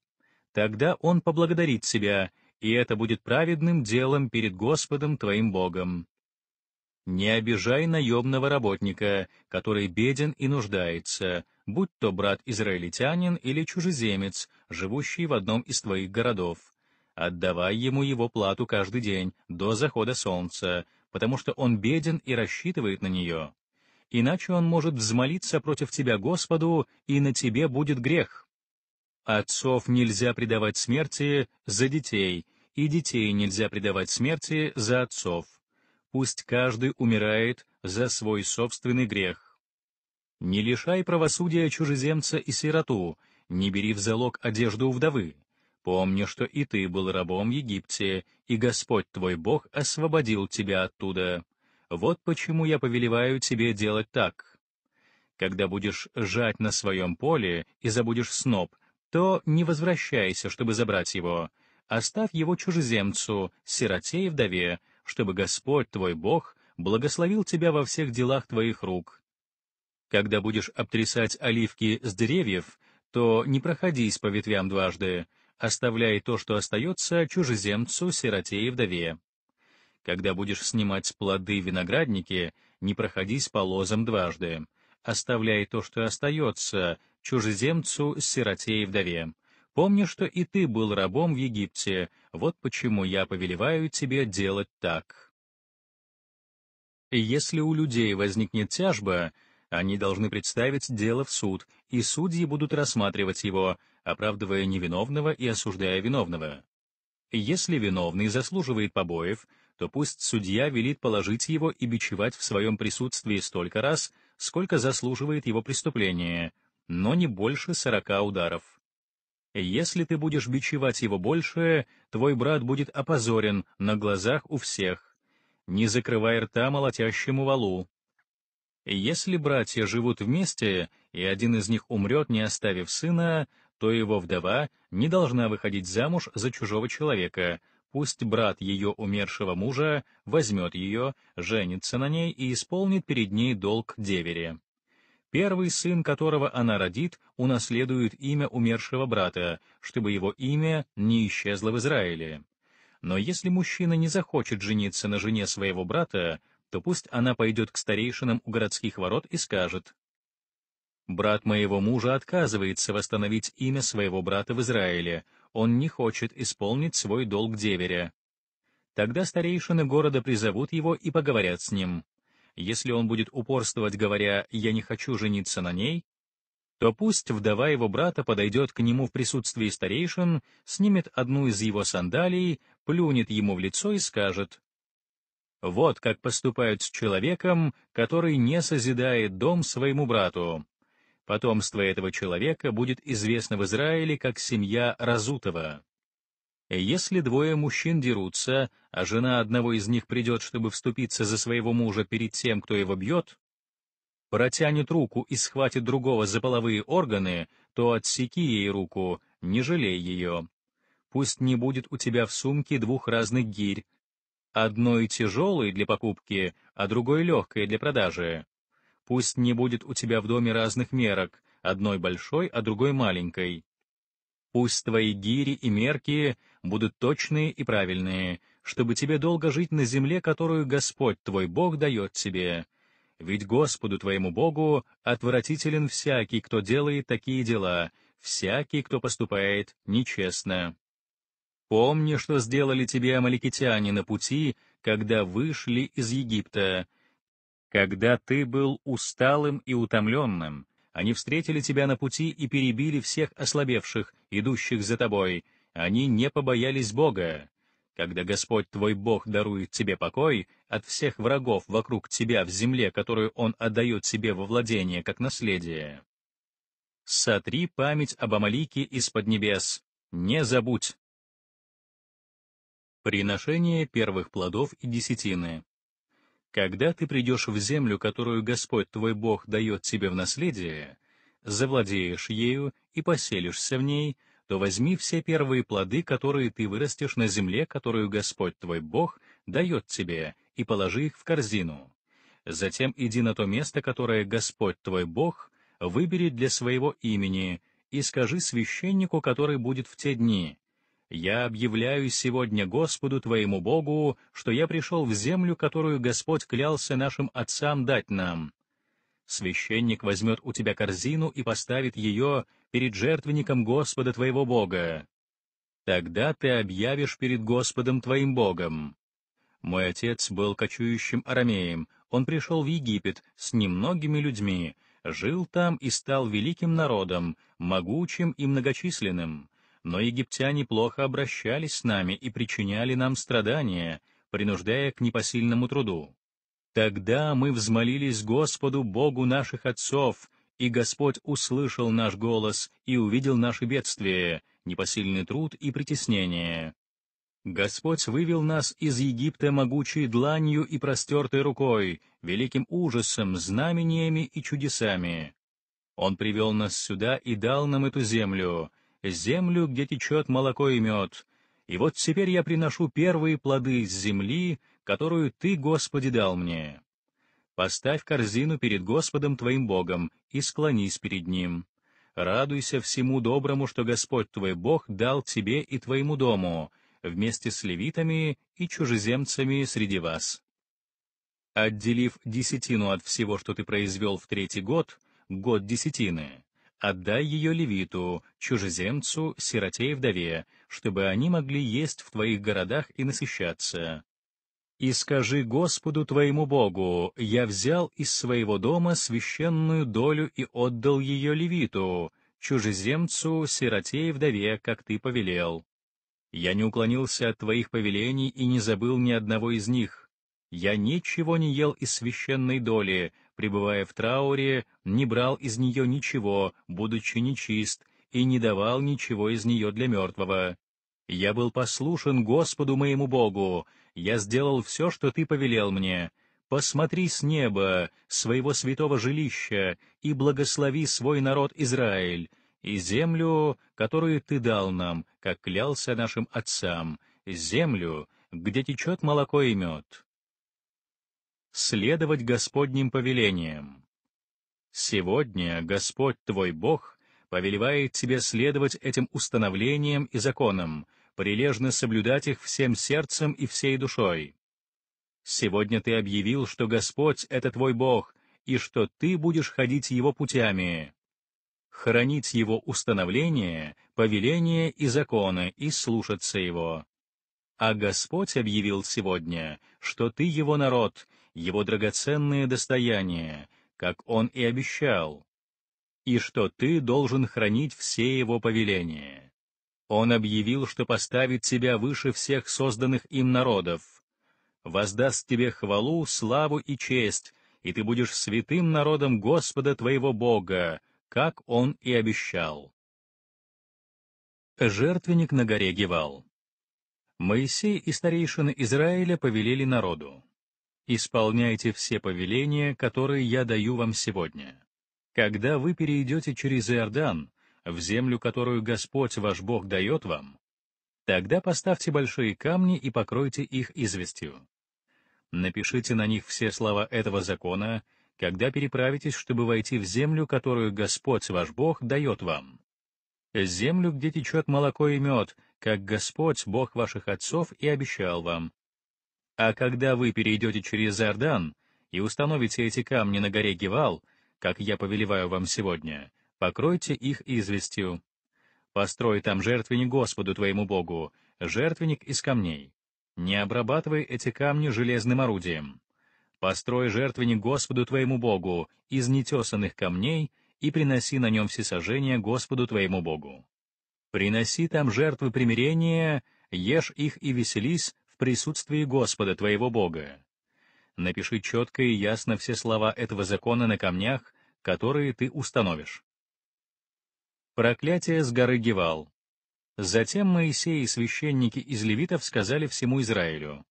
Тогда он поблагодарит себя, и это будет праведным делом перед Господом твоим Богом. Не обижай наемного работника, который беден и нуждается, будь то брат-израильтянин или чужеземец, живущий в одном из твоих городов. Отдавай ему его плату каждый день, до захода солнца, потому что он беден и рассчитывает на нее. Иначе он может взмолиться против тебя Господу, и на тебе будет грех. Отцов нельзя предавать смерти за детей, и детей нельзя предавать смерти за отцов. Пусть каждый умирает за свой собственный грех не лишай правосудия чужеземца и сироту, не бери в залог одежду вдовы. Помни, что и ты был рабом Египте, и Господь твой Бог освободил тебя оттуда. Вот почему я повелеваю тебе делать так. Когда будешь жать на своем поле и забудешь сноп, то не возвращайся, чтобы забрать его. Оставь его чужеземцу, сироте и вдове, чтобы Господь твой Бог благословил тебя во всех делах твоих рук, когда будешь обтрясать оливки с деревьев, то не проходись по ветвям дважды, оставляй то, что остается, чужеземцу, сироте и вдове. Когда будешь снимать плоды виноградники, не проходись по лозам дважды, оставляй то, что остается, чужеземцу, сироте и вдове. Помни, что и ты был рабом в Египте, вот почему я повелеваю тебе делать так. Если у людей возникнет тяжба, они должны представить дело в суд, и судьи будут рассматривать его, оправдывая невиновного и осуждая виновного. Если виновный заслуживает побоев, то пусть судья велит положить его и бичевать в своем присутствии столько раз, сколько заслуживает его преступление, но не больше сорока ударов. Если ты будешь бичевать его больше, твой брат будет опозорен на глазах у всех. Не закрывай рта молотящему валу, если братья живут вместе, и один из них умрет, не оставив сына, то его вдова не должна выходить замуж за чужого человека, пусть брат ее умершего мужа возьмет ее, женится на ней и исполнит перед ней долг девере. Первый сын, которого она родит, унаследует имя умершего брата, чтобы его имя не исчезло в Израиле. Но если мужчина не захочет жениться на жене своего брата, то пусть она пойдет к старейшинам у городских ворот и скажет, «Брат моего мужа отказывается восстановить имя своего брата в Израиле, он не хочет исполнить свой долг деверя». Тогда старейшины города призовут его и поговорят с ним. Если он будет упорствовать, говоря «я не хочу жениться на ней», то пусть вдова его брата подойдет к нему в присутствии старейшин, снимет одну из его сандалий, плюнет ему в лицо и скажет, вот как поступают с человеком, который не созидает дом своему брату. Потомство этого человека будет известно в Израиле как семья Разутова. Если двое мужчин дерутся, а жена одного из них придет, чтобы вступиться за своего мужа перед тем, кто его бьет, протянет руку и схватит другого за половые органы, то отсеки ей руку, не жалей ее. Пусть не будет у тебя в сумке двух разных гирь, одной тяжелой для покупки, а другой легкой для продажи. Пусть не будет у тебя в доме разных мерок, одной большой, а другой маленькой. Пусть твои гири и мерки будут точные и правильные, чтобы тебе долго жить на земле, которую Господь твой Бог дает тебе. Ведь Господу твоему Богу отвратителен всякий, кто делает такие дела, всякий, кто поступает нечестно. Помни, что сделали тебе амаликитяне на пути, когда вышли из Египта. Когда ты был усталым и утомленным, они встретили тебя на пути и перебили всех ослабевших, идущих за тобой. Они не побоялись Бога. Когда Господь твой Бог дарует тебе покой от всех врагов вокруг тебя в земле, которую Он отдает себе во владение как наследие. Сотри память об Амалике из-под небес. Не забудь. Приношение первых плодов и десятины. Когда ты придешь в землю, которую Господь твой Бог дает тебе в наследие, завладеешь ею и поселишься в ней, то возьми все первые плоды, которые ты вырастешь на земле, которую Господь твой Бог дает тебе, и положи их в корзину. Затем иди на то место, которое Господь твой Бог выберет для своего имени, и скажи священнику, который будет в те дни, «Я объявляю сегодня Господу твоему Богу, что я пришел в землю, которую Господь клялся нашим отцам дать нам». Священник возьмет у тебя корзину и поставит ее перед жертвенником Господа твоего Бога. Тогда ты объявишь перед Господом твоим Богом. Мой отец был кочующим арамеем, он пришел в Египет с немногими людьми, жил там и стал великим народом, могучим и многочисленным, но египтяне плохо обращались с нами и причиняли нам страдания, принуждая к непосильному труду. Тогда мы взмолились Господу, Богу наших отцов, и Господь услышал наш голос и увидел наши бедствия, непосильный труд и притеснение. Господь вывел нас из Египта могучей дланью и простертой рукой, великим ужасом, знамениями и чудесами. Он привел нас сюда и дал нам эту землю, землю, где течет молоко и мед. И вот теперь я приношу первые плоды из земли, которую Ты, Господи, дал мне. Поставь корзину перед Господом твоим Богом и склонись перед Ним. Радуйся всему доброму, что Господь твой Бог дал тебе и твоему дому, вместе с левитами и чужеземцами среди вас. Отделив десятину от всего, что ты произвел в третий год, год десятины, отдай ее левиту, чужеземцу, сироте и вдове, чтобы они могли есть в твоих городах и насыщаться. И скажи Господу твоему Богу, я взял из своего дома священную долю и отдал ее левиту, чужеземцу, сироте и вдове, как ты повелел. Я не уклонился от твоих повелений и не забыл ни одного из них. Я ничего не ел из священной доли, пребывая в трауре, не брал из нее ничего, будучи нечист, и не давал ничего из нее для мертвого. Я был послушен Господу моему Богу, я сделал все, что ты повелел мне. Посмотри с неба, своего святого жилища, и благослови свой народ Израиль, и землю, которую ты дал нам, как клялся нашим отцам, землю, где течет молоко и мед следовать Господним повелениям. Сегодня Господь твой Бог повелевает тебе следовать этим установлениям и законам, прилежно соблюдать их всем сердцем и всей душой. Сегодня ты объявил, что Господь — это твой Бог, и что ты будешь ходить Его путями, хранить Его установления, повеления и законы, и слушаться Его. А Господь объявил сегодня, что ты Его народ, его драгоценное достояние, как он и обещал, и что ты должен хранить все его повеления. Он объявил, что поставит тебя выше всех созданных им народов, воздаст тебе хвалу, славу и честь, и ты будешь святым народом Господа твоего Бога, как он и обещал. Жертвенник на горе Гевал Моисей и старейшины Израиля повелели народу. Исполняйте все повеления, которые я даю вам сегодня. Когда вы перейдете через Иордан, в землю, которую Господь ваш Бог дает вам, тогда поставьте большие камни и покройте их известью. Напишите на них все слова этого закона, когда переправитесь, чтобы войти в землю, которую Господь ваш Бог дает вам. Землю, где течет молоко и мед, как Господь, Бог ваших отцов, и обещал вам, а когда вы перейдете через Иордан и установите эти камни на горе Гевал, как я повелеваю вам сегодня, покройте их известью. Построй там жертвенник Господу твоему Богу, жертвенник из камней. Не обрабатывай эти камни железным орудием. Построй жертвенник Господу твоему Богу из нетесанных камней и приноси на нем всесожжение Господу твоему Богу. Приноси там жертвы примирения, ешь их и веселись, присутствии Господа твоего Бога. Напиши четко и ясно все слова этого закона на камнях, которые ты установишь. Проклятие с горы Гевал. Затем Моисей и священники из левитов сказали всему Израилю,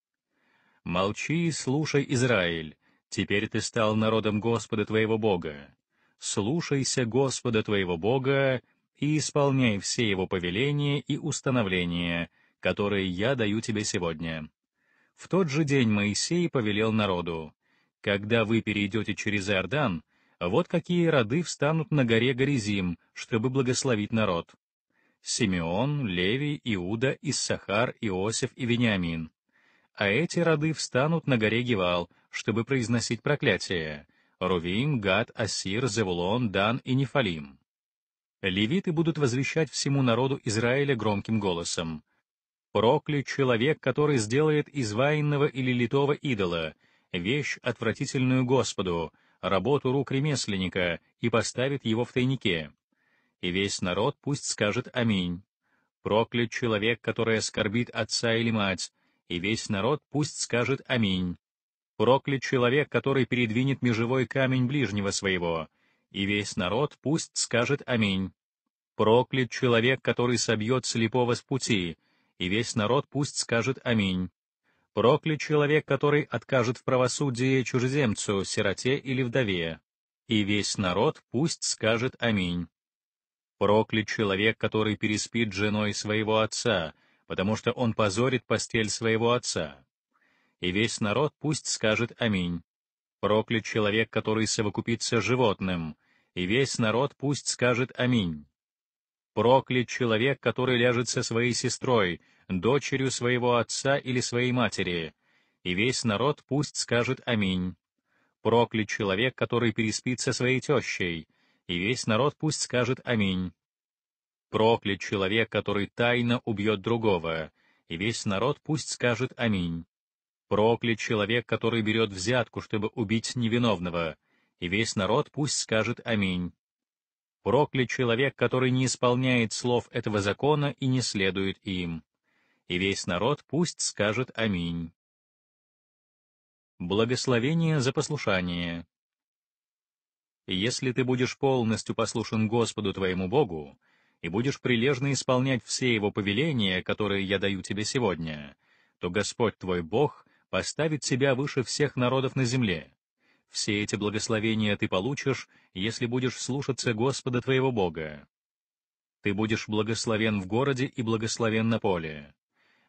«Молчи и слушай, Израиль, теперь ты стал народом Господа твоего Бога. Слушайся Господа твоего Бога и исполняй все его повеления и установления, которые я даю тебе сегодня. В тот же день Моисей повелел народу, «Когда вы перейдете через Иордан, вот какие роды встанут на горе Горизим, чтобы благословить народ. Симеон, Леви, Иуда, Иссахар, Иосиф и Вениамин. А эти роды встанут на горе Гевал, чтобы произносить проклятие. Рувим, Гад, Асир, Зевулон, Дан и Нефалим. Левиты будут возвещать всему народу Израиля громким голосом. Проклят человек, который сделает из ваенного или литого идола, вещь отвратительную Господу, работу рук ремесленника, и поставит его в тайнике. И весь народ пусть скажет «Аминь». Проклят человек, который оскорбит отца или мать, и весь народ пусть скажет «Аминь». Проклят человек, который передвинет межевой камень ближнего своего, и весь народ пусть скажет «Аминь». Проклят человек, который собьет слепого с пути, и весь народ пусть скажет «Аминь». Проклят человек, который откажет в правосудии чужеземцу, сироте или вдове, и весь народ пусть скажет «Аминь». Проклят человек, который переспит женой своего отца, потому что он позорит постель своего отца. И весь народ пусть скажет «Аминь». Проклят человек, который совокупится животным, и весь народ пусть скажет «Аминь». Проклят человек, который ляжет со своей сестрой, дочерью своего отца или своей матери. И весь народ пусть скажет «Аминь». Проклят человек, который переспит со своей тещей. И весь народ пусть скажет «Аминь». Проклят человек, который тайно убьет другого. И весь народ пусть скажет «Аминь». Проклят человек, который берет взятку, чтобы убить невиновного. И весь народ пусть скажет «Аминь». Проклят человек, который не исполняет слов этого закона и не следует им. И весь народ пусть скажет «Аминь». Благословение за послушание. Если ты будешь полностью послушен Господу твоему Богу, и будешь прилежно исполнять все Его повеления, которые я даю тебе сегодня, то Господь твой Бог поставит тебя выше всех народов на земле, все эти благословения ты получишь, если будешь слушаться Господа твоего Бога. Ты будешь благословен в городе и благословен на поле.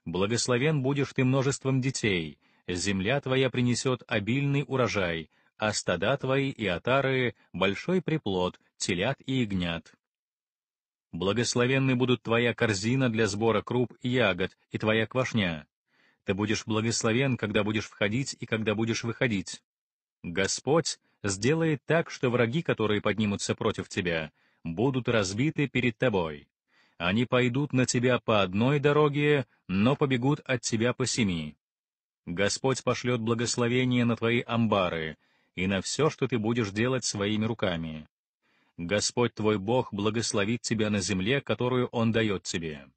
Благословен будешь ты множеством детей, земля твоя принесет обильный урожай, а стада твои и отары — большой приплод, телят и ягнят. Благословенны будут твоя корзина для сбора круп и ягод, и твоя квашня. Ты будешь благословен, когда будешь входить и когда будешь выходить. Господь сделает так, что враги, которые поднимутся против тебя, будут разбиты перед тобой. Они пойдут на тебя по одной дороге, но побегут от тебя по семи. Господь пошлет благословение на твои амбары и на все, что ты будешь делать своими руками. Господь твой Бог благословит тебя на земле, которую Он дает тебе.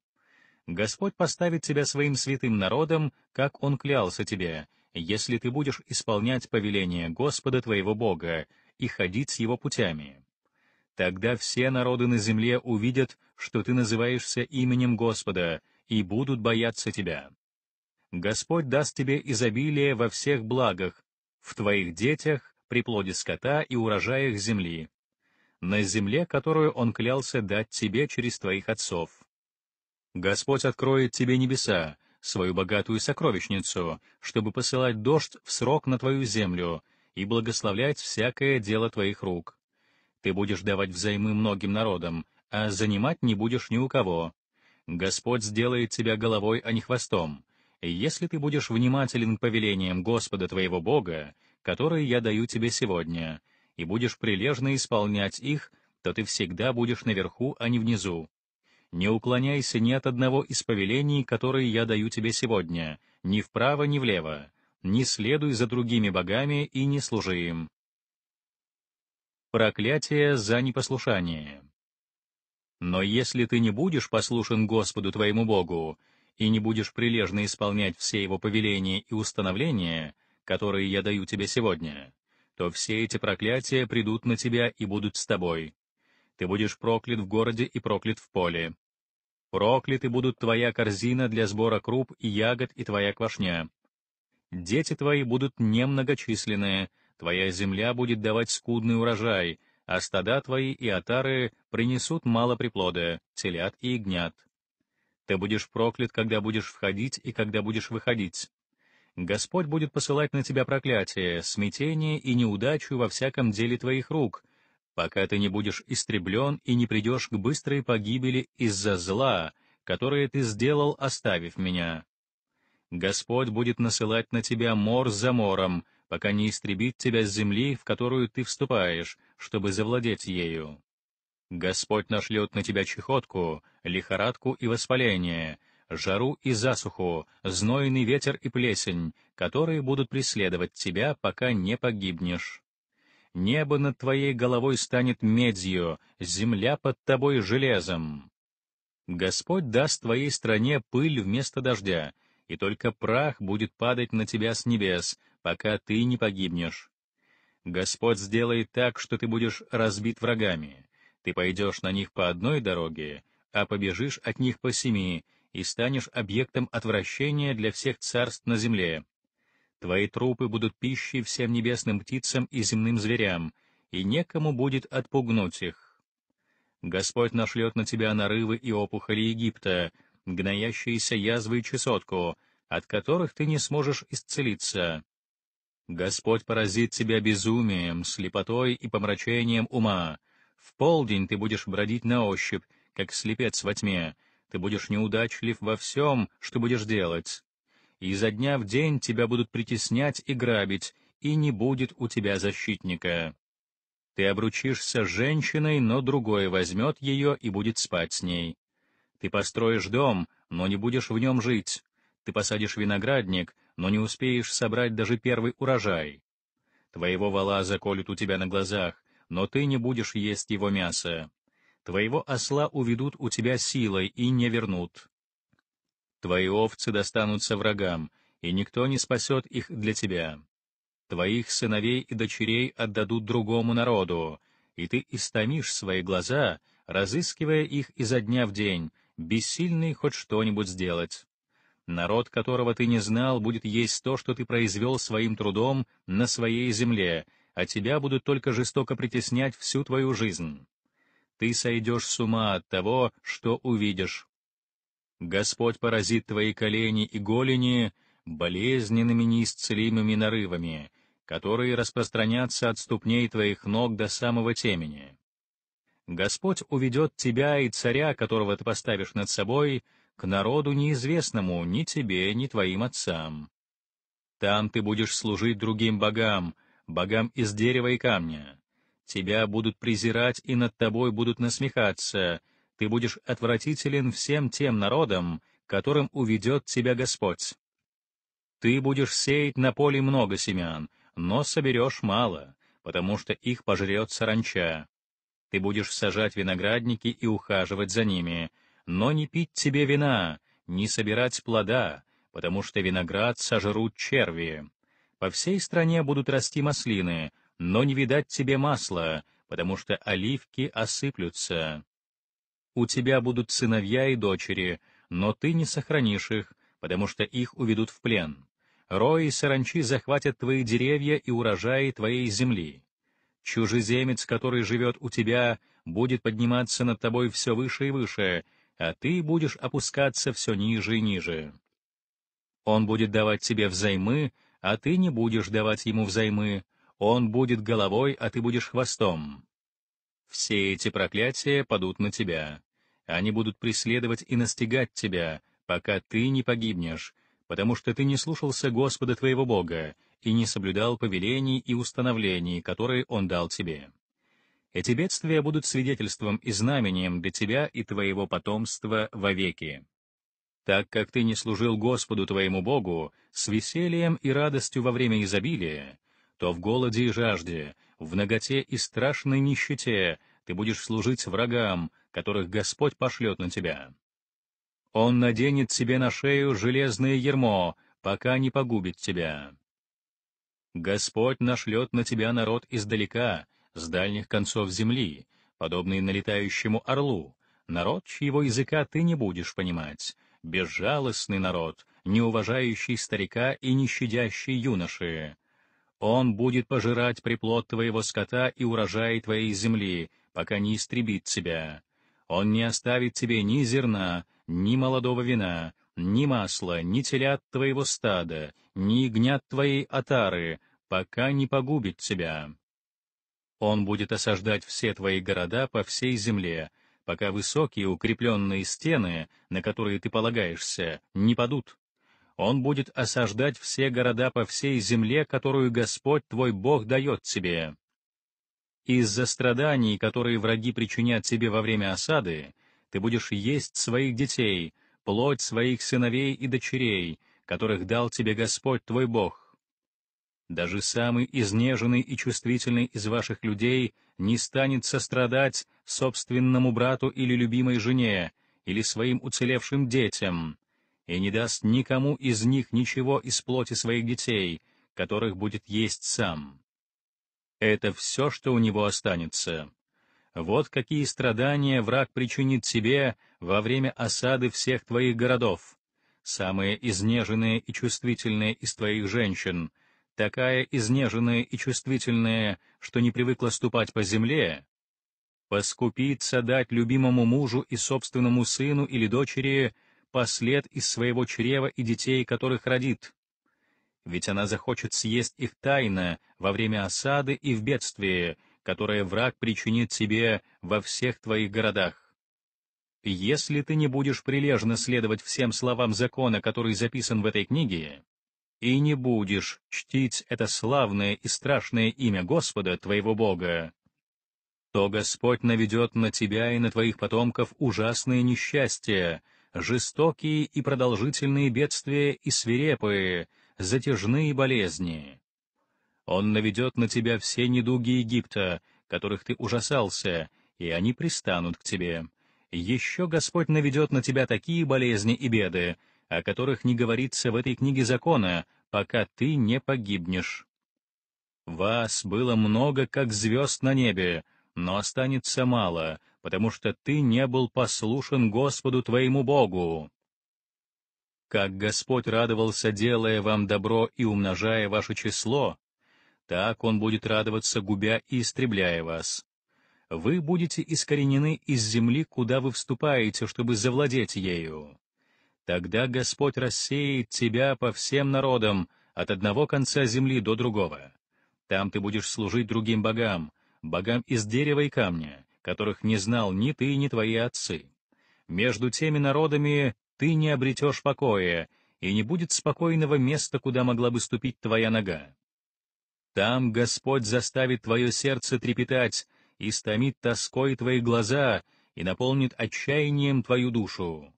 Господь поставит тебя своим святым народом, как Он клялся тебе, если ты будешь исполнять повеление Господа твоего Бога и ходить с его путями. Тогда все народы на земле увидят, что ты называешься именем Господа, и будут бояться тебя. Господь даст тебе изобилие во всех благах, в твоих детях, при плоде скота и урожаях земли, на земле, которую он клялся дать тебе через твоих отцов. Господь откроет тебе небеса, свою богатую сокровищницу, чтобы посылать дождь в срок на твою землю и благословлять всякое дело твоих рук. Ты будешь давать взаймы многим народам, а занимать не будешь ни у кого. Господь сделает тебя головой, а не хвостом, если ты будешь внимателен к повелениям Господа твоего Бога, которые я даю тебе сегодня, и будешь прилежно исполнять их, то ты всегда будешь наверху, а не внизу, не уклоняйся ни от одного из повелений, которые я даю тебе сегодня, ни вправо, ни влево, не следуй за другими богами и не служи им. Проклятие за непослушание. Но если ты не будешь послушен Господу твоему Богу, и не будешь прилежно исполнять все его повеления и установления, которые я даю тебе сегодня, то все эти проклятия придут на тебя и будут с тобой. Ты будешь проклят в городе и проклят в поле. Прокляты будут твоя корзина для сбора круп и ягод и твоя квашня. Дети твои будут немногочисленные, твоя земля будет давать скудный урожай, а стада твои и отары принесут мало приплода, телят и ягнят. Ты будешь проклят, когда будешь входить и когда будешь выходить. Господь будет посылать на тебя проклятие, смятение и неудачу во всяком деле твоих рук, пока ты не будешь истреблен и не придешь к быстрой погибели из-за зла, которое ты сделал, оставив меня. Господь будет насылать на тебя мор за мором, пока не истребит тебя с земли, в которую ты вступаешь, чтобы завладеть ею. Господь нашлет на тебя чехотку, лихорадку и воспаление, жару и засуху, знойный ветер и плесень, которые будут преследовать тебя, пока не погибнешь. Небо над твоей головой станет медью, земля под тобой железом. Господь даст твоей стране пыль вместо дождя, и только прах будет падать на тебя с небес, пока ты не погибнешь. Господь сделает так, что ты будешь разбит врагами. Ты пойдешь на них по одной дороге, а побежишь от них по семи, и станешь объектом отвращения для всех царств на земле. Твои трупы будут пищей всем небесным птицам и земным зверям, и некому будет отпугнуть их. Господь нашлет на тебя нарывы и опухоли Египта, гноящиеся язвы и чесотку, от которых ты не сможешь исцелиться. Господь поразит тебя безумием, слепотой и помрачением ума. В полдень ты будешь бродить на ощупь, как слепец во тьме, ты будешь неудачлив во всем, что будешь делать и изо дня в день тебя будут притеснять и грабить, и не будет у тебя защитника. Ты обручишься с женщиной, но другой возьмет ее и будет спать с ней. Ты построишь дом, но не будешь в нем жить. Ты посадишь виноградник, но не успеешь собрать даже первый урожай. Твоего вала заколют у тебя на глазах, но ты не будешь есть его мясо. Твоего осла уведут у тебя силой и не вернут. Твои овцы достанутся врагам, и никто не спасет их для тебя. Твоих сыновей и дочерей отдадут другому народу, и ты истомишь свои глаза, разыскивая их изо дня в день, бессильный хоть что-нибудь сделать. Народ, которого ты не знал, будет есть то, что ты произвел своим трудом на своей земле, а тебя будут только жестоко притеснять всю твою жизнь. Ты сойдешь с ума от того, что увидишь. Господь поразит твои колени и голени болезненными неисцелимыми нарывами, которые распространятся от ступней твоих ног до самого темени. Господь уведет тебя и царя, которого ты поставишь над собой, к народу неизвестному ни тебе, ни твоим отцам. Там ты будешь служить другим богам, богам из дерева и камня. Тебя будут презирать и над тобой будут насмехаться — ты будешь отвратителен всем тем народам, которым уведет тебя Господь. Ты будешь сеять на поле много семян, но соберешь мало, потому что их пожрет саранча. Ты будешь сажать виноградники и ухаживать за ними, но не пить тебе вина, не собирать плода, потому что виноград сожрут черви. По всей стране будут расти маслины, но не видать тебе масла, потому что оливки осыплются у тебя будут сыновья и дочери, но ты не сохранишь их, потому что их уведут в плен. Рои и саранчи захватят твои деревья и урожаи твоей земли. Чужеземец, который живет у тебя, будет подниматься над тобой все выше и выше, а ты будешь опускаться все ниже и ниже. Он будет давать тебе взаймы, а ты не будешь давать ему взаймы. Он будет головой, а ты будешь хвостом. Все эти проклятия падут на тебя. Они будут преследовать и настигать тебя, пока ты не погибнешь, потому что ты не слушался Господа твоего Бога и не соблюдал повелений и установлений, которые Он дал тебе. Эти бедствия будут свидетельством и знамением для тебя и твоего потомства вовеки. Так как ты не служил Господу твоему Богу с весельем и радостью во время изобилия, то в голоде и жажде, в ноготе и страшной нищете ты будешь служить врагам, которых Господь пошлет на тебя. Он наденет тебе на шею железное ермо, пока не погубит тебя. Господь нашлет на тебя народ издалека, с дальних концов земли, подобный налетающему орлу, народ, чьего языка ты не будешь понимать, безжалостный народ, не уважающий старика и не щадящий юноши, он будет пожирать приплод твоего скота и урожаи твоей земли, пока не истребит тебя. Он не оставит тебе ни зерна, ни молодого вина, ни масла, ни телят твоего стада, ни гнят твоей отары, пока не погубит тебя. Он будет осаждать все твои города по всей земле, пока высокие укрепленные стены, на которые ты полагаешься, не падут. Он будет осаждать все города по всей земле, которую Господь твой Бог дает тебе. Из-за страданий, которые враги причинят тебе во время осады, ты будешь есть своих детей, плоть своих сыновей и дочерей, которых дал тебе Господь твой Бог. Даже самый изнеженный и чувствительный из ваших людей не станет сострадать собственному брату или любимой жене, или своим уцелевшим детям, и не даст никому из них ничего из плоти своих детей, которых будет есть сам. Это все, что у него останется. Вот какие страдания враг причинит тебе во время осады всех твоих городов. Самые изнеженные и чувствительные из твоих женщин, такая изнеженная и чувствительная, что не привыкла ступать по земле, поскупится дать любимому мужу и собственному сыну или дочери — послед из своего чрева и детей, которых родит. Ведь она захочет съесть их тайно во время осады и в бедствии, которое враг причинит тебе во всех твоих городах. Если ты не будешь прилежно следовать всем словам закона, который записан в этой книге, и не будешь чтить это славное и страшное имя Господа, твоего Бога, то Господь наведет на тебя и на твоих потомков ужасные несчастья, жестокие и продолжительные бедствия и свирепые, затяжные болезни. Он наведет на тебя все недуги Египта, которых ты ужасался, и они пристанут к тебе. Еще Господь наведет на тебя такие болезни и беды, о которых не говорится в этой книге закона, пока ты не погибнешь. Вас было много, как звезд на небе, но останется мало, потому что ты не был послушен Господу твоему Богу. Как Господь радовался, делая вам добро и умножая ваше число, так Он будет радоваться, губя и истребляя вас. Вы будете искоренены из земли, куда вы вступаете, чтобы завладеть ею. Тогда Господь рассеет тебя по всем народам, от одного конца земли до другого. Там ты будешь служить другим богам, богам из дерева и камня, которых не знал ни ты, ни твои отцы. Между теми народами ты не обретешь покоя, и не будет спокойного места, куда могла бы ступить твоя нога. Там Господь заставит твое сердце трепетать, и стомит тоской твои глаза, и наполнит отчаянием твою душу.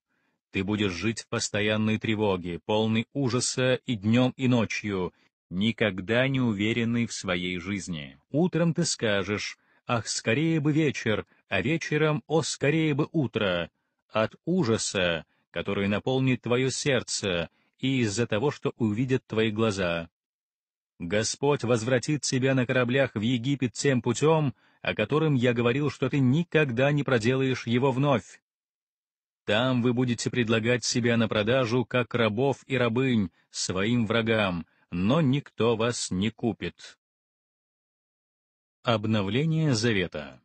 Ты будешь жить в постоянной тревоге, полный ужаса и днем, и ночью, никогда не уверенный в своей жизни. Утром ты скажешь Ах, скорее бы вечер, а вечером, о, скорее бы утро! От ужаса, который наполнит твое сердце, и из-за того, что увидят твои глаза. Господь возвратит тебя на кораблях в Египет тем путем, о котором я говорил, что ты никогда не проделаешь его вновь. Там вы будете предлагать себя на продажу, как рабов и рабынь, своим врагам, но никто вас не купит. Обновление Завета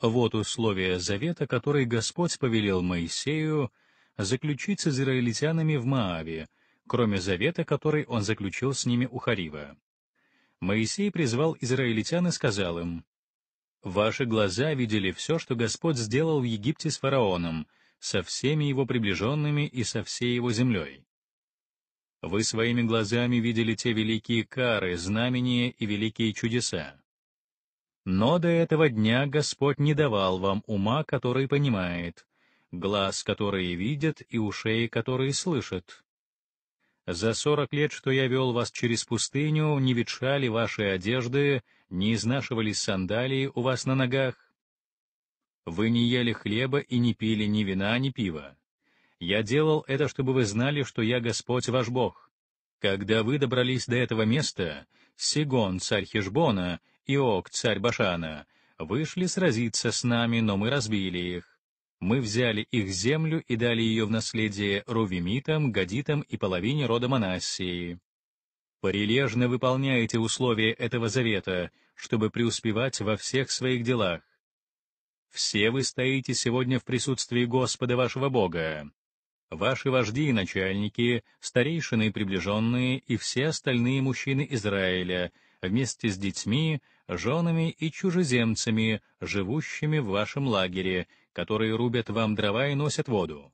Вот условия Завета, который Господь повелел Моисею заключить с израильтянами в Моаве, кроме Завета, который он заключил с ними у Харива. Моисей призвал израильтян и сказал им, «Ваши глаза видели все, что Господь сделал в Египте с фараоном, со всеми его приближенными и со всей его землей. Вы своими глазами видели те великие кары, знамения и великие чудеса. Но до этого дня Господь не давал вам ума, который понимает, глаз, который видит, и ушей, которые слышат. За сорок лет, что я вел вас через пустыню, не ветшали ваши одежды, не изнашивались сандалии у вас на ногах. Вы не ели хлеба и не пили ни вина, ни пива. Я делал это, чтобы вы знали, что я Господь ваш Бог. Когда вы добрались до этого места, Сигон, царь Хешбона, Иок, царь Башана, вышли сразиться с нами, но мы разбили их. Мы взяли их землю и дали ее в наследие Рувимитам, Гадитам и половине рода Манассии. Прилежно выполняйте условия этого завета, чтобы преуспевать во всех своих делах. Все вы стоите сегодня в присутствии Господа вашего Бога. Ваши вожди и начальники, старейшины и приближенные и все остальные мужчины Израиля — вместе с детьми, женами и чужеземцами, живущими в вашем лагере, которые рубят вам дрова и носят воду.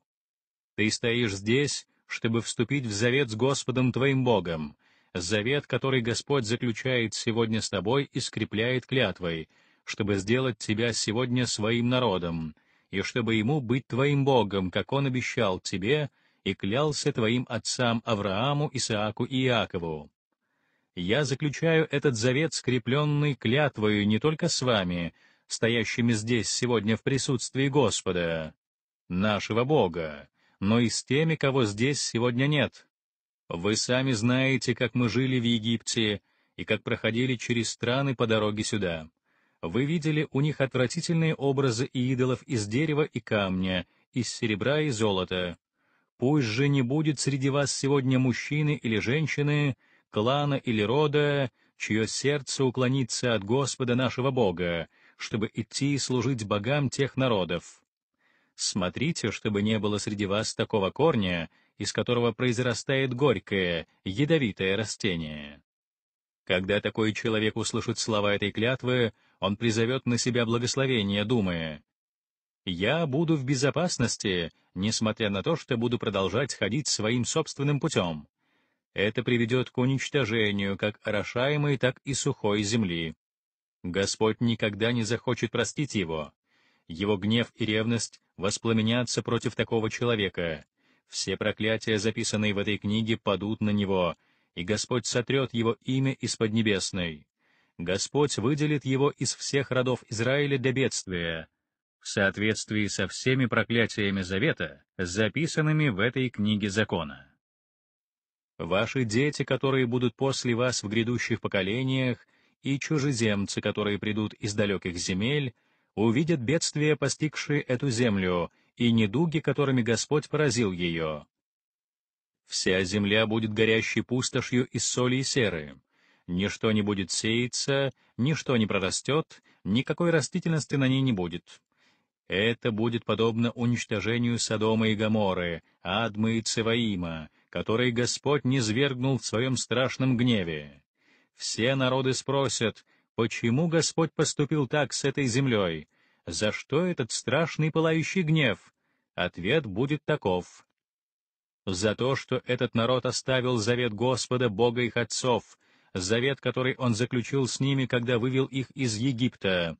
Ты стоишь здесь, чтобы вступить в завет с Господом твоим Богом, завет, который Господь заключает сегодня с тобой и скрепляет клятвой, чтобы сделать тебя сегодня своим народом, и чтобы ему быть твоим Богом, как он обещал тебе, и клялся твоим отцам Аврааму, Исааку и Иакову я заключаю этот завет, скрепленный клятвою не только с вами, стоящими здесь сегодня в присутствии Господа, нашего Бога, но и с теми, кого здесь сегодня нет. Вы сами знаете, как мы жили в Египте и как проходили через страны по дороге сюда. Вы видели у них отвратительные образы и идолов из дерева и камня, из серебра и золота. Пусть же не будет среди вас сегодня мужчины или женщины, клана или рода, чье сердце уклонится от Господа нашего Бога, чтобы идти и служить богам тех народов. Смотрите, чтобы не было среди вас такого корня, из которого произрастает горькое, ядовитое растение. Когда такой человек услышит слова этой клятвы, он призовет на себя благословение, думая, «Я буду в безопасности, несмотря на то, что буду продолжать ходить своим собственным путем. Это приведет к уничтожению как орошаемой, так и сухой земли. Господь никогда не захочет простить его. Его гнев и ревность воспламенятся против такого человека. Все проклятия, записанные в этой книге, падут на него, и Господь сотрет его имя из Поднебесной. Господь выделит его из всех родов Израиля для бедствия, в соответствии со всеми проклятиями Завета, записанными в этой книге закона ваши дети, которые будут после вас в грядущих поколениях, и чужеземцы, которые придут из далеких земель, увидят бедствия, постигшие эту землю, и недуги, которыми Господь поразил ее. Вся земля будет горящей пустошью из соли и серы. Ничто не будет сеяться, ничто не прорастет, никакой растительности на ней не будет. Это будет подобно уничтожению Содома и Гаморы, Адмы и Цеваима, который Господь не низвергнул в своем страшном гневе. Все народы спросят, почему Господь поступил так с этой землей, за что этот страшный пылающий гнев? Ответ будет таков. За то, что этот народ оставил завет Господа, Бога их отцов, завет, который он заключил с ними, когда вывел их из Египта.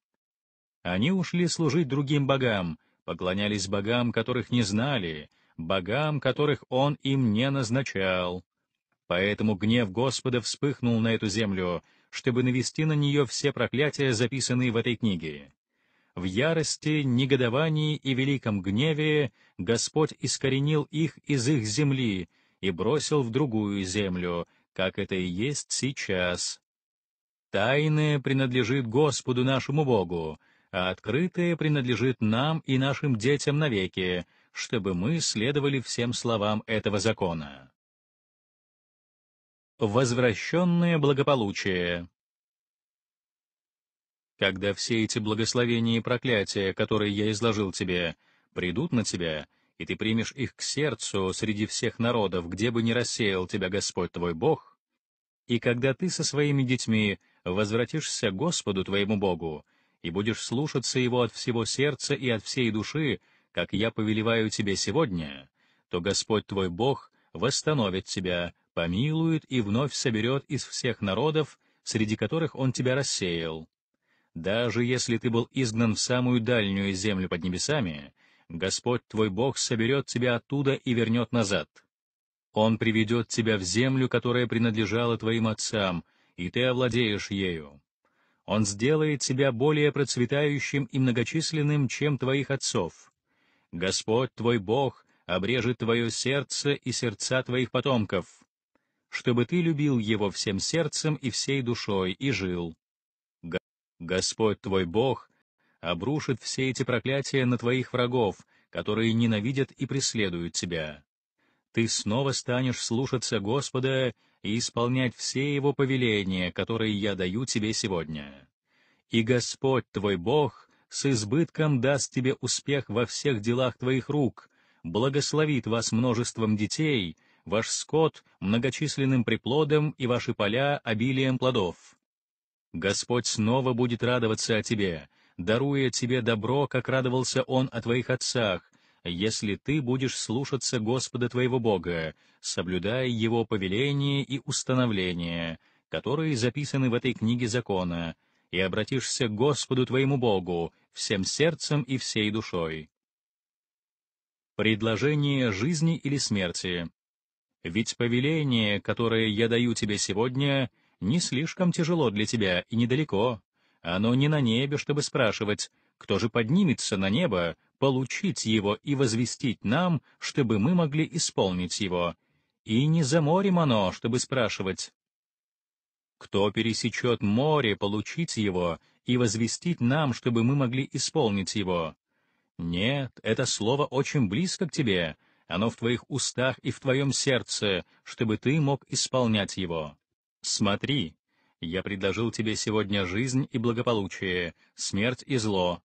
Они ушли служить другим богам, поклонялись богам, которых не знали, — богам, которых он им не назначал. Поэтому гнев Господа вспыхнул на эту землю, чтобы навести на нее все проклятия, записанные в этой книге. В ярости, негодовании и великом гневе Господь искоренил их из их земли и бросил в другую землю, как это и есть сейчас. Тайное принадлежит Господу нашему Богу, а открытое принадлежит нам и нашим детям навеки, чтобы мы следовали всем словам этого закона. Возвращенное благополучие Когда все эти благословения и проклятия, которые я изложил тебе, придут на тебя, и ты примешь их к сердцу среди всех народов, где бы ни рассеял тебя Господь твой Бог, и когда ты со своими детьми возвратишься Господу твоему Богу, и будешь слушаться Его от всего сердца и от всей души, как я повелеваю тебе сегодня, то Господь твой Бог восстановит тебя, помилует и вновь соберет из всех народов, среди которых Он тебя рассеял. Даже если ты был изгнан в самую дальнюю землю под небесами, Господь твой Бог соберет тебя оттуда и вернет назад. Он приведет тебя в землю, которая принадлежала твоим отцам, и ты овладеешь ею. Он сделает тебя более процветающим и многочисленным, чем твоих отцов, Господь твой Бог обрежет твое сердце и сердца твоих потомков, чтобы ты любил его всем сердцем и всей душой и жил. Господь твой Бог обрушит все эти проклятия на твоих врагов, которые ненавидят и преследуют тебя. Ты снова станешь слушаться Господа и исполнять все его повеления, которые я даю тебе сегодня. И Господь твой Бог с избытком даст тебе успех во всех делах твоих рук, благословит вас множеством детей, ваш скот многочисленным приплодом и ваши поля обилием плодов. Господь снова будет радоваться о тебе, даруя тебе добро, как радовался Он о твоих отцах, если ты будешь слушаться Господа твоего Бога, соблюдая Его повеления и установления, которые записаны в этой книге закона, и обратишься к Господу твоему Богу всем сердцем и всей душой. Предложение жизни или смерти. Ведь повеление, которое я даю тебе сегодня, не слишком тяжело для тебя и недалеко. Оно не на небе, чтобы спрашивать, кто же поднимется на небо, получить его и возвестить нам, чтобы мы могли исполнить его. И не за морем оно, чтобы спрашивать, кто пересечет море, получить его и возвестить нам, чтобы мы могли исполнить его? Нет, это слово очень близко к тебе, оно в твоих устах и в твоем сердце, чтобы ты мог исполнять его. Смотри, я предложил тебе сегодня жизнь и благополучие, смерть и зло.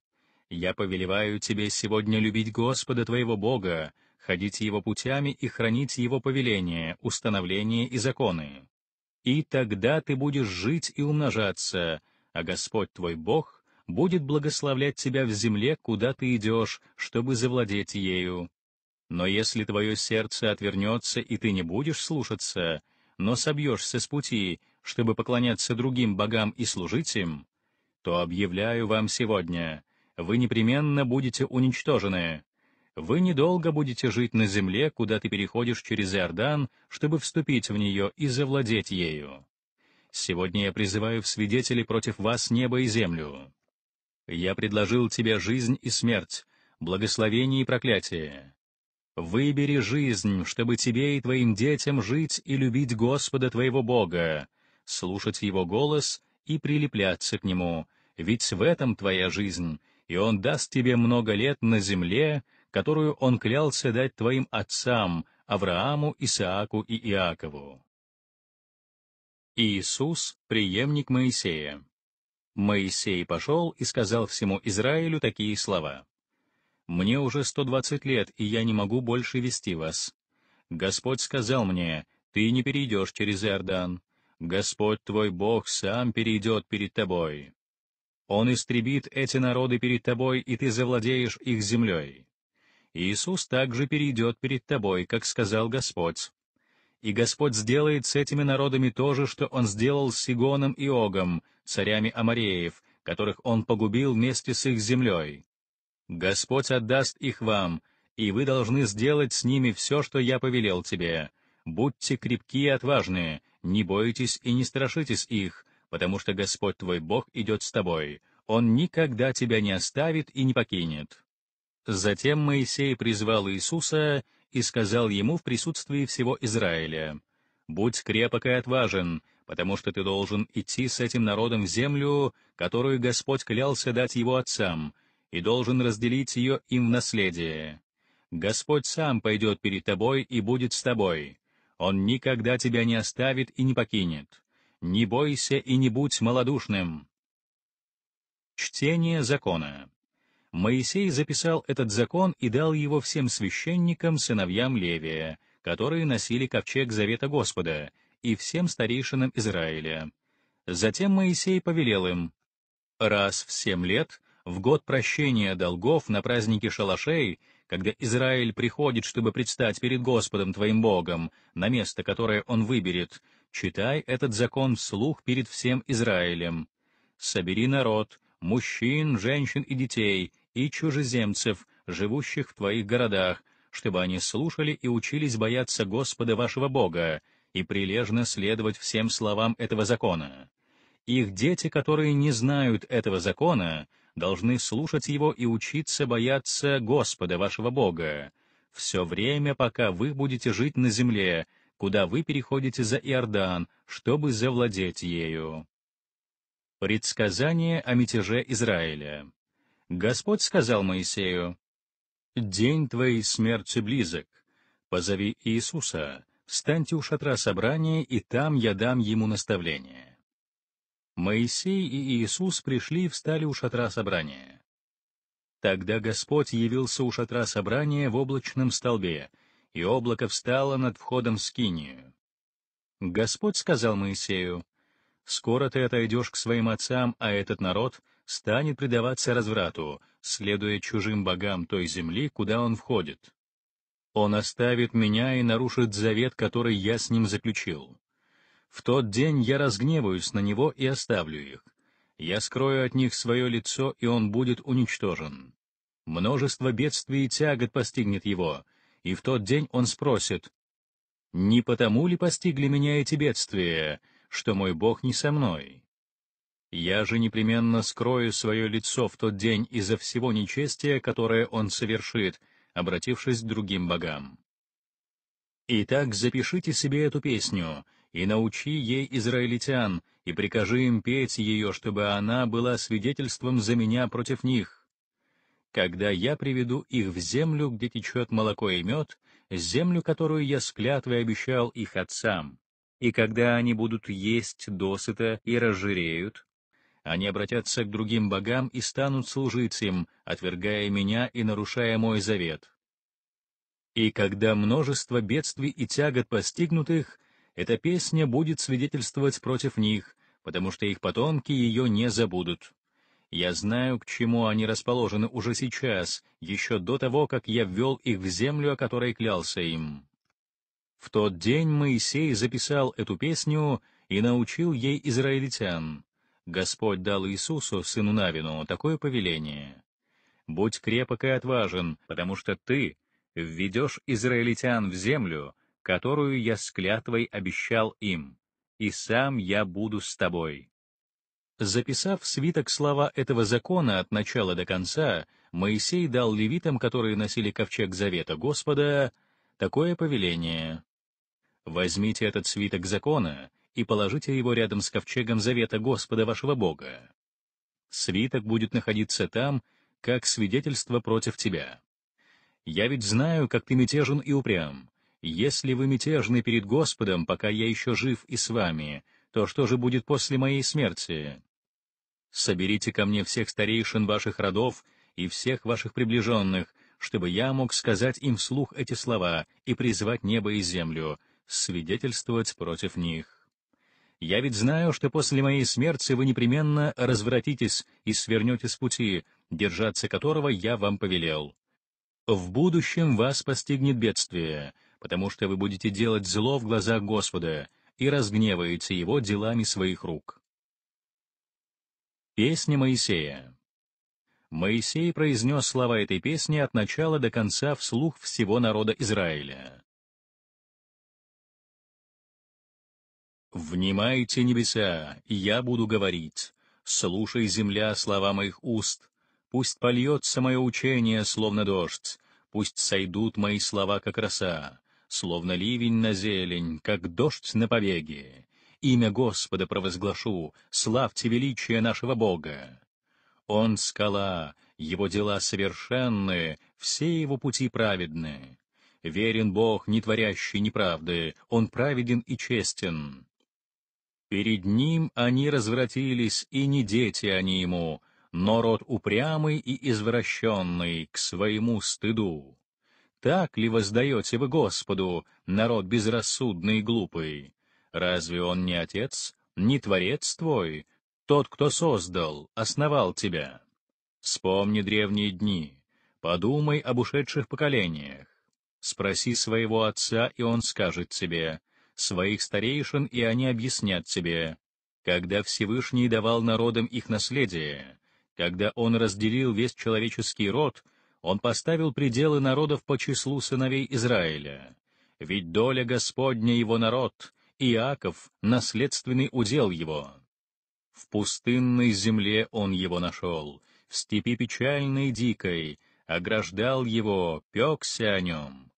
Я повелеваю тебе сегодня любить Господа твоего Бога, ходить его путями и хранить его повеления, установления и законы и тогда ты будешь жить и умножаться, а Господь твой Бог будет благословлять тебя в земле, куда ты идешь, чтобы завладеть ею. Но если твое сердце отвернется, и ты не будешь слушаться, но собьешься с пути, чтобы поклоняться другим богам и служить им, то объявляю вам сегодня, вы непременно будете уничтожены, вы недолго будете жить на земле, куда ты переходишь через Иордан, чтобы вступить в нее и завладеть ею. Сегодня я призываю в свидетели против вас небо и землю. Я предложил тебе жизнь и смерть, благословение и проклятие. Выбери жизнь, чтобы тебе и твоим детям жить и любить Господа твоего Бога, слушать Его голос и прилепляться к Нему, ведь в этом твоя жизнь, и Он даст тебе много лет на земле, которую он клялся дать твоим отцам, Аврааму, Исааку и Иакову. Иисус — преемник Моисея. Моисей пошел и сказал всему Израилю такие слова. «Мне уже 120 лет, и я не могу больше вести вас. Господь сказал мне, ты не перейдешь через Иордан. Господь твой Бог сам перейдет перед тобой. Он истребит эти народы перед тобой, и ты завладеешь их землей. Иисус также перейдет перед тобой, как сказал Господь. И Господь сделает с этими народами то же, что Он сделал с Сигоном и Огом, царями Амареев, которых Он погубил вместе с их землей. Господь отдаст их вам, и вы должны сделать с ними все, что я повелел тебе. Будьте крепки и отважные, не бойтесь и не страшитесь их, потому что Господь твой Бог идет с тобой, Он никогда тебя не оставит и не покинет. Затем Моисей призвал Иисуса и сказал ему в присутствии всего Израиля, «Будь крепок и отважен, потому что ты должен идти с этим народом в землю, которую Господь клялся дать его отцам, и должен разделить ее им в наследие. Господь сам пойдет перед тобой и будет с тобой. Он никогда тебя не оставит и не покинет. Не бойся и не будь малодушным». Чтение закона Моисей записал этот закон и дал его всем священникам, сыновьям Левия, которые носили ковчег завета Господа, и всем старейшинам Израиля. Затем Моисей повелел им, «Раз в семь лет, в год прощения долгов на празднике шалашей, когда Израиль приходит, чтобы предстать перед Господом твоим Богом, на место, которое он выберет, читай этот закон вслух перед всем Израилем. Собери народ, мужчин, женщин и детей, и чужеземцев, живущих в твоих городах, чтобы они слушали и учились бояться Господа вашего Бога и прилежно следовать всем словам этого закона. Их дети, которые не знают этого закона, должны слушать его и учиться бояться Господа вашего Бога, все время, пока вы будете жить на земле, куда вы переходите за Иордан, чтобы завладеть ею. Предсказание о мятеже Израиля Господь сказал Моисею, «День твоей смерти близок. Позови Иисуса, встаньте у шатра собрания, и там я дам ему наставление». Моисей и Иисус пришли и встали у шатра собрания. Тогда Господь явился у шатра собрания в облачном столбе, и облако встало над входом в Скинию. Господь сказал Моисею, «Скоро ты отойдешь к своим отцам, а этот народ станет предаваться разврату, следуя чужим богам той земли, куда он входит. Он оставит меня и нарушит завет, который я с ним заключил. В тот день я разгневаюсь на него и оставлю их. Я скрою от них свое лицо, и он будет уничтожен. Множество бедствий и тягот постигнет его, и в тот день он спросит, «Не потому ли постигли меня эти бедствия, что мой Бог не со мной?» Я же непременно скрою свое лицо в тот день из-за всего нечестия, которое он совершит, обратившись к другим богам. Итак, запишите себе эту песню, и научи ей израильтян, и прикажи им петь ее, чтобы она была свидетельством за меня против них. Когда я приведу их в землю, где течет молоко и мед, землю, которую я с обещал их отцам, и когда они будут есть досыта и разжиреют, они обратятся к другим богам и станут служить им, отвергая меня и нарушая мой завет. И когда множество бедствий и тягот постигнут их, эта песня будет свидетельствовать против них, потому что их потомки ее не забудут. Я знаю, к чему они расположены уже сейчас, еще до того, как я ввел их в землю, о которой клялся им. В тот день Моисей записал эту песню и научил ей израильтян. Господь дал Иисусу, сыну Навину, такое повеление. «Будь крепок и отважен, потому что ты введешь израильтян в землю, которую я с клятвой обещал им, и сам я буду с тобой». Записав свиток слова этого закона от начала до конца, Моисей дал левитам, которые носили ковчег завета Господа, такое повеление. «Возьмите этот свиток закона и положите его рядом с ковчегом завета Господа вашего Бога. Свиток будет находиться там, как свидетельство против тебя. Я ведь знаю, как ты мятежен и упрям. Если вы мятежны перед Господом, пока я еще жив и с вами, то что же будет после моей смерти? Соберите ко мне всех старейшин ваших родов и всех ваших приближенных, чтобы я мог сказать им вслух эти слова и призвать небо и землю, свидетельствовать против них. Я ведь знаю, что после моей смерти вы непременно развратитесь и свернете с пути, держаться которого я вам повелел. В будущем вас постигнет бедствие, потому что вы будете делать зло в глазах Господа и разгневаете его делами своих рук. Песня Моисея Моисей произнес слова этой песни от начала до конца вслух всего народа Израиля. «Внимайте, небеса, я буду говорить, слушай, земля, слова моих уст, пусть польется мое учение, словно дождь, пусть сойдут мои слова, как роса, словно ливень на зелень, как дождь на побеге. Имя Господа провозглашу, славьте величие нашего Бога. Он — скала, его дела совершенны, все его пути праведны. Верен Бог, не творящий неправды, он праведен и честен». Перед ним они развратились, и не дети они ему, но род упрямый и извращенный к своему стыду. Так ли воздаете вы Господу, народ безрассудный и глупый? Разве он не отец, не творец твой, тот, кто создал, основал тебя? Вспомни древние дни, подумай об ушедших поколениях. Спроси своего отца, и он скажет тебе, своих старейшин, и они объяснят тебе, когда Всевышний давал народам их наследие, когда Он разделил весь человеческий род, Он поставил пределы народов по числу сыновей Израиля. Ведь доля Господня его народ, Иаков — наследственный удел его. В пустынной земле он его нашел, в степи печальной дикой, ограждал его, пекся о нем.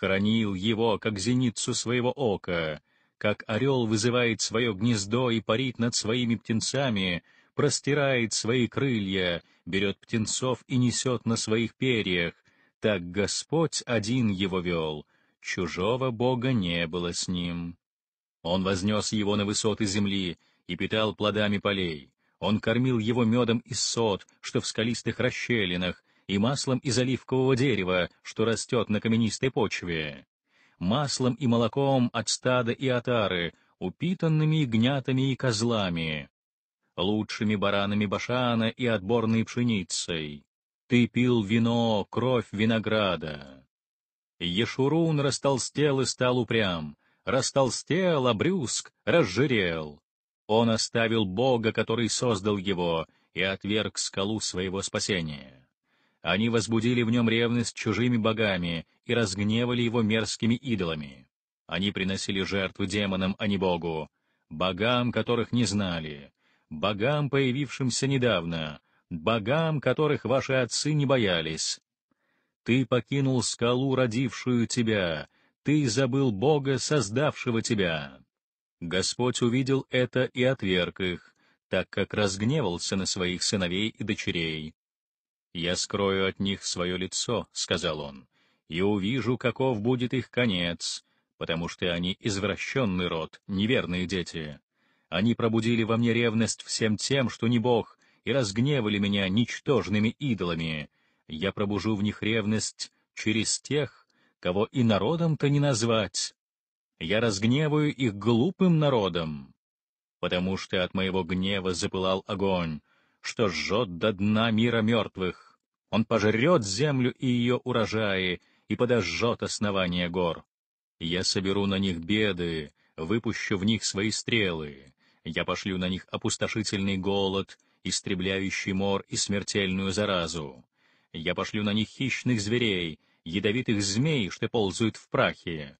Хранил его, как зеницу своего ока, как орел вызывает свое гнездо и парит над своими птенцами, простирает свои крылья, берет птенцов и несет на своих перьях. Так Господь один его вел, чужого Бога не было с ним. Он вознес его на высоты земли и питал плодами полей. Он кормил его медом из сот, что в скалистых расщелинах, и маслом из оливкового дерева, что растет на каменистой почве, маслом и молоком от стада и отары, упитанными гнятами и козлами, лучшими баранами башана и отборной пшеницей. Ты пил вино, кровь винограда. Ешурун растолстел и стал упрям, растолстел, обрюзг, разжирел. Он оставил Бога, который создал его, и отверг скалу своего спасения. Они возбудили в нем ревность чужими богами и разгневали его мерзкими идолами. Они приносили жертву демонам, а не Богу, богам, которых не знали, богам, появившимся недавно, богам, которых ваши отцы не боялись. Ты покинул скалу, родившую тебя, ты забыл Бога, создавшего тебя. Господь увидел это и отверг их, так как разгневался на своих сыновей и дочерей. «Я скрою от них свое лицо», — сказал он, — «и увижу, каков будет их конец, потому что они извращенный род, неверные дети. Они пробудили во мне ревность всем тем, что не Бог, и разгневали меня ничтожными идолами. Я пробужу в них ревность через тех, кого и народом-то не назвать. Я разгневаю их глупым народом, потому что от моего гнева запылал огонь, что жжет до дна мира мертвых. Он пожрет землю и ее урожаи, и подожжет основания гор. Я соберу на них беды, выпущу в них свои стрелы. Я пошлю на них опустошительный голод, истребляющий мор и смертельную заразу. Я пошлю на них хищных зверей, ядовитых змей, что ползают в прахе.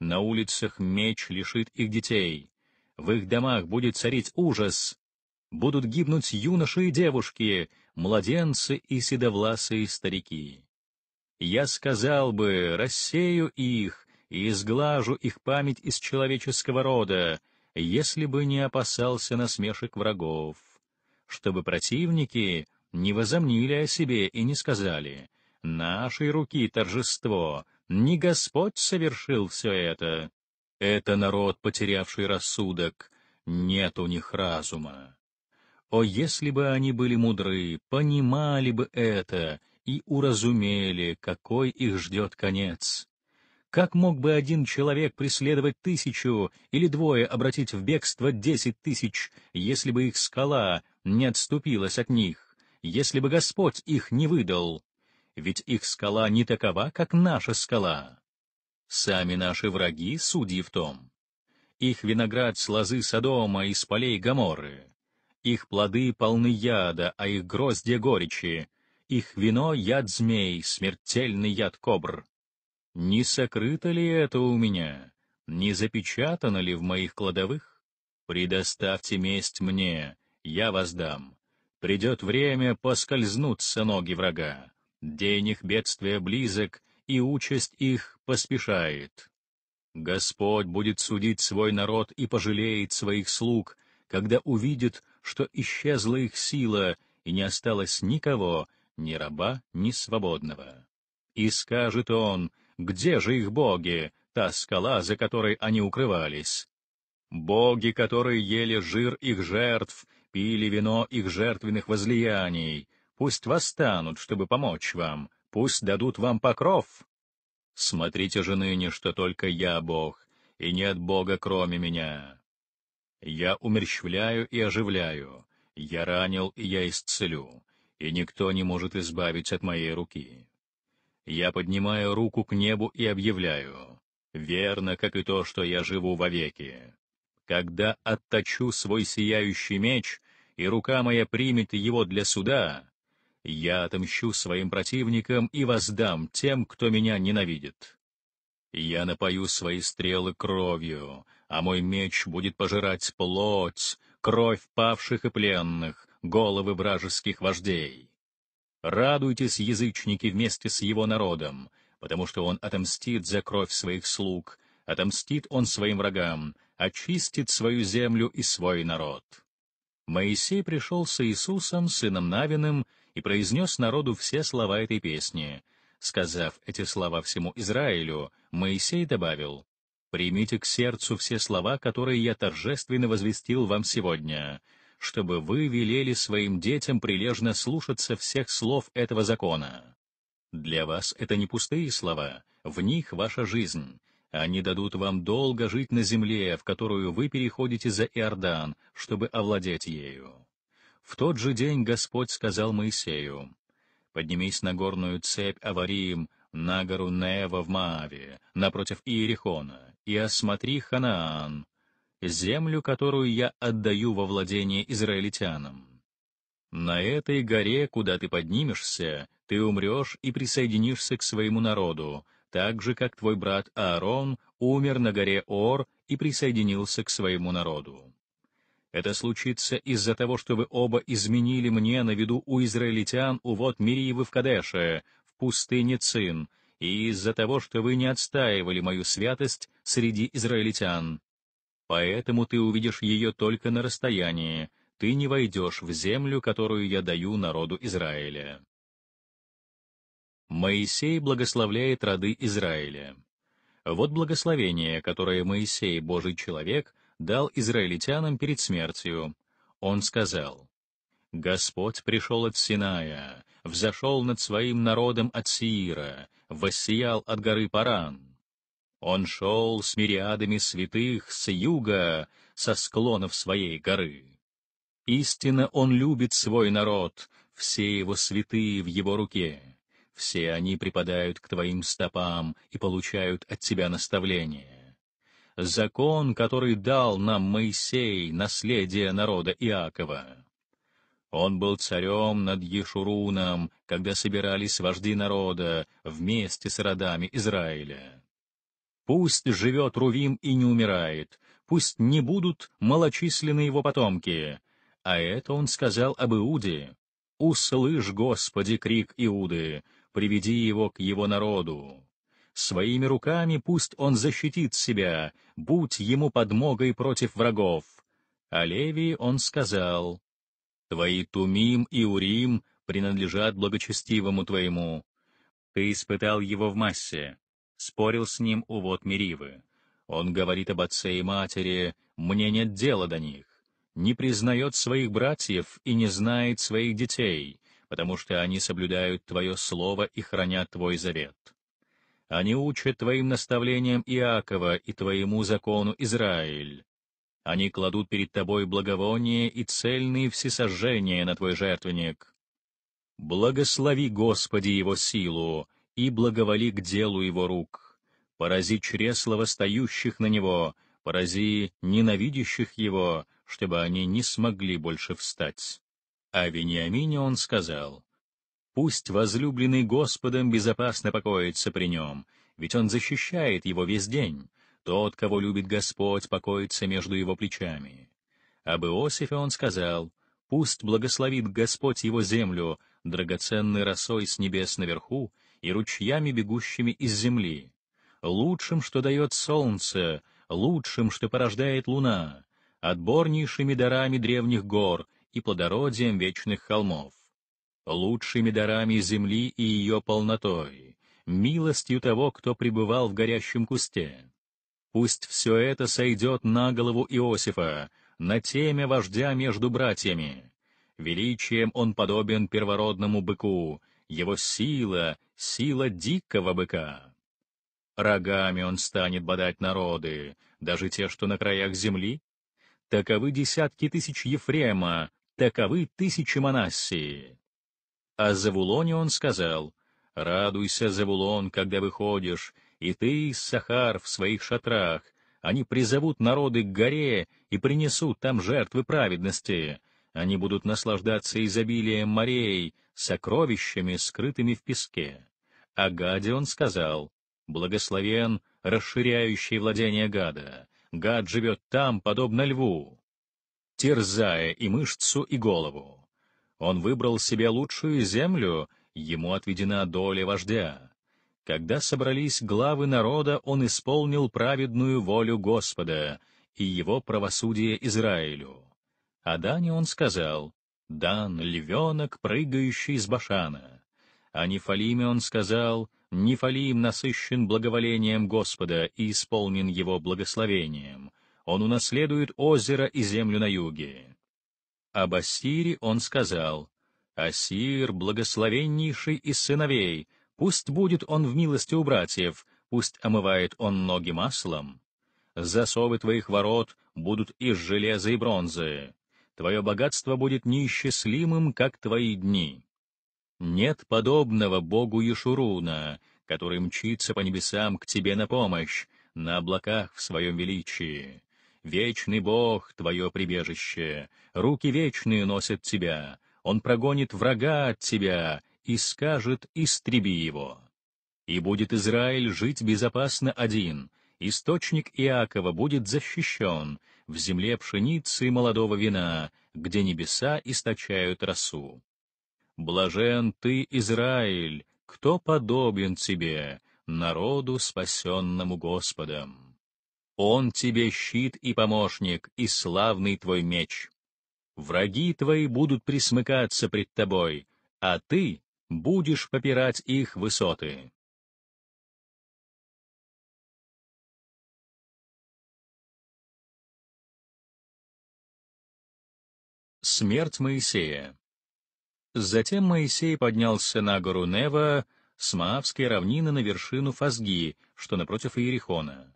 На улицах меч лишит их детей. В их домах будет царить ужас, будут гибнуть юноши и девушки, младенцы и седовласые старики. Я сказал бы, рассею их и изглажу их память из человеческого рода, если бы не опасался насмешек врагов, чтобы противники не возомнили о себе и не сказали «Нашей руки торжество, не Господь совершил все это». Это народ, потерявший рассудок, нет у них разума. О, если бы они были мудры, понимали бы это и уразумели, какой их ждет конец. Как мог бы один человек преследовать тысячу или двое обратить в бегство десять тысяч, если бы их скала не отступилась от них, если бы Господь их не выдал? Ведь их скала не такова, как наша скала. Сами наши враги — судьи в том. Их виноград с лозы Содома из полей Гаморы. Их плоды полны яда, а их гроздья горечи. Их вино — яд змей, смертельный яд кобр. Не сокрыто ли это у меня? Не запечатано ли в моих кладовых? Предоставьте месть мне, я воздам. Придет время, поскользнутся ноги врага. День их бедствия близок, и участь их поспешает. Господь будет судить свой народ и пожалеет своих слуг, когда увидит, что исчезла их сила, и не осталось никого, ни раба, ни свободного. И скажет он, где же их боги, та скала, за которой они укрывались? Боги, которые ели жир их жертв, пили вино их жертвенных возлияний, пусть восстанут, чтобы помочь вам, пусть дадут вам покров. Смотрите же ныне, что только я Бог, и нет Бога кроме меня. Я умерщвляю и оживляю, я ранил и я исцелю, и никто не может избавить от моей руки. Я поднимаю руку к небу и объявляю, верно, как и то, что я живу вовеки. Когда отточу свой сияющий меч, и рука моя примет его для суда, я отомщу своим противникам и воздам тем, кто меня ненавидит. Я напою свои стрелы кровью, а мой меч будет пожирать плоть, кровь павших и пленных, головы вражеских вождей. Радуйтесь, язычники, вместе с его народом, потому что он отомстит за кровь своих слуг, отомстит он своим врагам, очистит свою землю и свой народ». Моисей пришел с Иисусом, сыном Навиным, и произнес народу все слова этой песни. Сказав эти слова всему Израилю, Моисей добавил, Примите к сердцу все слова, которые я торжественно возвестил вам сегодня, чтобы вы велели своим детям прилежно слушаться всех слов этого закона. Для вас это не пустые слова, в них ваша жизнь. Они дадут вам долго жить на земле, в которую вы переходите за Иордан, чтобы овладеть ею. В тот же день Господь сказал Моисею, «Поднимись на горную цепь Авариим, на гору Нева в Мааве, напротив Иерихона, и осмотри Ханаан, землю, которую я отдаю во владение израильтянам. На этой горе, куда ты поднимешься, ты умрешь и присоединишься к своему народу, так же, как твой брат Аарон умер на горе Ор и присоединился к своему народу. Это случится из-за того, что вы оба изменили мне на виду у израильтян у вот Мириевы в Кадеше, пустыне Цин, и из-за того, что вы не отстаивали мою святость среди израильтян. Поэтому ты увидишь ее только на расстоянии, ты не войдешь в землю, которую я даю народу Израиля. Моисей благословляет роды Израиля. Вот благословение, которое Моисей, Божий человек, дал израильтянам перед смертью. Он сказал, «Господь пришел от Синая, взошел над своим народом от Сиира, воссиял от горы Паран. Он шел с мириадами святых с юга, со склонов своей горы. Истинно он любит свой народ, все его святые в его руке. Все они припадают к твоим стопам и получают от тебя наставление. Закон, который дал нам Моисей, наследие народа Иакова он был царем над Ешуруном, когда собирались вожди народа вместе с родами Израиля. Пусть живет Рувим и не умирает, пусть не будут малочисленны его потомки. А это он сказал об Иуде. «Услышь, Господи, крик Иуды, приведи его к его народу. Своими руками пусть он защитит себя, будь ему подмогой против врагов». А Левии он сказал, Твои Тумим и Урим принадлежат благочестивому твоему. Ты испытал его в массе, спорил с ним увод Меривы. Он говорит об отце и матери, мне нет дела до них, не признает своих братьев и не знает своих детей, потому что они соблюдают твое слово и хранят твой завет. Они учат твоим наставлениям Иакова и твоему закону Израиль. Они кладут перед тобой благовоние и цельные всесожжения на твой жертвенник. Благослови, Господи, его силу, и благоволи к делу его рук. Порази чресла восстающих на него, порази ненавидящих его, чтобы они не смогли больше встать. А Вениамине он сказал, «Пусть возлюбленный Господом безопасно покоится при нем, ведь он защищает его весь день, тот, кого любит Господь, покоится между его плечами. Об Иосифе он сказал, «Пусть благословит Господь его землю, драгоценной росой с небес наверху и ручьями, бегущими из земли, лучшим, что дает солнце, лучшим, что порождает луна, отборнейшими дарами древних гор и плодородием вечных холмов, лучшими дарами земли и ее полнотой, милостью того, кто пребывал в горящем кусте, Пусть все это сойдет на голову Иосифа, на теме вождя между братьями. Величием он подобен первородному быку, его сила — сила дикого быка. Рогами он станет бодать народы, даже те, что на краях земли. Таковы десятки тысяч Ефрема, таковы тысячи Манассии. О а Завулоне он сказал, «Радуйся, Завулон, когда выходишь, и ты, Сахар, в своих шатрах. Они призовут народы к горе и принесут там жертвы праведности. Они будут наслаждаться изобилием морей, сокровищами, скрытыми в песке. А Гаде он сказал, «Благословен, расширяющий владение Гада. Гад живет там, подобно льву, терзая и мышцу, и голову. Он выбрал себе лучшую землю, ему отведена доля вождя. Когда собрались главы народа, он исполнил праведную волю Господа и его правосудие Израилю. О а Дане он сказал, «Дан — львенок, прыгающий из Башана». А Нефалиме он сказал, «Нефалим насыщен благоволением Господа и исполнен его благословением. Он унаследует озеро и землю на юге». А Ассире он сказал, «Асир, благословеннейший из сыновей, Пусть будет он в милости у братьев, пусть омывает он ноги маслом. Засовы твоих ворот будут из железа и бронзы. Твое богатство будет неисчислимым, как твои дни. Нет подобного богу Ешуруна, который мчится по небесам к тебе на помощь, на облаках в своем величии. Вечный Бог — твое прибежище, руки вечные носят тебя, Он прогонит врага от тебя, и скажет «Истреби его». И будет Израиль жить безопасно один, источник Иакова будет защищен в земле пшеницы и молодого вина, где небеса источают росу. Блажен ты, Израиль, кто подобен тебе, народу, спасенному Господом. Он тебе щит и помощник, и славный твой меч. Враги твои будут присмыкаться пред тобой, а ты будешь попирать их высоты. Смерть Моисея Затем Моисей поднялся на гору Нева, с Маавской равнины на вершину Фазги, что напротив Иерихона.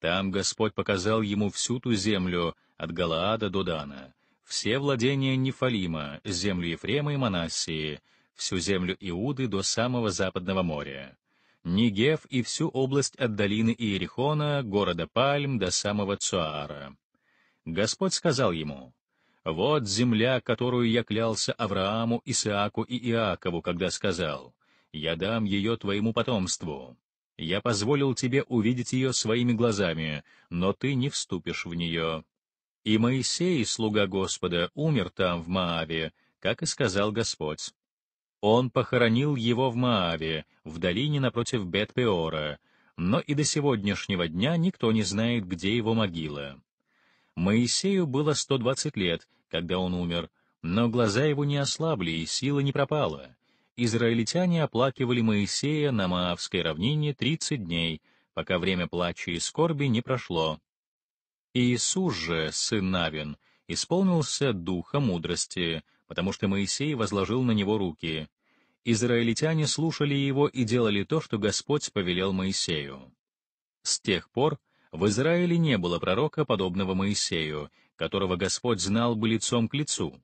Там Господь показал ему всю ту землю, от Галаада до Дана, все владения Нефалима, землю Ефрема и Манассии, всю землю Иуды до самого Западного моря, Нигев и всю область от долины Иерихона, города Пальм до самого Цуара. Господь сказал ему, «Вот земля, которую я клялся Аврааму, Исааку и Иакову, когда сказал, «Я дам ее твоему потомству». Я позволил тебе увидеть ее своими глазами, но ты не вступишь в нее». И Моисей, слуга Господа, умер там, в Мааве, как и сказал Господь. Он похоронил его в Мааве, в долине напротив Бет-Пеора, но и до сегодняшнего дня никто не знает, где его могила. Моисею было 120 лет, когда он умер, но глаза его не ослабли и сила не пропала. Израильтяне оплакивали Моисея на Маавской равнине 30 дней, пока время плача и скорби не прошло. Иисус же, сын Навин, исполнился духа мудрости, потому что Моисей возложил на него руки. Израильтяне слушали его и делали то, что Господь повелел Моисею. С тех пор в Израиле не было пророка, подобного Моисею, которого Господь знал бы лицом к лицу.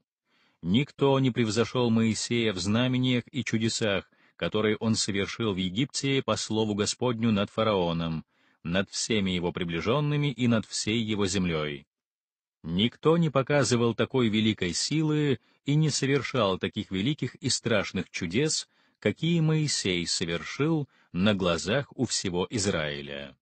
Никто не превзошел Моисея в знамениях и чудесах, которые он совершил в Египте по слову Господню над фараоном, над всеми его приближенными и над всей его землей. Никто не показывал такой великой силы и не совершал таких великих и страшных чудес, какие Моисей совершил на глазах у всего Израиля.